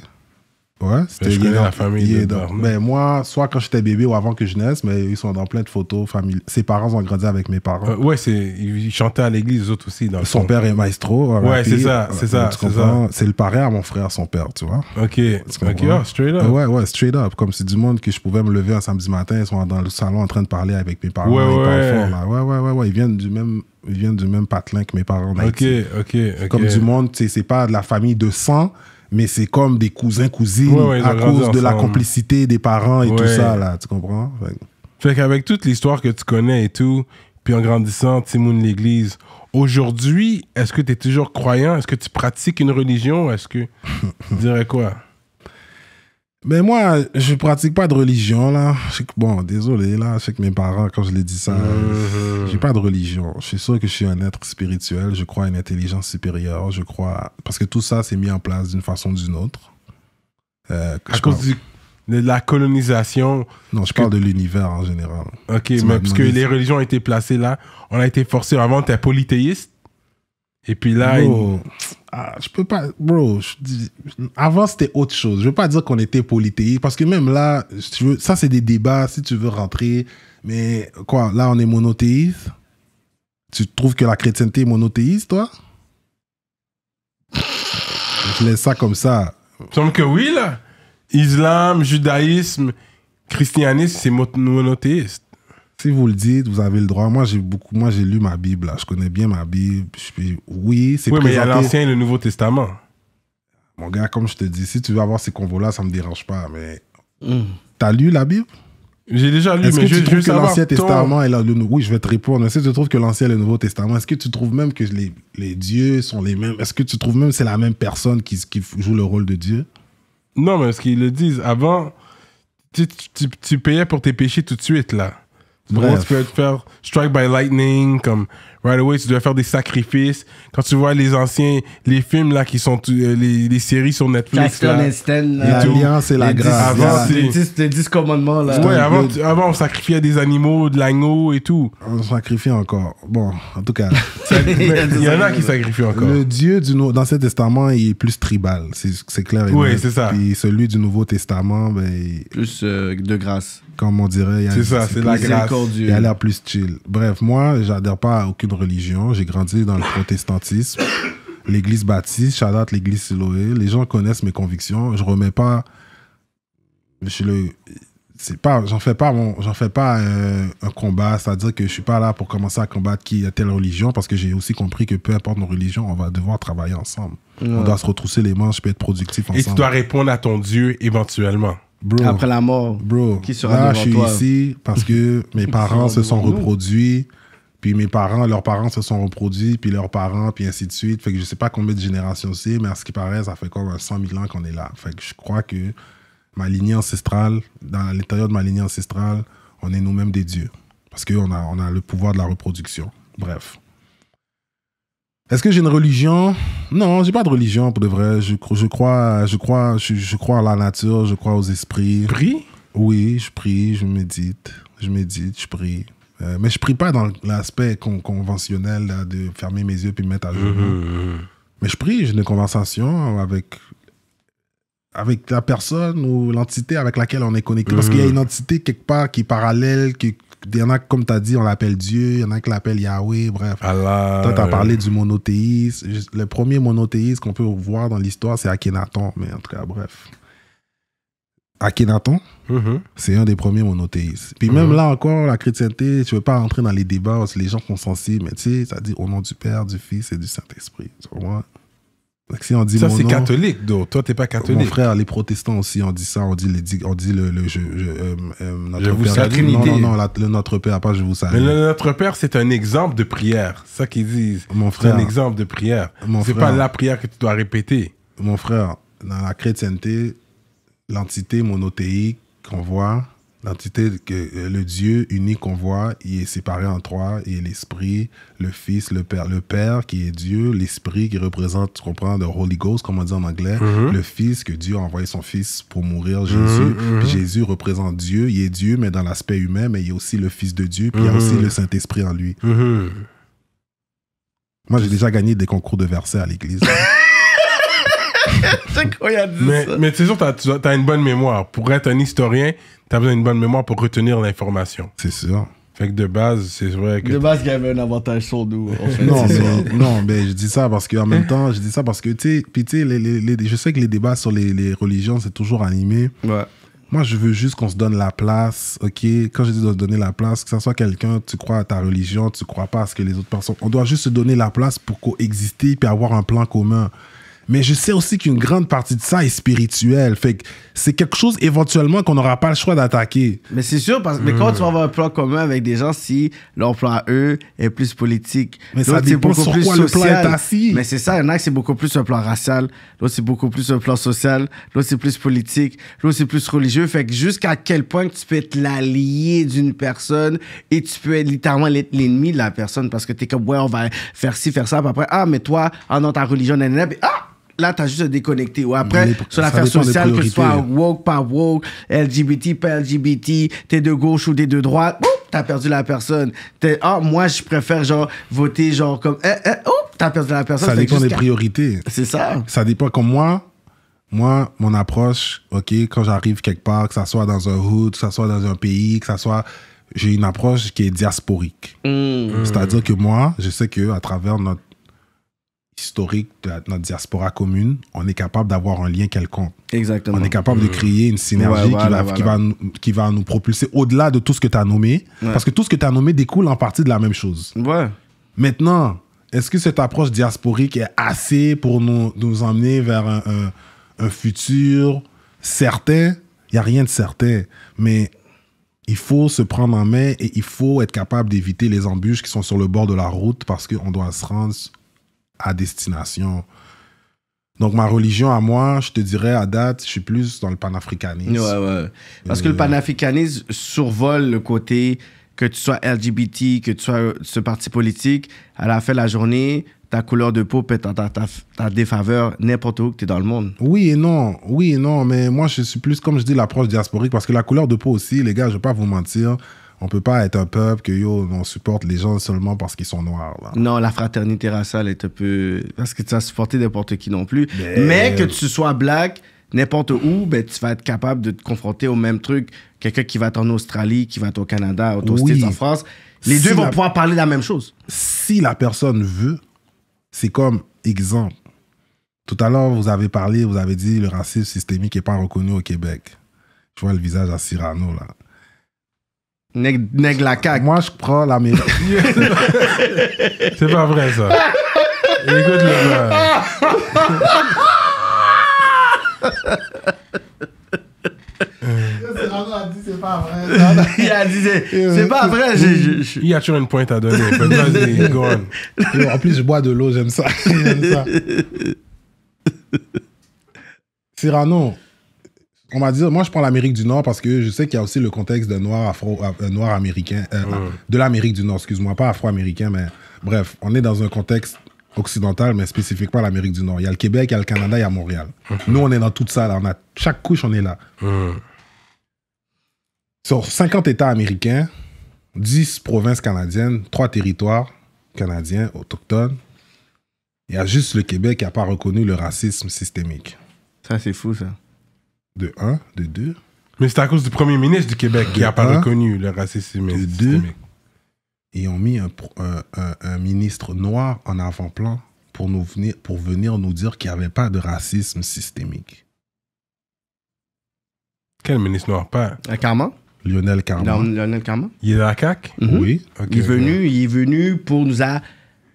Ouais, c'était la famille. mais ben, moi, soit quand j'étais bébé ou avant que je naisse, mais ils sont dans plein de photos. Famille, ses parents ont grandi avec mes parents. Euh, ouais, c'est, ils chantaient à l'église, eux autres aussi. Dans son père est maestro. Ouais, c'est ça, c'est ça. C'est le parrain à mon frère, son père, tu vois. Ok, ok, oh, straight up. Euh, ouais, ouais, straight up. Comme c'est du monde que je pouvais me lever un samedi matin, ils sont dans le salon en train de parler avec mes parents. ils Parlent fort, Ouais, ouais, Ils viennent du même ils viennent du même patelin que mes parents. ok, ok, ok. Comme du monde, c'est pas de la famille de sang, mais c'est comme des cousins, cousines, à cause de la complicité des parents et tout ça, là, tu comprends? Fait, qu'avec toute l'histoire que tu connais et tout, puis en grandissant, Timoun l'Église, aujourd'hui, est-ce que tu es toujours croyant? Est-ce que tu pratiques une religion? Est-ce que. <laughs> tu dirais quoi? Mais moi, je pratique pas de religion, là. Bon, désolé, là, je que mes parents, quand je les dis ça, Je mm-hmm. j'ai pas de religion. Je suis sûr que je suis un être spirituel, je crois à une intelligence supérieure, je crois... Parce que tout ça s'est mis en place d'une façon ou d'une autre. Euh, à cause de la colonisation. Non, je parle de l'univers en général. Ok, mais parce que les religions ont été placées là, on a été forcé avant, t'es polythéiste. Et puis là, il... Ah, je peux pas, bro. avant c'était autre chose. Je veux pas dire qu'on était polythéiste parce que même là, tu veux, ça c'est des débats si tu veux rentrer. Mais quoi, là on est monothéiste. Tu trouves que la chrétienté est monothéiste, toi Je laisse ça comme ça. Il semble que oui là. Islam, judaïsme, christianisme, c'est monothéiste si vous le dites, vous avez le droit. Moi, j'ai beaucoup, moi, j'ai lu ma Bible, Je connais bien ma Bible. Je, oui, c'est Oui, mais il y a l'Ancien et le Nouveau Testament. Mon gars, comme je te dis, si tu veux avoir ces convois-là, ça me dérange pas, mais... Hmm. T'as lu la Bible J'ai déjà lu, mais je, tu que l'Ancien Testament et le Nouveau... Oui, je vais te répondre. Est-ce que tu trouves que l'Ancien et le Nouveau Testament, est-ce que tu trouves même que les, les dieux sont les mêmes Est-ce que tu trouves même que c'est la même personne qui, qui joue le rôle de Dieu Non, mais ce qu'ils le disent, avant, tu, tu, tu payais pour tes péchés tout de suite, là. Gros, tu peux te faire strike by lightning, comme right away, tu dois faire des sacrifices. Quand tu vois les anciens, les films là qui sont, euh, les, séries sur Netflix. la l'Alliance et la grâce. Avant, les, dix, commandements là. avant, avant, on sacrifiait des animaux, de l'agneau et tout. On sacrifie encore. Bon, en tout cas. <laughs> il y en a qui sacrifient encore. Le Dieu du dans cet Testament, il est plus tribal. C'est clair. oui, c'est ça. Et celui du Nouveau Testament, ben, plus euh, de grâce. Comme on dirait. C'est ça, c'est la grâce. Il a l'air plus chill. Bref, moi, j'adhère pas à aucune religion. J'ai grandi dans le protestantisme, l'église baptiste, j'adore l'église Siloé. Les gens connaissent mes convictions. Je remets pas. Je le. C'est pas, j'en fais pas, j'en fais pas euh, un, combat, c'est-à-dire que je suis pas là pour commencer à combattre qui a telle religion, parce que j'ai aussi compris que peu importe nos religions, on va devoir travailler ensemble. On doit se retrousser les manches, pour être productif ensemble. Et tu dois répondre à ton Dieu éventuellement. Après la mort. Bro, qui sera là, je suis ici parce que <laughs> mes parents se sont reproduits. Puis mes parents, leurs parents se sont reproduits, puis leurs parents, puis ainsi de suite. Fait que je sais pas combien de générations c'est, mais à ce qui paraît, ça fait comme 100 000 ans qu'on est là. Fait que je crois que ma lignée ancestrale, dans l'intérieur de ma lignée ancestrale, on est nous-mêmes des dieux. Parce qu'on a, on a le pouvoir de la reproduction. Bref. Est-ce que j'ai une religion Non, j'ai pas de religion pour de vrai. Je, je crois, je crois, je, crois à la nature, je crois aux esprits. Prie Oui, je prie, je médite, je médite, je prie. Euh, mais je prie pas dans l'aspect conventionnel de fermer mes yeux puis me mettre à jour. Mhm, mhm. Mais je prie, j'ai une conversation avec, avec la personne ou l'entité avec laquelle on est connecté. Parce qu'il y a mhm. une entité quelque part qui est parallèle, qui, il y en a, comme tu as dit, on l'appelle Dieu, il y en a qui l'appellent Yahweh, bref. Toi, tu as parlé du monothéisme. Le premier monothéiste qu'on peut voir dans l'histoire, c'est Akhenaton, mais en tout cas, bref. Akhenaton, mm-hmm. c'est un des premiers monothéistes. Puis même mm-hmm. là encore, la chrétienté, tu ne veux pas rentrer dans les débats, les gens sont sensibles, mais tu sais, ça dit au nom du Père, du Fils et du Saint-Esprit. Si on dit ça, c'est catholique, donc. Toi, t'es pas catholique. Mon frère, les protestants aussi, on dit ça. On dit, on dit le, le je, je, euh, euh, notre vous salue Non, non, non, le Notre Père, pas je vous salue. Mais le Notre Père, c'est un exemple de prière. ça qu'ils disent. Mon frère. C'est un exemple de prière. C'est pas la prière que tu dois répéter. Mon frère, dans la chrétienté, l'entité monothéique qu'on voit, l'entité que euh, le Dieu unique qu'on voit, il est séparé en trois, il est l'esprit, le Fils, le Père, le Père qui est Dieu, l'esprit qui représente, tu comprends, le Holy Ghost comme on dit en anglais, mm-hmm. le Fils que Dieu a envoyé son Fils pour mourir, Jésus. Mm-hmm, mm-hmm. Jésus représente Dieu, il est Dieu mais dans l'aspect humain, mais il est aussi le Fils de Dieu, puis il y a aussi le Saint Esprit en lui. Moi j'ai déjà gagné des concours de versets à l'église. <laughs> <laughs> mais, tu sais c'est sûr, t'as, as une bonne mémoire. Pour être un historien, t'as besoin d'une bonne mémoire pour retenir l'information. C'est sûr. Fait que de base, c'est vrai que. De base, il y avait un avantage sur nous. non, mais, non, mais je dis ça parce que, en même temps, je dis ça parce que, tu sais, pitié, les, je sais que les débats sur les, religions, c'est toujours animé. Moi, je veux juste qu'on se donne la place, ok Quand je dis de donner la place, que ce soit quelqu'un, tu crois à ta religion, tu crois pas à ce que les autres personnes... On doit juste se donner la place pour coexister puis avoir un plan commun. Mais je sais aussi qu'une grande partie de ça est spirituelle. Fait que c'est quelque chose éventuellement qu'on n'aura pas le choix d'attaquer. Mais c'est sûr, parce que quand tu vas avoir un plan commun avec des gens, si leur plan eux est plus politique, mais ça dépend sur quoi le plan est assis. Mais c'est ça, il y en a qui c'est beaucoup plus un plan racial, l'autre c'est beaucoup plus un plan social, l'autre c'est plus politique, l'autre c'est plus religieux. Fait que jusqu'à quel point tu peux être l'allié d'une personne et tu peux littéralement être l'ennemi de la personne parce que t'es comme, ouais, on va faire ci, faire ça, après, ah, mais toi, ah non, ta religion, nanana, puis ah! là, t'as juste à déconnecter. Ou après, sur l'affaire sociale, que ce soit woke, pas woke, LGBT, pas LGBT, t'es de gauche ou t'es de droite, t'as perdu la personne. ah, moi, je préfère, genre, voter, genre, comme, eh, eh, oh, t'as perdu la personne. Ça dépend des priorités. C'est ça. Ça dépend, comme moi, moi, mon approche, OK, quand j'arrive quelque part, que ça soit dans un hood, que ça soit dans un pays, que ça soit. J'ai une approche qui est diasporique. Hmm. C'est-à-dire que moi, je sais que à travers notre historique de notre diaspora commune, on est capable d'avoir un lien quelconque. Exactement. On est capable de mm. créer une synergie qui, va, qui, va nous, propulser au-delà de tout ce que tu as nommé. Parce que tout ce que tu as nommé découle en partie de la même chose. Ouais. Maintenant, est-ce que cette approche diasporique est assez pour nous, emmener vers un, un futur certain Il n'y a rien de certain. Mais il faut se prendre en main et il faut être capable d'éviter les embûches qui sont sur le bord de la route parce qu'on doit se rendre à destination. Donc, ma religion à moi, je te dirais à date, je suis plus dans le panafricanisme. Parce que le euh, panafricanisme survole le côté que tu sois LGBT, que tu sois ce parti politique. À la fin de la journée, ta couleur de peau peut être ta, défaveur n'importe où que tu es dans le monde. Oui et non, oui et non, mais moi je suis plus, comme je dis, l'approche diasporique parce que la couleur de peau aussi, les gars, je vais pas vous mentir, on peut pas être un peuple que yo, on supporte les gens seulement parce qu'ils sont noirs. Non, la fraternité raciale est un peu. Parce que tu vas supporter n'importe qui non plus. Mais, que tu sois black, n'importe où, ben, tu vas être capable de te confronter au même truc. Quelqu'un qui va être en Australie, qui va être au Canada, au oui. en France. Les deux vont pouvoir parler de la même chose. Si la personne veut, c'est comme exemple. Tout à l'heure, vous avez parlé, vous avez dit le racisme systémique n'est pas reconnu au Québec. Je vois le visage à Cyrano, là. Neg, la cac. Moi, je prends la maison. c'est pas vrai, ça. Écoute le C'est pas vrai. <laughs> Il a dit c'est pas vrai. c'est Il y a toujours une pointe à donner. Vas-y, go on. en plus, je bois de l'eau, j'aime ça. J'aime <laughs> ça. Cyrano, on va dire, moi je prends l'Amérique du Nord parce que je sais qu'il y a aussi le contexte de noir afro, euh, euh, noir américain, euh, de l'Amérique du Nord, excuse-moi, pas afro-américain, mais bref, on est dans un contexte occidental, mais spécifiquement l'Amérique du Nord. Il y a le Québec, il y a le Canada, il y a Montréal. Mhm. Nous, on est dans tout ça, là. On a, chaque couche, on est là. Sur 50 États américains, 10 provinces canadiennes, 3 territoires canadiens, autochtones, il y a juste le Québec qui n'a pas reconnu le racisme systémique. Ça, c'est fou, ça. De un, de deux. Mais c'est à cause du premier ministre du Québec qui n'a pas reconnu le racisme de systémique. Deux, et ont mis un, un, ministre noir en avant-plan pour, nous venir, pour venir nous dire qu'il n'y avait pas de racisme systémique. Quel ministre noir Pas euh, Carman Lionel Carman. Lionel Carman Il est la Oui. il, est venu, il est venu pour nous... A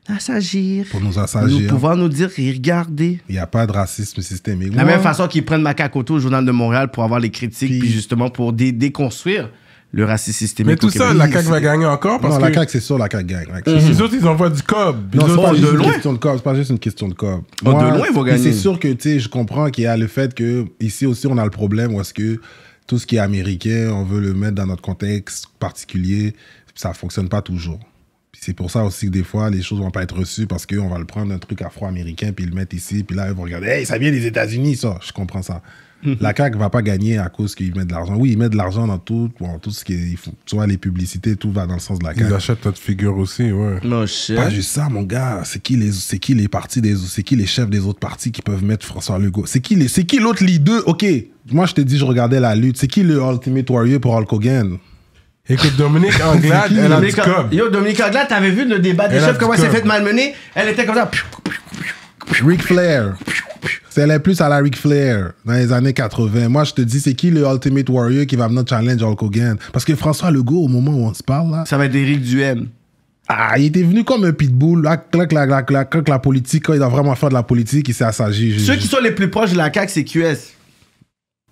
à s'agir. Pour nous assagir. Nous pouvoir nous dire, regardez. Il n'y a pas de racisme systémique. La même façon qu'ils prennent Macacoto au Journal de Montréal pour avoir les critiques, puis, justement pour déconstruire le racisme systémique. Mais tout ça, la CAQ va gagner encore parce non, que. la CAQ, c'est sûr, la CAQ gagne. C'est sûr qu'ils envoient du COB. non, c'est pas, de loin. Une question de COB. pas juste une question de COB. Ah, de loin, ils vont gagner. C'est sûr que, tu sais, je comprends qu'il y a le fait que, ici aussi, on a le problème où est-ce que tout ce qui est américain, on veut le mettre dans notre contexte particulier. Ça ne fonctionne pas toujours c'est pour ça aussi que des fois, les choses vont pas être reçues parce on va le prendre un truc afro-américain, puis le mettre ici, puis là, ils vont regarder, hey, ça vient des États-Unis, ça. Je comprends ça. Mhm. La CAQ va pas gagner à cause qu'ils mettent de l'argent. Oui, ils mettent de l'argent dans tout, tout ce qui font. Tu vois, les publicités, tout va dans le sens de la CAQ. Ils achètent notre figure aussi, ouais. Non, Pas juste ça, mon gars. C'est qui les, c'est qui les partis des, c'est qui les chefs des autres partis qui peuvent mettre François Legault? C'est qui les, c'est qui l'autre leader? Ok. Moi, je t'ai dit, je regardais la lutte. C'est qui le Ultimate Warrior pour Hulk Hogan? Écoute, Dominique Anglade, elle a du Yo, Dominique Anglade, t'avais vu le débat des chefs, comment elle s'est fait malmener? Elle était comme ça. Ric Flair. C'est elle plus à la Ric Flair dans les années 80. Moi, je te dis, c'est qui le Ultimate Warrior qui va venir challenge Hulk Hogan? Parce que François Legault, au moment où on se parle, Ça va être Eric Duhem. Ah, il était venu comme un pitbull. Là, quand la, la, politique, quand il doit vraiment faire de la politique, il s'est assagi. Ceux qui sont les plus proches de la CAQ, c'est QS.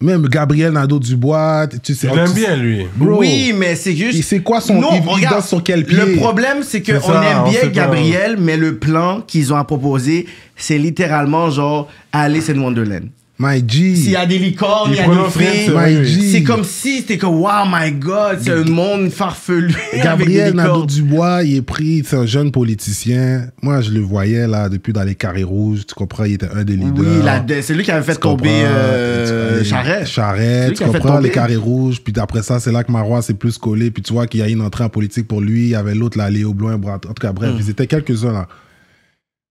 Même Gabriel Nadeau-Dubois, tu sais. On aime bien, lui. oui, mais c'est juste. Et C'est quoi son. Non, il, sur quel pied Le problème, c'est qu'on aime bien Gabriel, mais le plan qu'ils ont à proposer, c'est littéralement genre Alice in Wonderland. My G. S'il y a des licornes, il y a des G. C'est comme si c'était comme, wow, my God, c'est un monde farfelu. <laughs> Gabriel Nadeau-Dubois, il est pris, c'est un jeune politicien. Moi, je le voyais là, depuis dans les carrés rouges, tu comprends, il était un des leaders. Oui, c'est lui qui avait fait tomber euh, Charette. tu comprends, les carrés rouges. Puis d'après ça, c'est là que Marois s'est plus collé. Puis tu vois qu'il y a une entrée en politique pour lui. Il y avait l'autre là, Léo Bloin, en tout cas, bref, hmm. ils étaient quelques-uns là.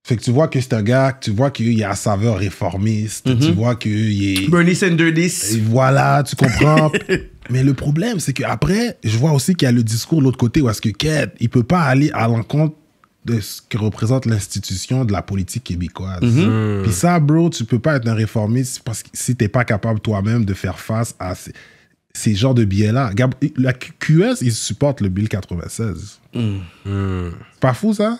Fait que tu vois que c'est un gars, tu vois qu'il y a saveur réformiste, tu mhm. vois qu'il est... Bernie Sanders. Voilà, tu comprends. <laughs> Mais le problème, c'est qu'après, je vois aussi qu'il y a le discours de l'autre côté où est-ce que Ked, il peut pas aller à l'encontre de ce que représente l'institution de la politique québécoise. Mhm. Hmm. Puis ça, bro, tu peux pas être un réformiste parce que si t'es pas capable toi-même de faire face à ces, genres de biais-là. La QS, ils supportent le Bill 96. Hmm. Hmm. Pas fou, ça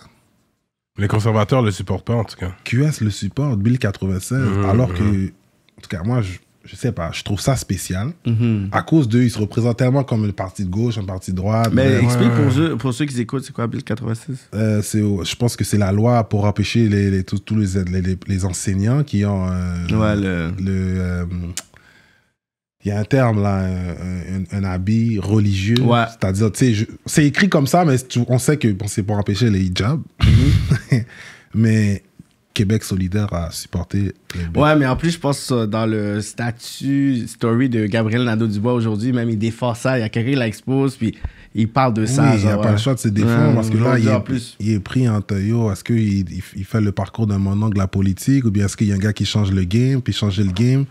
les conservateurs le supportent pas, en tout cas. QS le supporte, Bill 96, mmh, mmh. alors que, en tout cas, moi, je, je sais pas, je trouve ça spécial. Mmh. À cause d'eux, ils se représentent tellement comme le parti de gauche, un parti de droite. Mais, explique pour, ceux, pour, qui écoutent, c'est quoi Bill 96? Euh, je pense que c'est la loi pour empêcher les, tous les, les, enseignants qui ont euh, le, euh, il y a un terme là, un, un, habit religieux. C'est-à-dire, tu sais, c'est écrit comme ça, mais on sait que c'est pour empêcher les hijabs. Mm-hmm. <laughs> mais Québec solidaire a supporté. ouais, mais en plus, je pense euh, dans le statut story de Gabriel Nadeau-Dubois aujourd'hui, même il défend ça. Il a quelqu'un qui l'expose, puis il parle de oui, ça. il n'a pas le choix de se défendre parce que là, il est, il est, pris en yo. Est-ce qu'il il, fait le parcours d'un de la politique, ou bien est-ce qu'il y a un gars qui change le game, puis changer le game?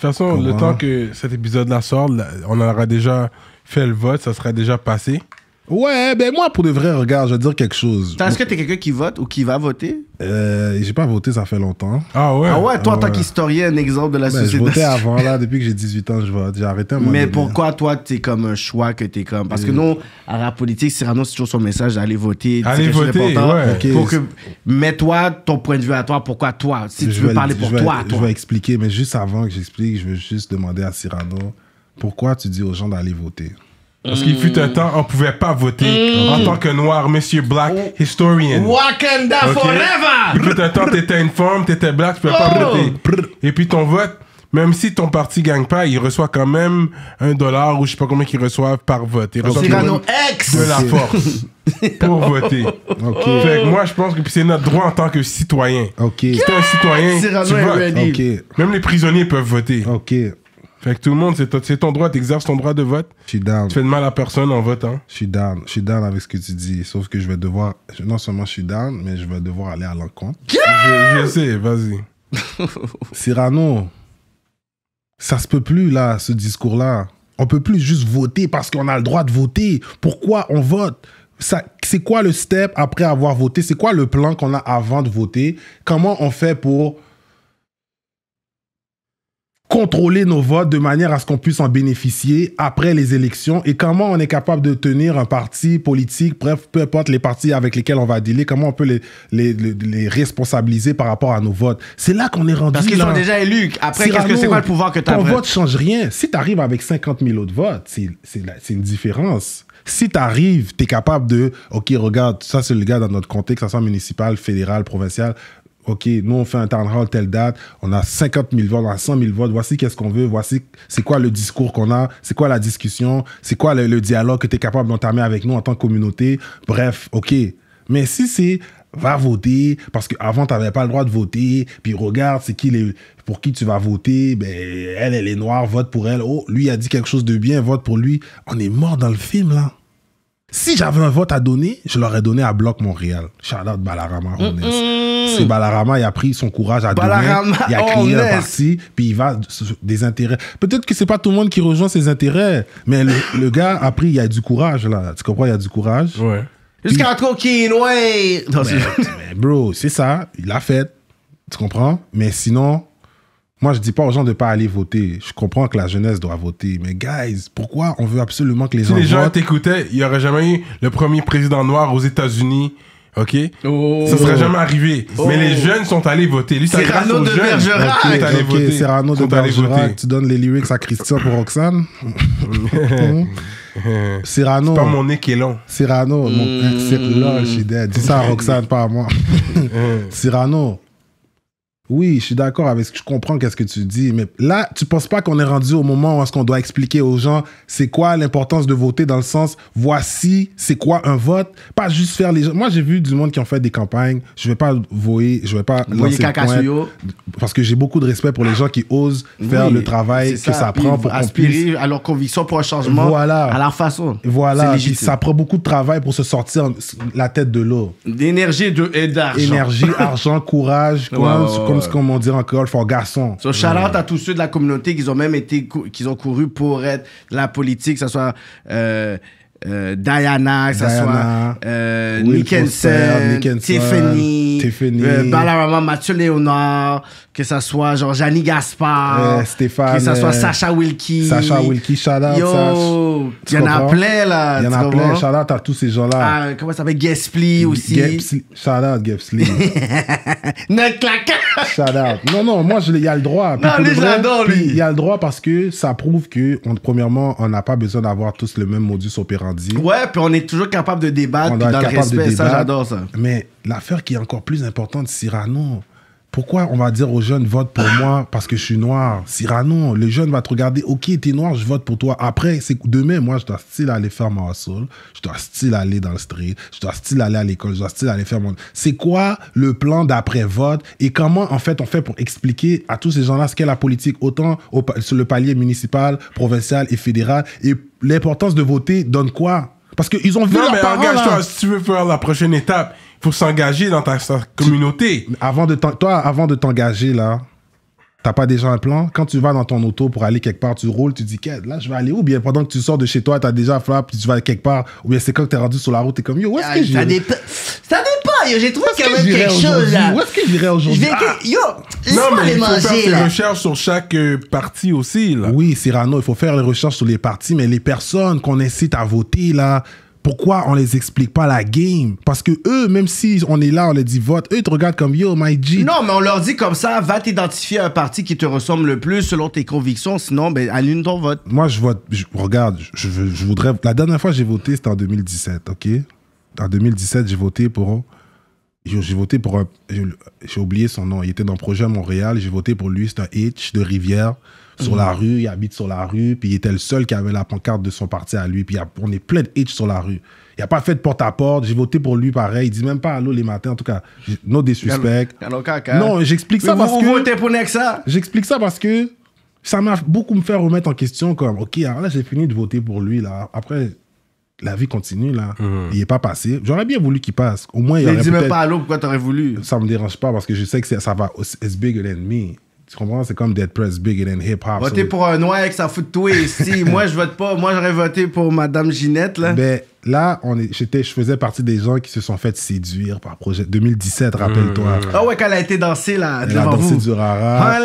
toute façon, le temps que cet épisode-là sorte, on aura déjà fait le vote, ça sera déjà passé. Ouais, ben moi, pour de vrai, regard, je vais dire quelque chose. Est-ce que t'es quelqu'un qui vote ou qui va voter euh, J'ai pas voté, ça fait longtemps. Ah ouais Ah ouais, toi, en ah tant qu'historien, exemple de la ben, société. J'ai votais <laughs> avant, là, depuis que j'ai 18 ans, je vote. J'ai arrêté un moment Mais pourquoi, toi, t'es comme un choix que t'es comme Parce que euh. nous, à la politique, Cyrano, c'est toujours son message d'aller voter. Allez voter, ouais. Pour que... Mais toi, ton point de vue à toi, pourquoi toi Si tu veux parler pour toi, toi. Je vais expliquer, mais juste avant que j'explique, je veux juste demander à Cyrano pourquoi tu dis aux gens d'aller voter parce qu'il fut un mm. temps, on pouvait pas voter en mm. tant que noir, monsieur black historian. Wakanda forever! Il fut un temps, t'étais une forme, t'étais black, tu pouvais pas oh. voter. Et puis ton vote, même si ton parti gagne pas, il reçoit quand même un dollar ou je sais pas combien qu'ils reçoivent par vote. C'est de la force <laughs> pour voter. moi, je pense que c'est notre droit en tant que citoyen. Ok. Si t'es un citoyen, tu votes. Même les prisonniers peuvent voter. Ok. Fait que tout le monde, c'est ton droit, exerces ton droit de vote. Je suis down. Tu fais de mal à personne en votant. Je suis down. Je suis down avec ce que tu dis. Sauf que je vais devoir. Non seulement je suis down, mais je vais devoir aller à l'encontre. je, je, sais, vas-y. <laughs> Cyrano, ça se peut plus, là, ce discours-là. On peut plus juste voter parce qu'on a le droit de voter. Pourquoi on vote C'est quoi le step après avoir voté C'est quoi le plan qu'on a avant de voter Comment on fait pour contrôler nos votes de manière à ce qu'on puisse en bénéficier après les élections et comment on est capable de tenir un parti politique, bref, peu importe les partis avec lesquels on va dealer, comment on peut les, les, les, responsabiliser par rapport à nos votes. C'est là qu'on est rendu. Parce qu'ils sont déjà élus. Après, qu'est-ce que c'est quoi le pouvoir que tu as Ton vote change rien. Si tu arrives avec 50 000 autres votes, c'est une différence. Si tu arrives, tu es capable de, OK, regarde, ça c'est le gars dans notre contexte, ça soit municipal, fédéral, provincial, OK, nous, on fait un town hall telle date, on a 50 000 votes, on a 100 000 votes, voici qu'est-ce qu'on veut, voici c'est quoi le discours qu'on a, c'est quoi la discussion, c'est quoi le, dialogue que tu es capable d'entamer avec nous en tant que communauté. Bref, OK. Mais si c'est va voter parce qu'avant, tu n'avais pas le droit de voter, puis regarde, c'est qui les, pour qui tu vas voter, ben, elle, elle est noire, vote pour elle. Oh, lui a dit quelque chose de bien, vote pour lui. On est mort dans le film, là. Si j'avais un vote à donner, je l'aurais donné à Bloc Montréal. Charlotte Balarama mm C'est Balarama, il a pris son courage à donner, il a créé un parti, puis il va des intérêts. Peut-être que c'est pas tout le monde qui rejoint ses intérêts, mais le, gars a pris, il y a du courage là. Tu comprends, il y a du courage. Ouais. Jusqu'à coquine, ouais. mais bro, c'est ça, il l'a fait. Tu comprends? Mais sinon, moi, je dis pas aux gens de pas aller voter. Je comprends que la jeunesse doit voter, mais guys, pourquoi on veut absolument que les gens si les gens t'écoutaient, il y aurait jamais eu le premier président noir aux États-Unis. OK oh. Ça ne serait jamais arrivé. Oh. Mais les jeunes sont allés voter. c'est Rano de jeunes. Bergerac. Okay, voter, de Bergerac. Tu donnes les lyrics à Christian pour Roxane <laughs> C'est pas mon nez qui est long. Cyrano, mon... Mmh. là, je suis Dis ça à Roxane, pas à moi. <laughs> Rano. Oui, je suis d'accord avec ce que je comprends qu'est-ce que tu dis, mais là, tu penses pas qu'on est rendu au moment où est-ce qu'on doit expliquer aux gens c'est quoi l'importance de voter dans le sens voici c'est quoi un vote, pas juste faire les gens. Moi, j'ai vu du monde qui ont fait des campagnes, je vais pas voyer, je vais pas voyer point, parce que j'ai beaucoup de respect pour les gens qui osent faire le travail que ça, prend pour aspirer puisse... à leur conviction pour un changement voilà. à leur façon. Voilà, ça prend beaucoup de travail pour se sortir la tête de l'eau. D'énergie et d'argent. Énergie, argent, courage, quoi, <laughs> comme on dit encore, fort garçon. So, shout out à tous ceux de la communauté qui ont même été, qui ont couru pour être de la politique, que ce soit. Euh, euh, Diana, que ce soit euh, Tiffany, euh, Mathieu Léonard, que ça soit genre Jani Gaspard, eh, Stéphane, que ça soit eh. Sacha Wilkie. Sacha Wilkie, shout out. Yo, il y en a plein là. Il y en a plein, shout out à tous ces gens-là. Ah, comment ça s'appelle Gespli aussi. Shout out <laughs> claque, Notre claquant. Non, non, moi, il y a le droit. non, lui, j'adore lui. Il y a le droit parce que ça prouve que, on, premièrement, on n'a pas besoin d'avoir tous le même modus operandi. Ouais, puis on est toujours capable de débattre, on puis dans le respect, ça, j'adore ça. Mais l'affaire qui est encore plus importante, Cyrano pourquoi on va dire aux jeunes vote pour moi parce que je suis noir Cyrano, le jeune va te regarder, ok, t'es noir, je vote pour toi. Après, c'est demain, moi, je dois still aller faire ma assaut, je dois style aller dans le street, je dois style aller à l'école, je dois still aller faire mon. C'est quoi le plan d'après-vote et comment, en fait, on fait pour expliquer à tous ces gens-là ce qu'est la politique, autant sur le palier municipal, provincial et fédéral et l'importance de voter donne quoi Parce qu'ils ont vu non, mais si tu veux faire la prochaine étape, faut s'engager dans ta, communauté. Avant de toi, avant de t'engager là, t'as pas déjà un plan Quand tu vas dans ton auto pour aller quelque part, tu roules, tu dis là je vais aller où Bien pendant que tu sors de chez toi, t'as déjà un tu vas quelque part. Ou bien c'est quand t'es rendu sur la route, t'es comme yo, où est-ce ah, que je Ça dépend. Ça dépend. Yo, j'ai trouvé quand même quelque chose là. Où est-ce que j'irai aujourd'hui ah! Yo, non mais manger !» il faut faire des recherches sur chaque parti euh, partie aussi là. Oui, Cyrano, il faut faire les recherches sur les parties, mais les personnes qu'on incite à voter là pourquoi on les explique pas la game Parce que eux, même si on est là, on les dit vote, eux ils te regardent comme yo, my G. Non, mais on leur dit comme ça, va t'identifier à un parti qui te ressemble le plus selon tes convictions, sinon ben annule ton vote. Moi je vote, je, regarde, je, voudrais. La dernière fois j'ai voté c'était en 2017, ok En 2017 j'ai voté pour j'ai voté pour J'ai oublié son nom. Il était dans le projet à Montréal. J'ai voté pour lui. C'est un Hitch de Rivière sur la mhm. rue. Il habite sur la rue. Puis il était le seul qui avait la pancarte de son parti à lui. Puis a, on est plein de Hitch sur la rue. Il a pas fait de porte-à-porte. J'ai voté pour lui pareil. Il dit même pas allô les matins. En tout cas, non des suspects. Non, j'explique ça parce que. pour Nexa. J'explique ça parce que ça m'a beaucoup me fait remettre en question. Comme, OK, alors là, j'ai fini de voter pour lui. là. Après, la vie continue là. Mhm. Il est pas passé. J'aurais bien voulu qu'il passe. Au moins, il Mais y aurait dis même pas à pourquoi t'aurais voulu. Ça me dérange pas parce que je sais que ça va. It's bigger than me. Tu comprends? C'est comme Dead Press bigger than hip hop. Voter pour un noir avec sa fout tout ici. moi, je vote pas. Moi, j'aurais voté pour Madame Ginette là. Ben là, on est, je faisais partie des gens qui se sont fait séduire par projet 2017, rappelle-toi. Mhm. Ah ouais, quand elle a été dansée là, elle a dansé du rara.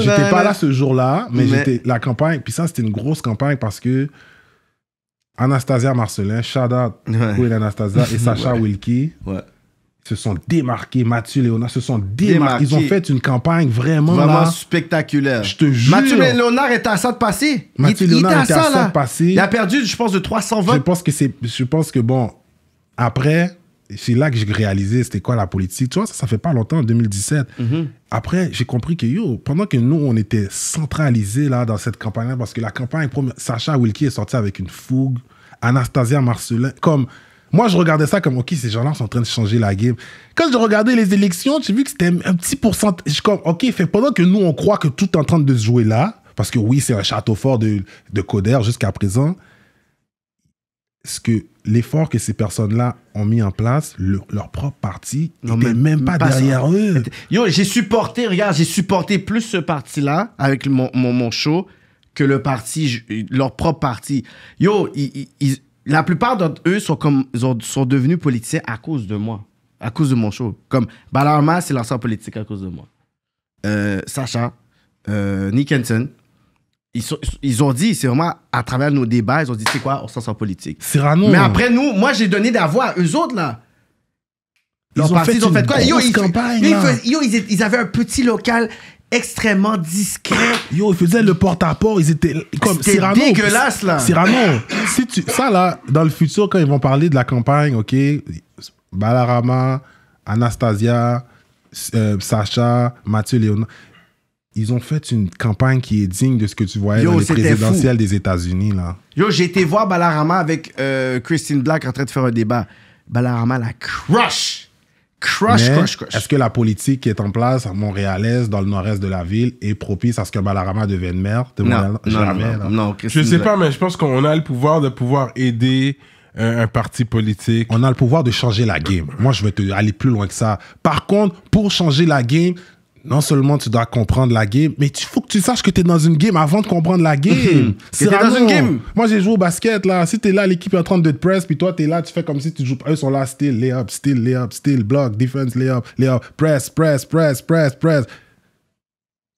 J'étais pas là ce jour-là, mais, mais... j'étais la campagne. Puis ça, c'était une grosse campagne parce que Anastasia Marcelin, Shada Anastasia et Sacha <laughs> Wilkie se sont démarqués. Mathieu Léonard se sont démarqués. Ils ont fait une campagne vraiment, spectaculaire. Je te jure. Mathieu Léonard est à ça de passer. Mathieu il, Léonard à ça, de passer. Il a perdu, je pense, de 320. Je pense que je pense que bon, après, c'est là que j'ai réalisé c'était quoi la politique. Tu vois, ça, ça fait pas longtemps, en 2017. Mhm. Après, j'ai compris que, yo, pendant que nous, on était centralisés là, dans cette campagne-là, parce que la campagne, Sacha Wilkie est sorti avec une fougue, Anastasia Marcelin, comme... Moi, je regardais ça comme, OK, ces gens-là sont en train de changer la game. Quand je regardais les élections, j'ai vu que c'était un petit pourcentage. je comme, OK, fait, pendant que nous, on croit que tout est en train de se jouer là, parce que oui, c'est un château fort de, de Coder jusqu'à présent, ce que l'effort que ces personnes-là ont mis en place, leur propre parti n'était même pas, derrière eux. Yo, j'ai supporté, regarde, j'ai supporté plus ce parti-là avec mon, mon, show que le parti, leur propre parti. Yo, la plupart d'entre eux sont, comme, sont devenus politiciens à cause de moi, à cause de mon show. Comme Balarma, c'est l'ancien politique à cause de moi. Euh, Sacha, euh, Nick Henson, ils, ont dit, c'est vraiment à travers nos débats, ils ont dit, c'est quoi, on s'en sort politique. Mais après, nous, moi, j'ai donné la voix à eux autres, là. Ils ont, fait quoi ils, campagne, ils, avaient un petit local extrêmement discret. ils faisaient le porte-à-porte, ils étaient comme C'est dégueulasse là. Cyrano, si ça là dans le futur quand ils vont parler de la campagne, OK, Balarama, Anastasia, euh, Sacha, Mathieu Léonard, ils ont fait une campagne qui est digne de ce que tu voyais Yo, dans les présidentielles des États-Unis, là. Yo, j'ai été voir Balarama avec euh, Christine Black en train de faire un débat. Balarama la crush! Crush, crush, crush. Est-ce que la politique qui est en place à montréal dans le nord-est de la ville, est propice à ce que Balarama devienne maire de Montréal? Non, non, non, Je sais pas, mais je pense qu'on a le pouvoir de pouvoir aider un, euh, un, parti politique. On a le pouvoir de changer la game. Moi, je vais te aller plus loin que ça. Par contre, pour changer la game, non seulement tu dois comprendre la game, mais il faut que tu saches que tu es dans une game avant de comprendre la game. Mhm. c'est dans une game. Moi, j'ai joué au basket, là. Si tu es là, l'équipe est en train de te presser. puis toi, tu es là, tu fais comme si tu joues pas. Eux sont là, still, lay up, still, lay up, still, block, defense, lay up, lay up, press, press, press, press, press.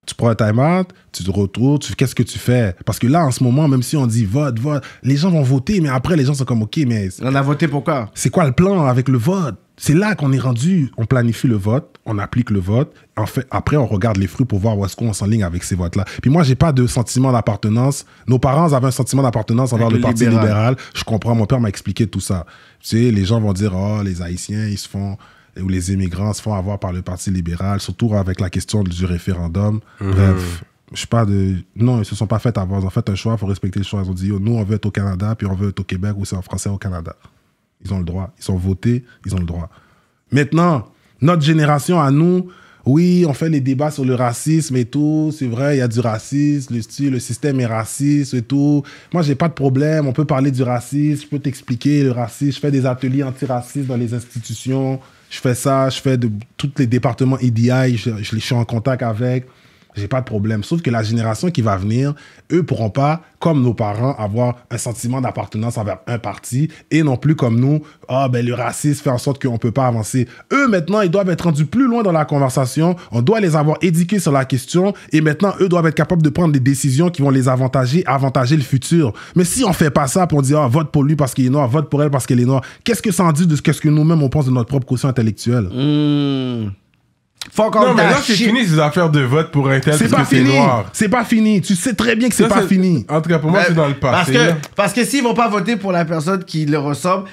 Tu prends un timeout, tu te retrouves. tu, qu'est-ce que tu fais Parce que là, en ce moment, même si on dit vote, vote, les gens vont voter, mais après, les gens sont comme, OK, mais. On a voté pour quoi? C'est quoi le plan avec le vote c'est là qu'on est rendu. On planifie le vote, on applique le vote. En fait, après, on regarde les fruits pour voir où est-ce qu'on s'enligne avec ces votes-là. Puis moi, j'ai pas de sentiment d'appartenance. Nos parents avaient un sentiment d'appartenance envers le, Parti libéral. Je comprends. Mon père m'a expliqué tout ça. Tu sais, les gens vont dire, oh, les Haïtiens, ils se font ou les immigrants se font avoir par le Parti libéral, surtout avec la question du référendum. Mhm. Bref, je suis pas de. Non, ils se sont pas fait avoir. Ils ont fait un choix, il faut respecter le choix. Ils ont dit, oh, nous, on veut être au Canada, puis on veut être au Québec, ou c'est en français au Canada. Ils ont le droit. Ils sont votés, ils ont le droit. Maintenant, notre génération à nous, oui, on fait les débats sur le racisme et tout. C'est vrai, il y a du racisme, le style, le système est raciste et tout. Moi, j'ai pas de problème. On peut parler du racisme. Je peux t'expliquer le racisme. Je fais des ateliers antiracistes dans les institutions. Je fais ça. Je fais de tous les départements EDI. Je, les suis en contact avec j'ai pas de problème. Sauf que la génération qui va venir, eux pourront pas, comme nos parents, avoir un sentiment d'appartenance envers un parti et non plus comme nous, ah ben le racisme fait en sorte qu'on peut pas avancer. Eux maintenant, ils doivent être rendus plus loin dans la conversation. On doit les avoir éduqués sur la question et maintenant eux doivent être capables de prendre des décisions qui vont les avantager, avantager le futur. Mais si on fait pas ça pour dire ah vote pour lui parce qu'il est noir, vote pour elle parce qu'elle est noire, qu'est-ce que ça en dit de ce que nous-mêmes on pense de notre propre caution intellectuelle hmm. Non, mais là, c'est fini ces affaires de vote pour un tel C'est pas fini. C'est pas fini. Tu sais très bien que c'est pas fini. En tout cas, pour moi, c'est dans le passé. Parce que, parce que s'ils vont pas voter pour la personne qui le ressemble,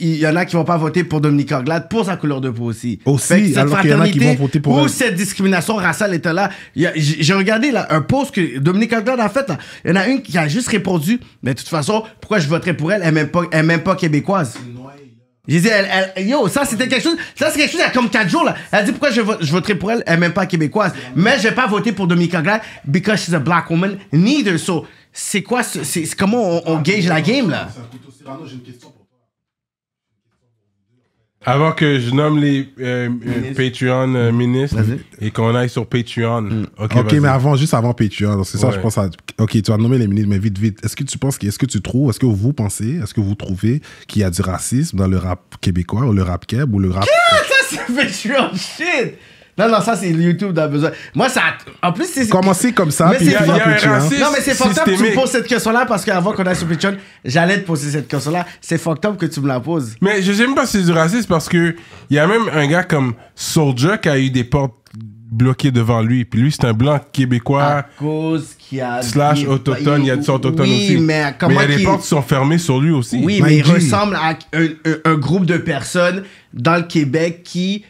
il y en a qui vont pas voter pour Dominique Anglade pour sa couleur de peau aussi. Aussi, alors qu'il y en a qui vont voter pour Où cette discrimination raciale était là. J'ai regardé un post que Dominique Anglade en fait. Il y en a une qui a juste répondu, mais de toute façon, pourquoi je voterais pour elle? Elle n'est même, pas québécoise. Non. J'ai dit, yo, ça c'était quelque chose, ça c'est quelque chose il y a comme 4 jours là. Elle dit pourquoi je, vote, je voterai pour elle, elle est même pas québécoise. Mais je vais pas voter pour Dominique Anglade because she's a black woman neither. So, c'est quoi, c'est comment on, on la game là? Avant que je nomme les euh, euh ministres euh, et qu'on aille sur Patreon. Hmm. Ok, mais avant, juste avant Patreon, c'est ça, je pense à. Ok, tu as nommé les ministres, mais vite, vite. Est-ce que tu penses, est-ce que tu trouves, est-ce que vous pensez, est-ce que vous trouvez qu'il y a du racisme dans le rap québécois ou le rap keb ou le rap. Que ça, c'est Patreon shit! Non, non, ça, c'est YouTube d'un besoin. Moi, ça. En plus, c'est. Commencez comme ça, mais c'est y a, hein. Non, mais c'est fucked up que tu me poses cette question-là parce qu'avant qu'on aille sur Patreon, j'allais te poser cette question-là. C'est fucked up que tu me la poses. Mais je sais même pas si c'est du racisme parce que il y a même un gars comme Soldier qui a eu des portes bloquées devant lui. Puis lui, c'est un blanc québécois. À cause qui a. Slash autochtone, il, y a des autochtones aussi. Mais, les portes sont fermées sur lui aussi. Oui, mais il ressemble à un groupe de personnes dans le Québec qui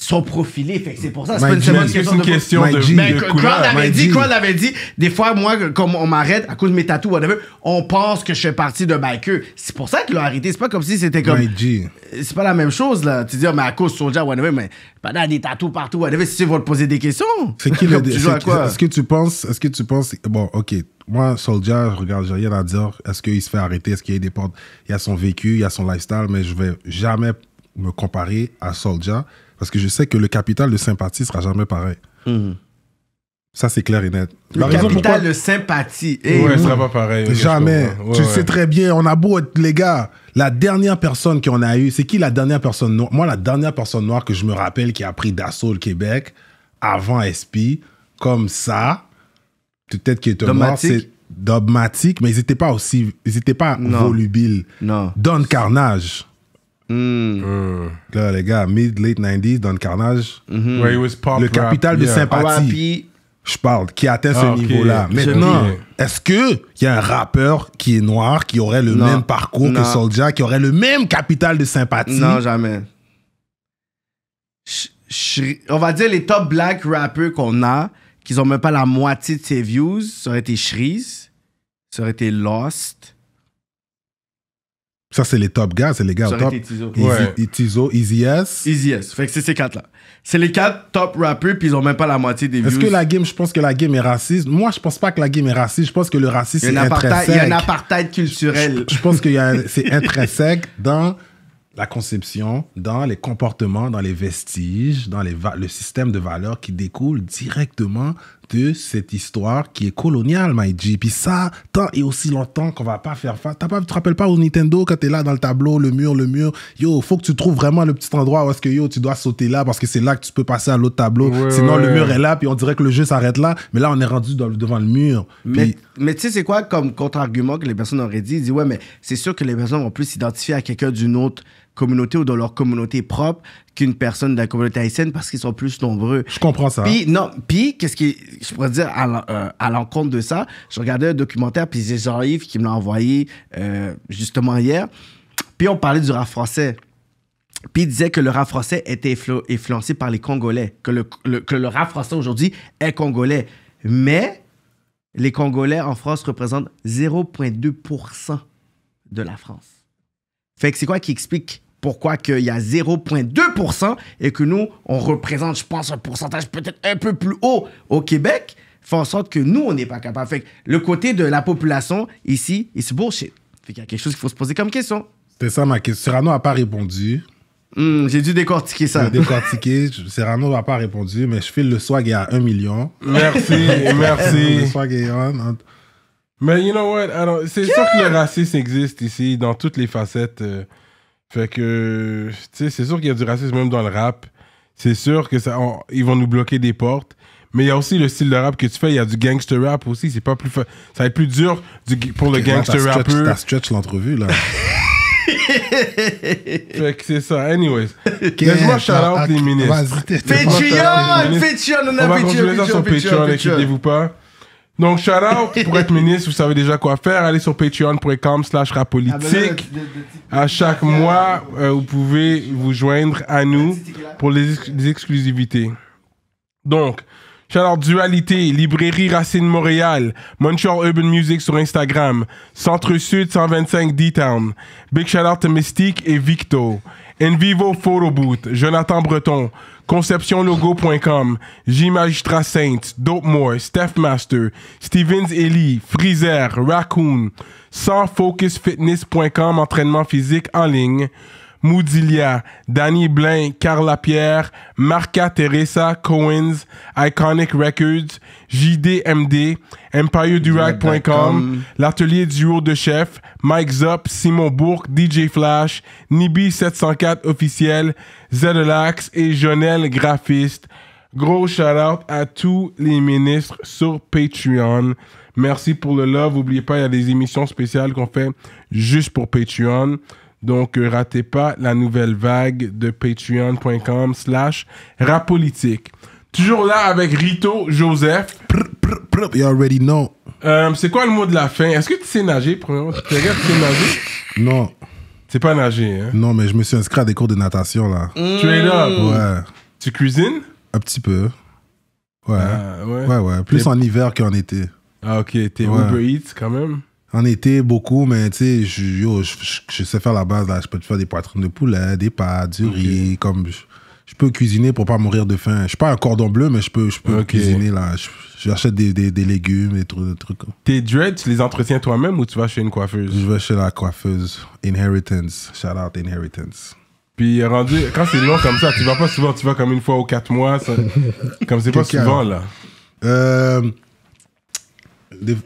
sont profilés. Fait c'est pour ça. C'est une question, question de, de, mais, euh, couleur. avait dit, Crowd avait dit, des fois, moi, comme on m'arrête à cause de mes tatouages, on pense que je fais partie de biker. C'est pour ça qu'il l'a arrêté. C'est pas comme si c'était comme. C'est pas la même chose, là. Tu dis, oh, mais à cause de Soulja, whatever, mais pendant des tatouages partout, whatever, si tu vas te poser des questions. C'est qui le. <laughs> Est-ce que tu penses. Est-ce que tu penses. Bon, ok. Moi, Soldier, je regarde, j'ai rien à dire. Est-ce qu'il se fait arrêter? Est-ce qu'il y a des portes? Il y a son vécu, il y a son lifestyle, mais je vais jamais me comparer à Soldier parce que je sais que le capital de sympathie sera jamais pareil. Mhm. Ça, c'est clair et net. Le capital de sympathie. Hey, sera pas pareil. Jamais. tu sais très bien, on a beau être les gars. La dernière personne qu'on a eue, c'est qui la dernière personne noire Moi, la dernière personne noire que je me rappelle qui a pris d'assaut le Québec avant SP, comme ça, peut-être qu'il était noir, c'est dogmatique, mais ils n'étaient pas aussi, ils n'étaient pas non. volubiles. Non. Don Carnage. Hmm. Là, les gars, mid, late 90s, dans le carnage, mhm. le capital de sympathie, je parle, qui atteint ce ah, niveau-là. Maintenant, est-ce qu'il y a un rappeur qui est noir, qui aurait le même parcours que Soldier, qui aurait le même capital de sympathie Non, jamais. on va dire les top black rappers qu'on a, qui n'ont même pas la moitié de ses views, ça aurait été Shreeze, ça aurait été Lost, ça, c'est les top gars, c'est les gars au top. Tizo. Easy, ouais. Tizo, Fait que c'est ces quatre-là. C'est les quatre top rappers, puis ils ont même pas la moitié des views. Est-ce que la game, je pense que la game est raciste Moi, je pense pas que la game est raciste. Je pense que le racisme, c'est intrinsèque. Il y a un apartheid culturel. Je, pense que c'est intrinsèque dans la conception, dans les comportements, dans les vestiges, dans les le système de valeurs qui découle directement de cette histoire qui est coloniale, Maïji. Puis ça, tant et aussi longtemps qu'on va pas faire face. Tu te rappelles pas au Nintendo quand tu es là dans le tableau, le mur, le mur. Yo, faut que tu trouves vraiment le petit endroit où est-ce que yo, tu dois sauter là parce que c'est là que tu peux passer à l'autre tableau. Sinon, le mur est là, puis on dirait que le jeu s'arrête là. Mais là, on est rendu devant le mur. Mais, mais tu sais, c'est quoi comme contre-argument que les personnes auraient dit? Ils disent, ouais, mais c'est sûr que les personnes vont plus s'identifier à quelqu'un d'une autre communauté ou dans leur communauté propre qu'une personne de la communauté haïtienne parce qu'ils sont plus nombreux. Je comprends ça. Puis, non, puis, qu'est-ce qui, je pourrais dire, à euh, l'encontre de ça, je regardais un documentaire, puis c'est Jean-Yves qui me l'a envoyé euh, justement hier, puis on parlait du rap français. Puis il disait que le rap français était influencé par les Congolais, que le, le rap français aujourd'hui est congolais. Mais les Congolais en France représentent 0,2% de la France. Fait que c'est quoi qui explique pourquoi qu'il y a 0,2% et que nous, on représente, je pense, un pourcentage peut-être un peu plus haut au Québec, fait en sorte que nous, on n'est pas capable. Fait que le côté de la population ici, se bullshit. Fait qu'il y a quelque chose qu'il faut se poser comme question. C'est ça ma question. Serrano n'a pas répondu. Hmm, j'ai dû décortiquer ça. Décortiquer. Serrano <laughs> n'a pas répondu, mais je file le swag à 1 million. Merci, <laughs> merci. Le swag Mais you know what? C'est sûr que le racisme existe ici, dans toutes les facettes. Euh, fait que, tu sais, c'est sûr qu'il y a du racisme même dans le rap. C'est sûr que ça, ils vont nous bloquer des portes. Mais il y a aussi le style de rap que tu fais. Il y a du gangster rap aussi. C'est pas plus fa... Ça va être plus dur du, pour le gangster là, rappeur. T'as stretch l'entrevue, là. <laughs> fait que c'est ça. Anyways. Laisse-moi shout out les ministres. Patreon! Patreon! On a Patreon! On va continuer ça sur Patreon, inquiétez-vous pas. Donc, shout out pour être ministre, vous savez déjà quoi faire. Allez sur patreon.com slash rapolitique. Ah, à chaque mois, euh, euh, vous pouvez vous joindre à nous pour les, exclusivités. Donc, shout out Dualité, Librairie Racine Montréal, Montreal Urban Music sur Instagram, Centre Sud 125 D-Town. Big shout out to Mystique et Victo. Vivo Photo Booth, Jonathan Breton, ConceptionLogo.com, J Magistrat Saints, Dope Moore, Steph Master, Stevens Ellie, Freezer, Raccoon, Sans Focus entraînement physique en ligne, Moudilia, Danny Blain, Carla Pierre, Marca Teresa Coins, Iconic Records, JDMD, EmpireDurag.com, l'atelier duo de chef, Mike Zop, Simon Bourque, DJ Flash, Nibi704 officiel, Zedelax et Jonel Graphiste. Gros shout out à tous les ministres sur Patreon. Merci pour le love. N'oubliez pas, il y a des émissions spéciales qu'on fait juste pour Patreon. Donc, euh, ratez pas la nouvelle vague de patreon.com slash rapolitique. Toujours là avec Rito Joseph. Prr, you already know. Euh, c'est quoi le mot de la fin? Est-ce que tu sais nager, premièrement? Tu tu sais nager? Non. C'est pas nager, hein? Non, mais je me suis inscrit à des cours de natation, là. Mm. Tu Ouais. Tu cuisines? Un petit peu. Ouais. Ah, ouais. ouais. Plus en hiver qu'en été. Ah, ok. T'es Uber Eats, quand même? En été, beaucoup, mais tu sais, je, sais faire la base, là. Je peux te faire des poitrines de poulet, des pâtes, du riz, comme... Je, peux cuisiner pour pas mourir de faim. Je suis pas un cordon bleu, mais je peux, je peux cuisiner, là. J'achète des, des, légumes, des trucs, des trucs. Tes dreads, tu les entretiens toi-même ou tu vas chez une coiffeuse? Je vais chez la coiffeuse. Inheritance. Shout out Inheritance. Puis rendu, quand c'est long comme ça, tu vas pas souvent, tu vas comme une fois ou quatre mois, ça, comme c'est pas souvent là. Euh,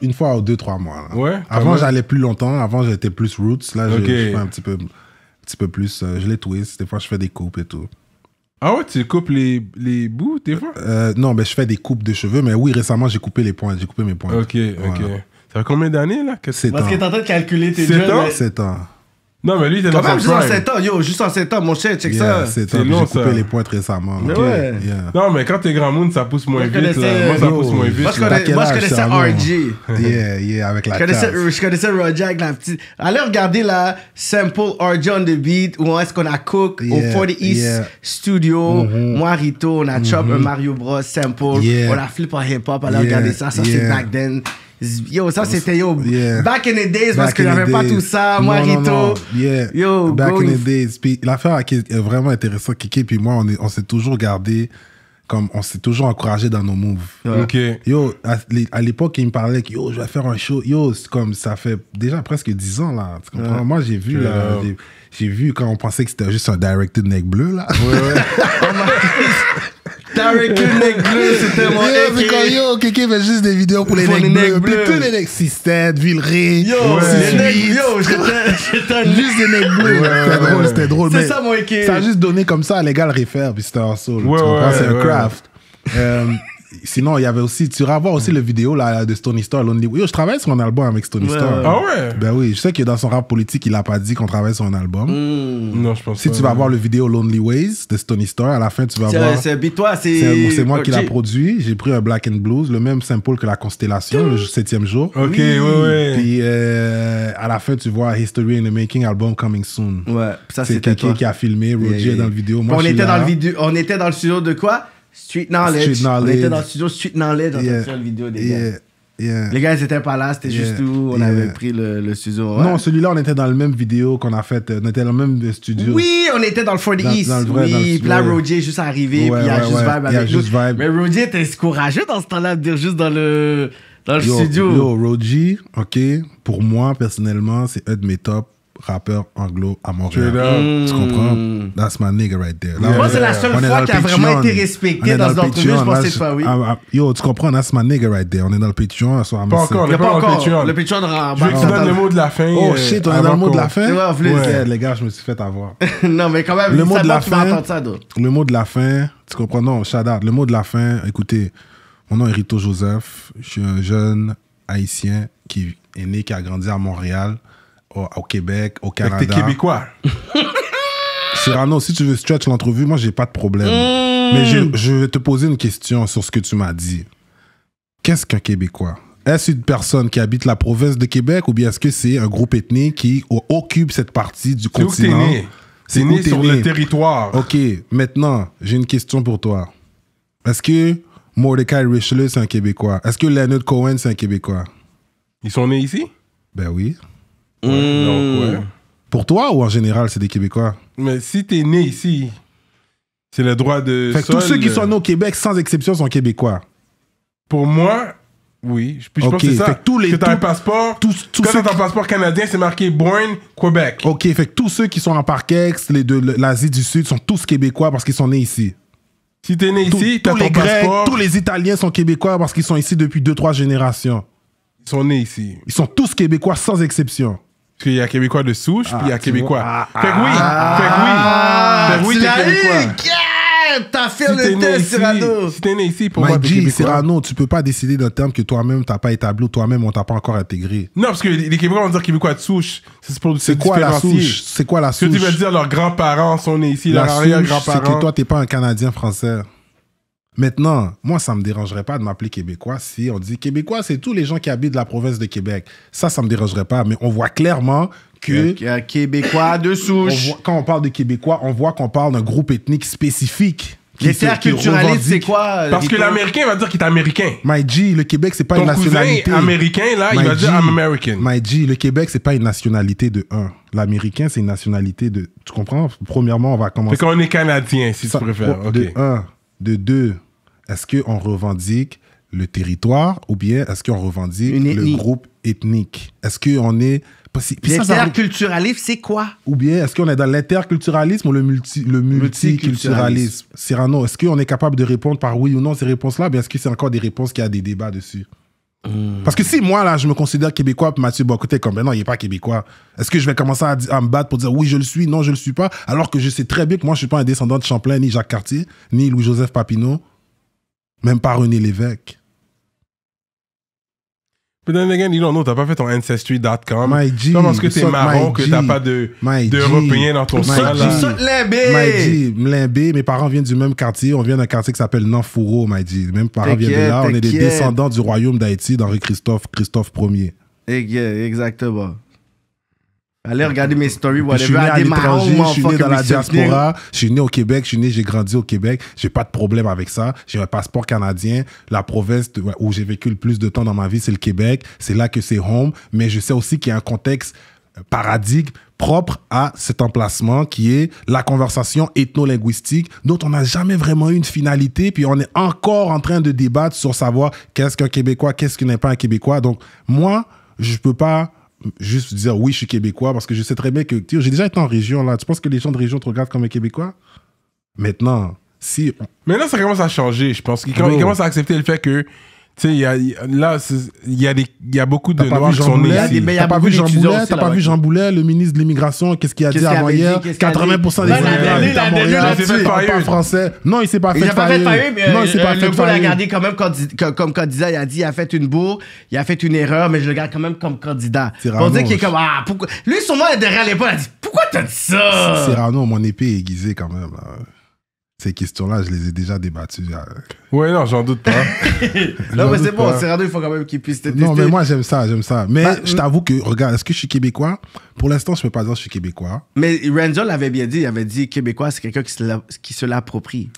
une fois ou deux, trois mois. Hein. Ah Avant, j'allais plus longtemps. Avant, j'étais plus roots. Là, je, fais un petit peu, un petit peu plus. Euh, je les twist. Des fois, je fais des coupes et tout. Ah ouais, tu coupes les, bouts, des fois euh, euh, Non, mais ben, je fais des coupes de cheveux. Mais oui, récemment, j'ai coupé les points J'ai coupé mes points Ok, ok. Ça fait combien d'années, là que... Parce que t'es en train de calculer tes jeunes. 7 ans. 7 ans. Non, mais lui, t'es dans Quand même, juste en 7 ans, yo, juste en 7 ans, mon chien, check Yeah, ça. c'est long, J'ai coupé les pointes récemment. Mais ouais. Non, mais quand t'es grand monde, ça pousse moins vite. là. Moi, ça pousse moins vite. Moi, je connaissais ça, RG. Yeah, yeah, avec la Je je connaissais Roger avec la petite. Allez regarder la sample RJ on the beat où est-ce qu'on a Cook au 40 East Studio. Mm-hmm. Moi, Rito, on a chop mm-hmm. un Mario Bros sample. On a flip en hip hop. Allez regarder ça, ça c'est back then. Yo, ça c'était yo. Back in the days, parce que j'avais pas tout ça, moi, Rito. Yo, Back in the days. Puis l'affaire qui est vraiment intéressante, Kiki, puis moi, on s'est toujours gardé comme on s'est toujours encouragé dans nos moves. Ok. Yo, à, l'époque, il me parlait que yo, je vais faire un show. Yo, comme ça fait déjà presque 10 ans là. Moi, j'ai vu euh, j'ai vu quand on pensait que c'était juste un directed neck bleu là. Ouais, ouais. <laughs> <laughs> Tarek le nec c'était mon Yo, quand yo, fait juste des vidéos pour les tous les j'étais- Juste des C'était drôle, c'était drôle. C'est ça, mon Ça a juste donné comme ça, à l'égal le puis c'était un soul. C'est un craft. Euh, sinon, il y avait aussi, tu vas voir aussi le vidéo là, de Stony Star, Lonely. Ways. je travaille sur un album avec Stony ouais. Ah ouais? Ben oui, je sais que dans son rap politique, il a pas dit qu'on travaille sur un album. Mm. Non, je pense Si tu vas voir le vidéo Lonely Ways de Stony Star, à la fin, tu vas voir. C'est c'est. C'est moi qui l'a produit. J'ai pris un Black and Blues, le même symbole que la Constellation, le septième jour. Ok, oui, oui. Ouais. Puis euh, à la fin, tu vois History in the Making, album coming soon. Ouais, ça c'est quelqu'un qui a filmé, Roger dans le vidéo. on, était dans le vidéo on était dans le studio de quoi? Street Knowledge. On était dans le studio Street Knowledge, dans la seule vidéo des gars. Les gars, ils étaient pas là, c'était juste où on avait pris le, studio. Non, celui-là, on était dans le même vidéo qu'on a fait. On était dans le même studio. Oui, on était dans le 40 East. oui, puis là, Roger est juste arrivé, puis il y a juste vibe avec juste vibe. Mais Roger était courageux dans ce temps-là de dire juste dans le, dans le studio. Yo, Roger, OK, pour moi, personnellement, c'est un de mes tops rappeur anglo à Montréal. Tu comprends? Mm. That's my nigga right there. Moi, c'est la seule fois Qui a vraiment été respecté dans, notre entrevue Je pensais pas oui. Ah, ah, yo, tu comprends? That's my nigga right there. On est dans le Patreon. So pas encore, le pas encore. Patreon. Le Patreon Je veux que tu donnes le mot de la fin. Oh shit, on est euh, dans le mot de la fin? Ouais, les gars, je me suis fait avoir. <laughs> Non, mais quand même, le mot de la fin. Le mot de la fin, tu comprends? Non, chadard. le mot de la fin, écoutez, mon nom est Rito Joseph. Je suis un jeune haïtien qui est né, qui a grandi à Montréal au Québec, au Canada. t'es québécois. Cyrano, <laughs> si tu veux stretch l'entrevue, moi, j'ai pas de problème. Hmm. Mais je, vais te poser une question sur ce que tu m'as dit. Qu'est-ce qu'un Québécois Est-ce une personne qui habite la province de Québec ou bien est-ce que c'est un groupe ethnique qui occupe cette partie du continent C'est né. né sur le territoire. OK, maintenant, j'ai une question pour toi. Est-ce que Mordecai Richelieu, c'est un Québécois Est-ce que Leonard Cohen, c'est un Québécois Ils sont nés ici Ben oui. Hmm. Pour toi ou en général, c'est des Québécois Mais si t'es né ici, c'est le droit de. Fait que tous ceux qui euh, sont nés au Québec, sans exception, sont Québécois. Pour moi, oui. Je, que c'est ça. tous les- t'as un passeport. tous- ton passeport canadien, c'est marqué Born Québec. Ok, fait que tous ceux qui sont en Parquex, les de l'Asie du Sud, sont tous Québécois parce qu'ils sont nés ici. Si t'es né ici, t'as tous les Grecs, tous les Italiens sont Québécois parce qu'ils sont ici depuis 2-3 générations. Ils sont nés ici. Ils sont tous Québécois sans exception. Parce qu'il y a Québécois de souche, puis il y a ah, Québécois. Ah, fait que oui, ah, fait que oui. fait que oui, T'as fait le test, Cyrano. Si t'es né ici, pour moi, G, Cyrano, tu peux pas décider d'un terme que toi-même t'as pas établi ou toi-même on t'a pas encore intégré. Non, parce que les Québécois vont dire Québécois de souche. C'est quoi la souche C'est quoi la souche que tu veux dire, leurs grands-parents sont nés ici, leurs arrière-grands-parents. C'est que toi, t'es pas un Canadien français. Maintenant, moi, ça ne me dérangerait pas de m'appeler Québécois si on dit Québécois, c'est tous les gens qui habitent la province de Québec. Ça, ça ne me dérangerait pas, mais on voit clairement que... Québécois de souche. quand on parle de Québécois, on voit qu'on parle d'un groupe ethnique spécifique. Les c'est quoi Parce que l'Américain va dire qu'il est Américain. My le Québec, c'est pas une nationalité. américain, là, il va dire I'm American. My le Québec, c'est pas une nationalité de un. L'Américain, c'est une nationalité de. Tu comprends Premièrement, on va commencer. C'est qu'on est Canadien, si tu préfères. De De deux, est-ce qu'on revendique le territoire ou bien est-ce qu'on revendique le groupe ethnique Est-ce qu'on est. L'interculturalisme, c'est quoi Ou bien est-ce qu'on est dans l'interculturalisme ou le, multi, le multiculturalisme Non. est-ce qu'on est capable de répondre par oui ou non ces réponses-là Bien, est-ce que c'est encore des réponses qui a des débats dessus hmm. Parce que si moi, là, je me considère québécois, Mathieu Bocoté, comme, ben non, il n'est pas québécois, est-ce que je vais commencer à, me battre pour dire oui, je le suis, non, je le suis pas, alors que je sais très bien que moi, je suis pas un descendant de Champlain, ni Jacques Cartier, ni Louis-Joseph Papineau, même pas René Lévesque. Putain then again, you don't know, t'as pas fait ton ancestry.com. My G. est-ce que t'es marron que t'as pas de ...de européen dans ton sol. My G, Mlimbé, mes parents viennent du même quartier. On vient d'un quartier qui s'appelle Nanfouro, my G. Mes parents viennent de là. On est des descendants du royaume d'Haïti d'Henri Christophe, Christophe Ier. Exactement. Allez regarder mes stories, whatever. Je suis né à l'étranger, je suis né dans la diaspora, je suis né au Québec, je suis né, j'ai grandi au Québec, j'ai pas de problème avec ça. J'ai un passeport canadien. La province où j'ai vécu le plus de temps dans ma vie, c'est le Québec. C'est là que c'est home. Mais je sais aussi qu'il y a un contexte euh, paradigme propre à cet emplacement qui est la conversation ethno-linguistique dont on n'a jamais vraiment eu une finalité puis on est encore en train de débattre sur savoir qu'est-ce qu'un Québécois, qu'est-ce qui n'est pas un Québécois. Donc moi, je peux pas juste dire oui, je suis québécois parce que je sais très bien que j'ai déjà été en région là. Tu penses que les gens de région te regardent comme un québécois Maintenant, si. Maintenant, ça commence à changer. Je pense qu'ils ah commencent à accepter le fait que tu sais, là, il y, a y a beaucoup de Noirs qui sont nés ici. T'as pas vu Jean Boulet, t'as pas vu Jean Boulet, le ministre de l'immigration, qu'est-ce qu'il a dit avant-hier 80% des immigrants habitent pas français. Non, il s'est pas fait faillir. Non, il s'est pas fait faillir. Le a gardé quand même comme candidat. Il a dit, il a fait une bourre, il a fait une erreur, mais je le garde quand même comme candidat. On dit qu'il est comme, ah, Lui, son est derrière l'épaule, il a dit, pourquoi t'as dit ça C'est rano, mon épée est aiguisée quand même ces questions-là, je les ai déjà débattues. Euh. Ouais, non, j'en doute pas. <laughs> non, mais c'est bon, c'est rare il faut quand même qu'ils puissent te Non, mais moi, j'aime ça, j'aime ça. Mais bah, je t'avoue que, regarde, est-ce que je suis québécois Pour l'instant, je peux pas dire que je suis québécois. Mais Renzo l'avait bien dit, il avait dit québécois, c'est quelqu'un qui se l'approprie.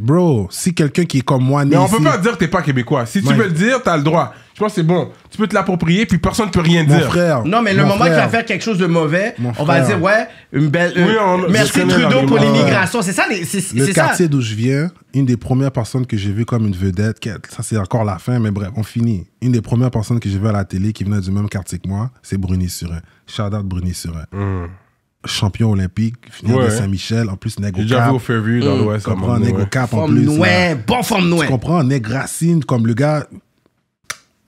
Bro, si quelqu'un qui est comme moi. Mais on peut pas dire que t'es pas québécois. Si tu veux le dire, t'as le droit. Je pense que c'est bon. Tu peux te l'approprier, puis personne ne peut rien mon dire. Frère, non, mais le moment qu'il va faire quelque chose de mauvais, on va dire, ouais, une belle. Euh, merci Trudeau pour l'immigration. C'est ça, c'est Le quartier d'où je viens, une des premières personnes que j'ai vues comme une vedette, ça c'est encore la fin, mais bref, on finit. Une des premières personnes que j'ai vues à la télé qui venait du même quartier que moi, c'est Bruni Suret. Shout out Bruni hmm champion olympique, finir de Saint-Michel, en plus Nego Cap. J'ai déjà vu au Fairview dans mm. l'Ouest. Tu comprends, Nego Cap en plus. Ouais, bon forme noire. Tu comprends, negracine Racine, comme le gars...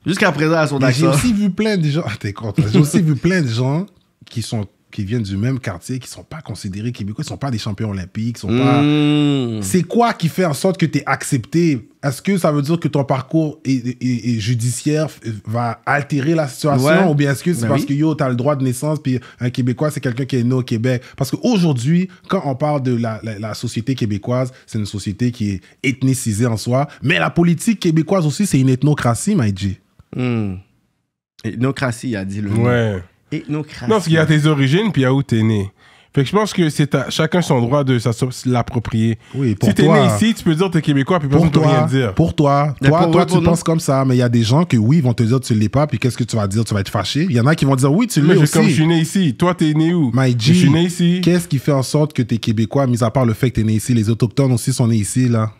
Jusqu'à présent, à son accent. J'ai aussi vu plein de gens... <laughs> T'es content. J'ai aussi vu plein de gens qui sont qui viennent du même quartier, qui ne sont pas considérés québécois, qui ne sont pas des champions olympiques, sont pas... Hmm. C'est quoi qui fait en sorte que tu es accepté? Est-ce que ça veut dire que ton parcours judiciaire va altérer la situation? Ou bien est-ce que c'est ben parce que, yo, tu as le droit de naissance, puis un Québécois, c'est quelqu'un qui est né au Québec? Parce qu'aujourd'hui, quand on parle de la, société québécoise, c'est une société qui est ethnicisée en soi, mais la politique québécoise aussi, c'est une ethnocratie, Maïdji. Mmh. Ethnocratie, a dit le ouais. Non, parce qu'il y a tes origines, puis il y a où t'es né. Fait que je pense que c'est à chacun son droit de s'approprier. Oui, pour si t'es né ici, tu peux dire t'es québécois puis pas peut rien dire. Pour toi, toi, toi, tu penses comme ça, mais il y a des gens que oui, ils vont te dire tu l'es pas, puis qu'est-ce que tu vas dire, tu vas être fâché. Il y en a qui vont dire oui, tu l'es aussi. Comme je suis né ici, toi t'es né où My je suis né ici. Qu'est-ce qui fait en sorte que t'es québécois, mis à part le fait que t'es né ici, les autochtones aussi sont nés ici là.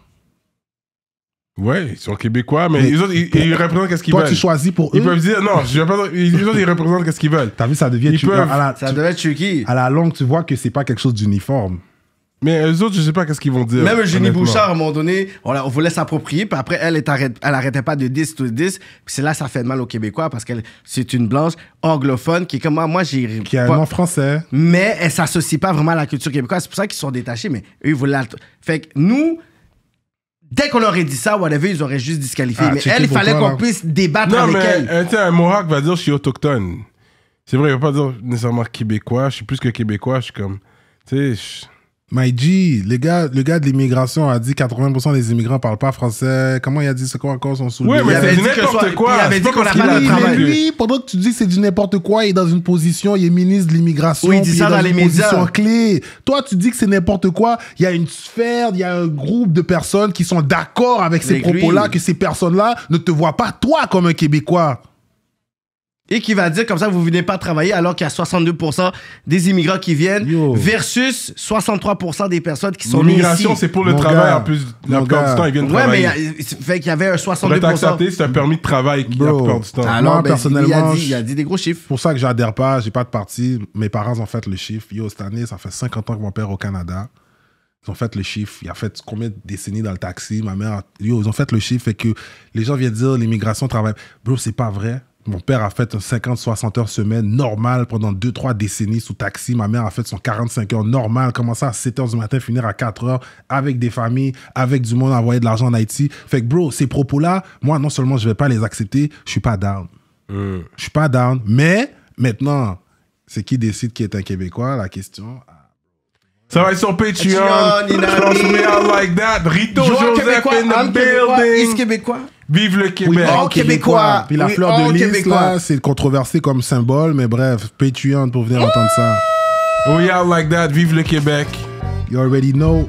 Ouais, ils sont québécois, mais, autres, ils, représentent qu'est-ce qu'ils veulent. Toi, tu choisis pour Ils peuvent dire, non, je ils- ils représentent qu'est-ce qu'ils veulent. T'as vu, ça devient. Ils tu- peuvent. à, Ça tu- devait tricky. à la longue, tu vois que c'est pas quelque chose d'uniforme. Mais les autres, je sais pas qu'est-ce qu'ils vont dire. Même Eugénie Bouchard, à un moment donné, on, on voulait s'approprier, puis après, elle, est elle arrêtait pas de 10 to 10. Puis c'est là ça fait de mal aux Québécois, parce que c'est une blanche anglophone qui est comme moi, moi j'ai. Qui a un nom français. mais elle s'associe pas vraiment à la culture québécoise. C'est pour ça qu'ils sont détachés, mais eux, ils voulaient... Fait que nous, dès qu'on leur aurait dit ça, whatever, ils auraient juste disqualifié. Ah, mais elle, il fallait qu'on puisse débattre non, avec mais, elle. Un, euh, un Mohawk va dire je suis autochtone. C'est vrai, il va pas dire nécessairement québécois. Je suis plus que québécois. Je suis comme. Tu sais. My G, les gars, le gars de l'immigration a dit 80% des immigrants parlent pas français. Comment il a dit c'est quoi encore son soulier? Oui, mais c'est n'importe quoi. Il avait dit qu'on n'a pas de travail. Lui, pendant que tu dis que c'est du n'importe quoi, il est dans une position, il est ministre de l'immigration. Oui, il dit dans, les médias. Toi, tu dis que c'est n'importe quoi. Il y a une sphère, il y a un groupe de personnes qui sont d'accord avec ces propos-là, que ces personnes-là ne te voient pas toi comme un Québécois et qui va dire comme ça vous venez pas travailler alors qu'il y a 62% des immigrants qui viennent versus 63% des personnes qui sont L'immigration, c'est pour le travail en plus. La du temps, ils viennent ouais, mais il y avait un 62%. c'est un permis de travail qui- la du temps. Alors, ben, il, a personnellement, il a des gros chiffres. pour ça que j'adhère pas, j'ai pas de parti. Mes parents ont fait le chiffre. Yo, cette année, ça fait 50 ans que mon père au Canada. Ils ont fait le chiffre. Il a fait combien de décennies dans le taxi? Ma mère, yo, ils ont fait le chiffre. Fait que les gens viennent dire l'immigration travaille. Bro, c'est pas vrai. Mon père a fait 50-60 heures semaine normal pendant 2-3 décennies sous taxi. Ma mère a fait son 45 heures normal, commencer à 7 heures du matin, finir à 4 heures avec des familles, avec du monde, envoyer de l'argent en Haïti. Fait que, bro, ces propos-là, moi, non seulement je vais pas les accepter, je suis pas down. Hmm. Je suis pas down. Mais maintenant, c'est qui décide qui est un Québécois, la question. Ça va être sur Patreon. Patreon you Rito Joseph in Québécois. Vive le Québec. en québécois. Puis la fleur de lys, là, c'est controversé comme symbole, mais bref, pétuante pour venir entendre ça. We are like that. Vive le Québec. You already know.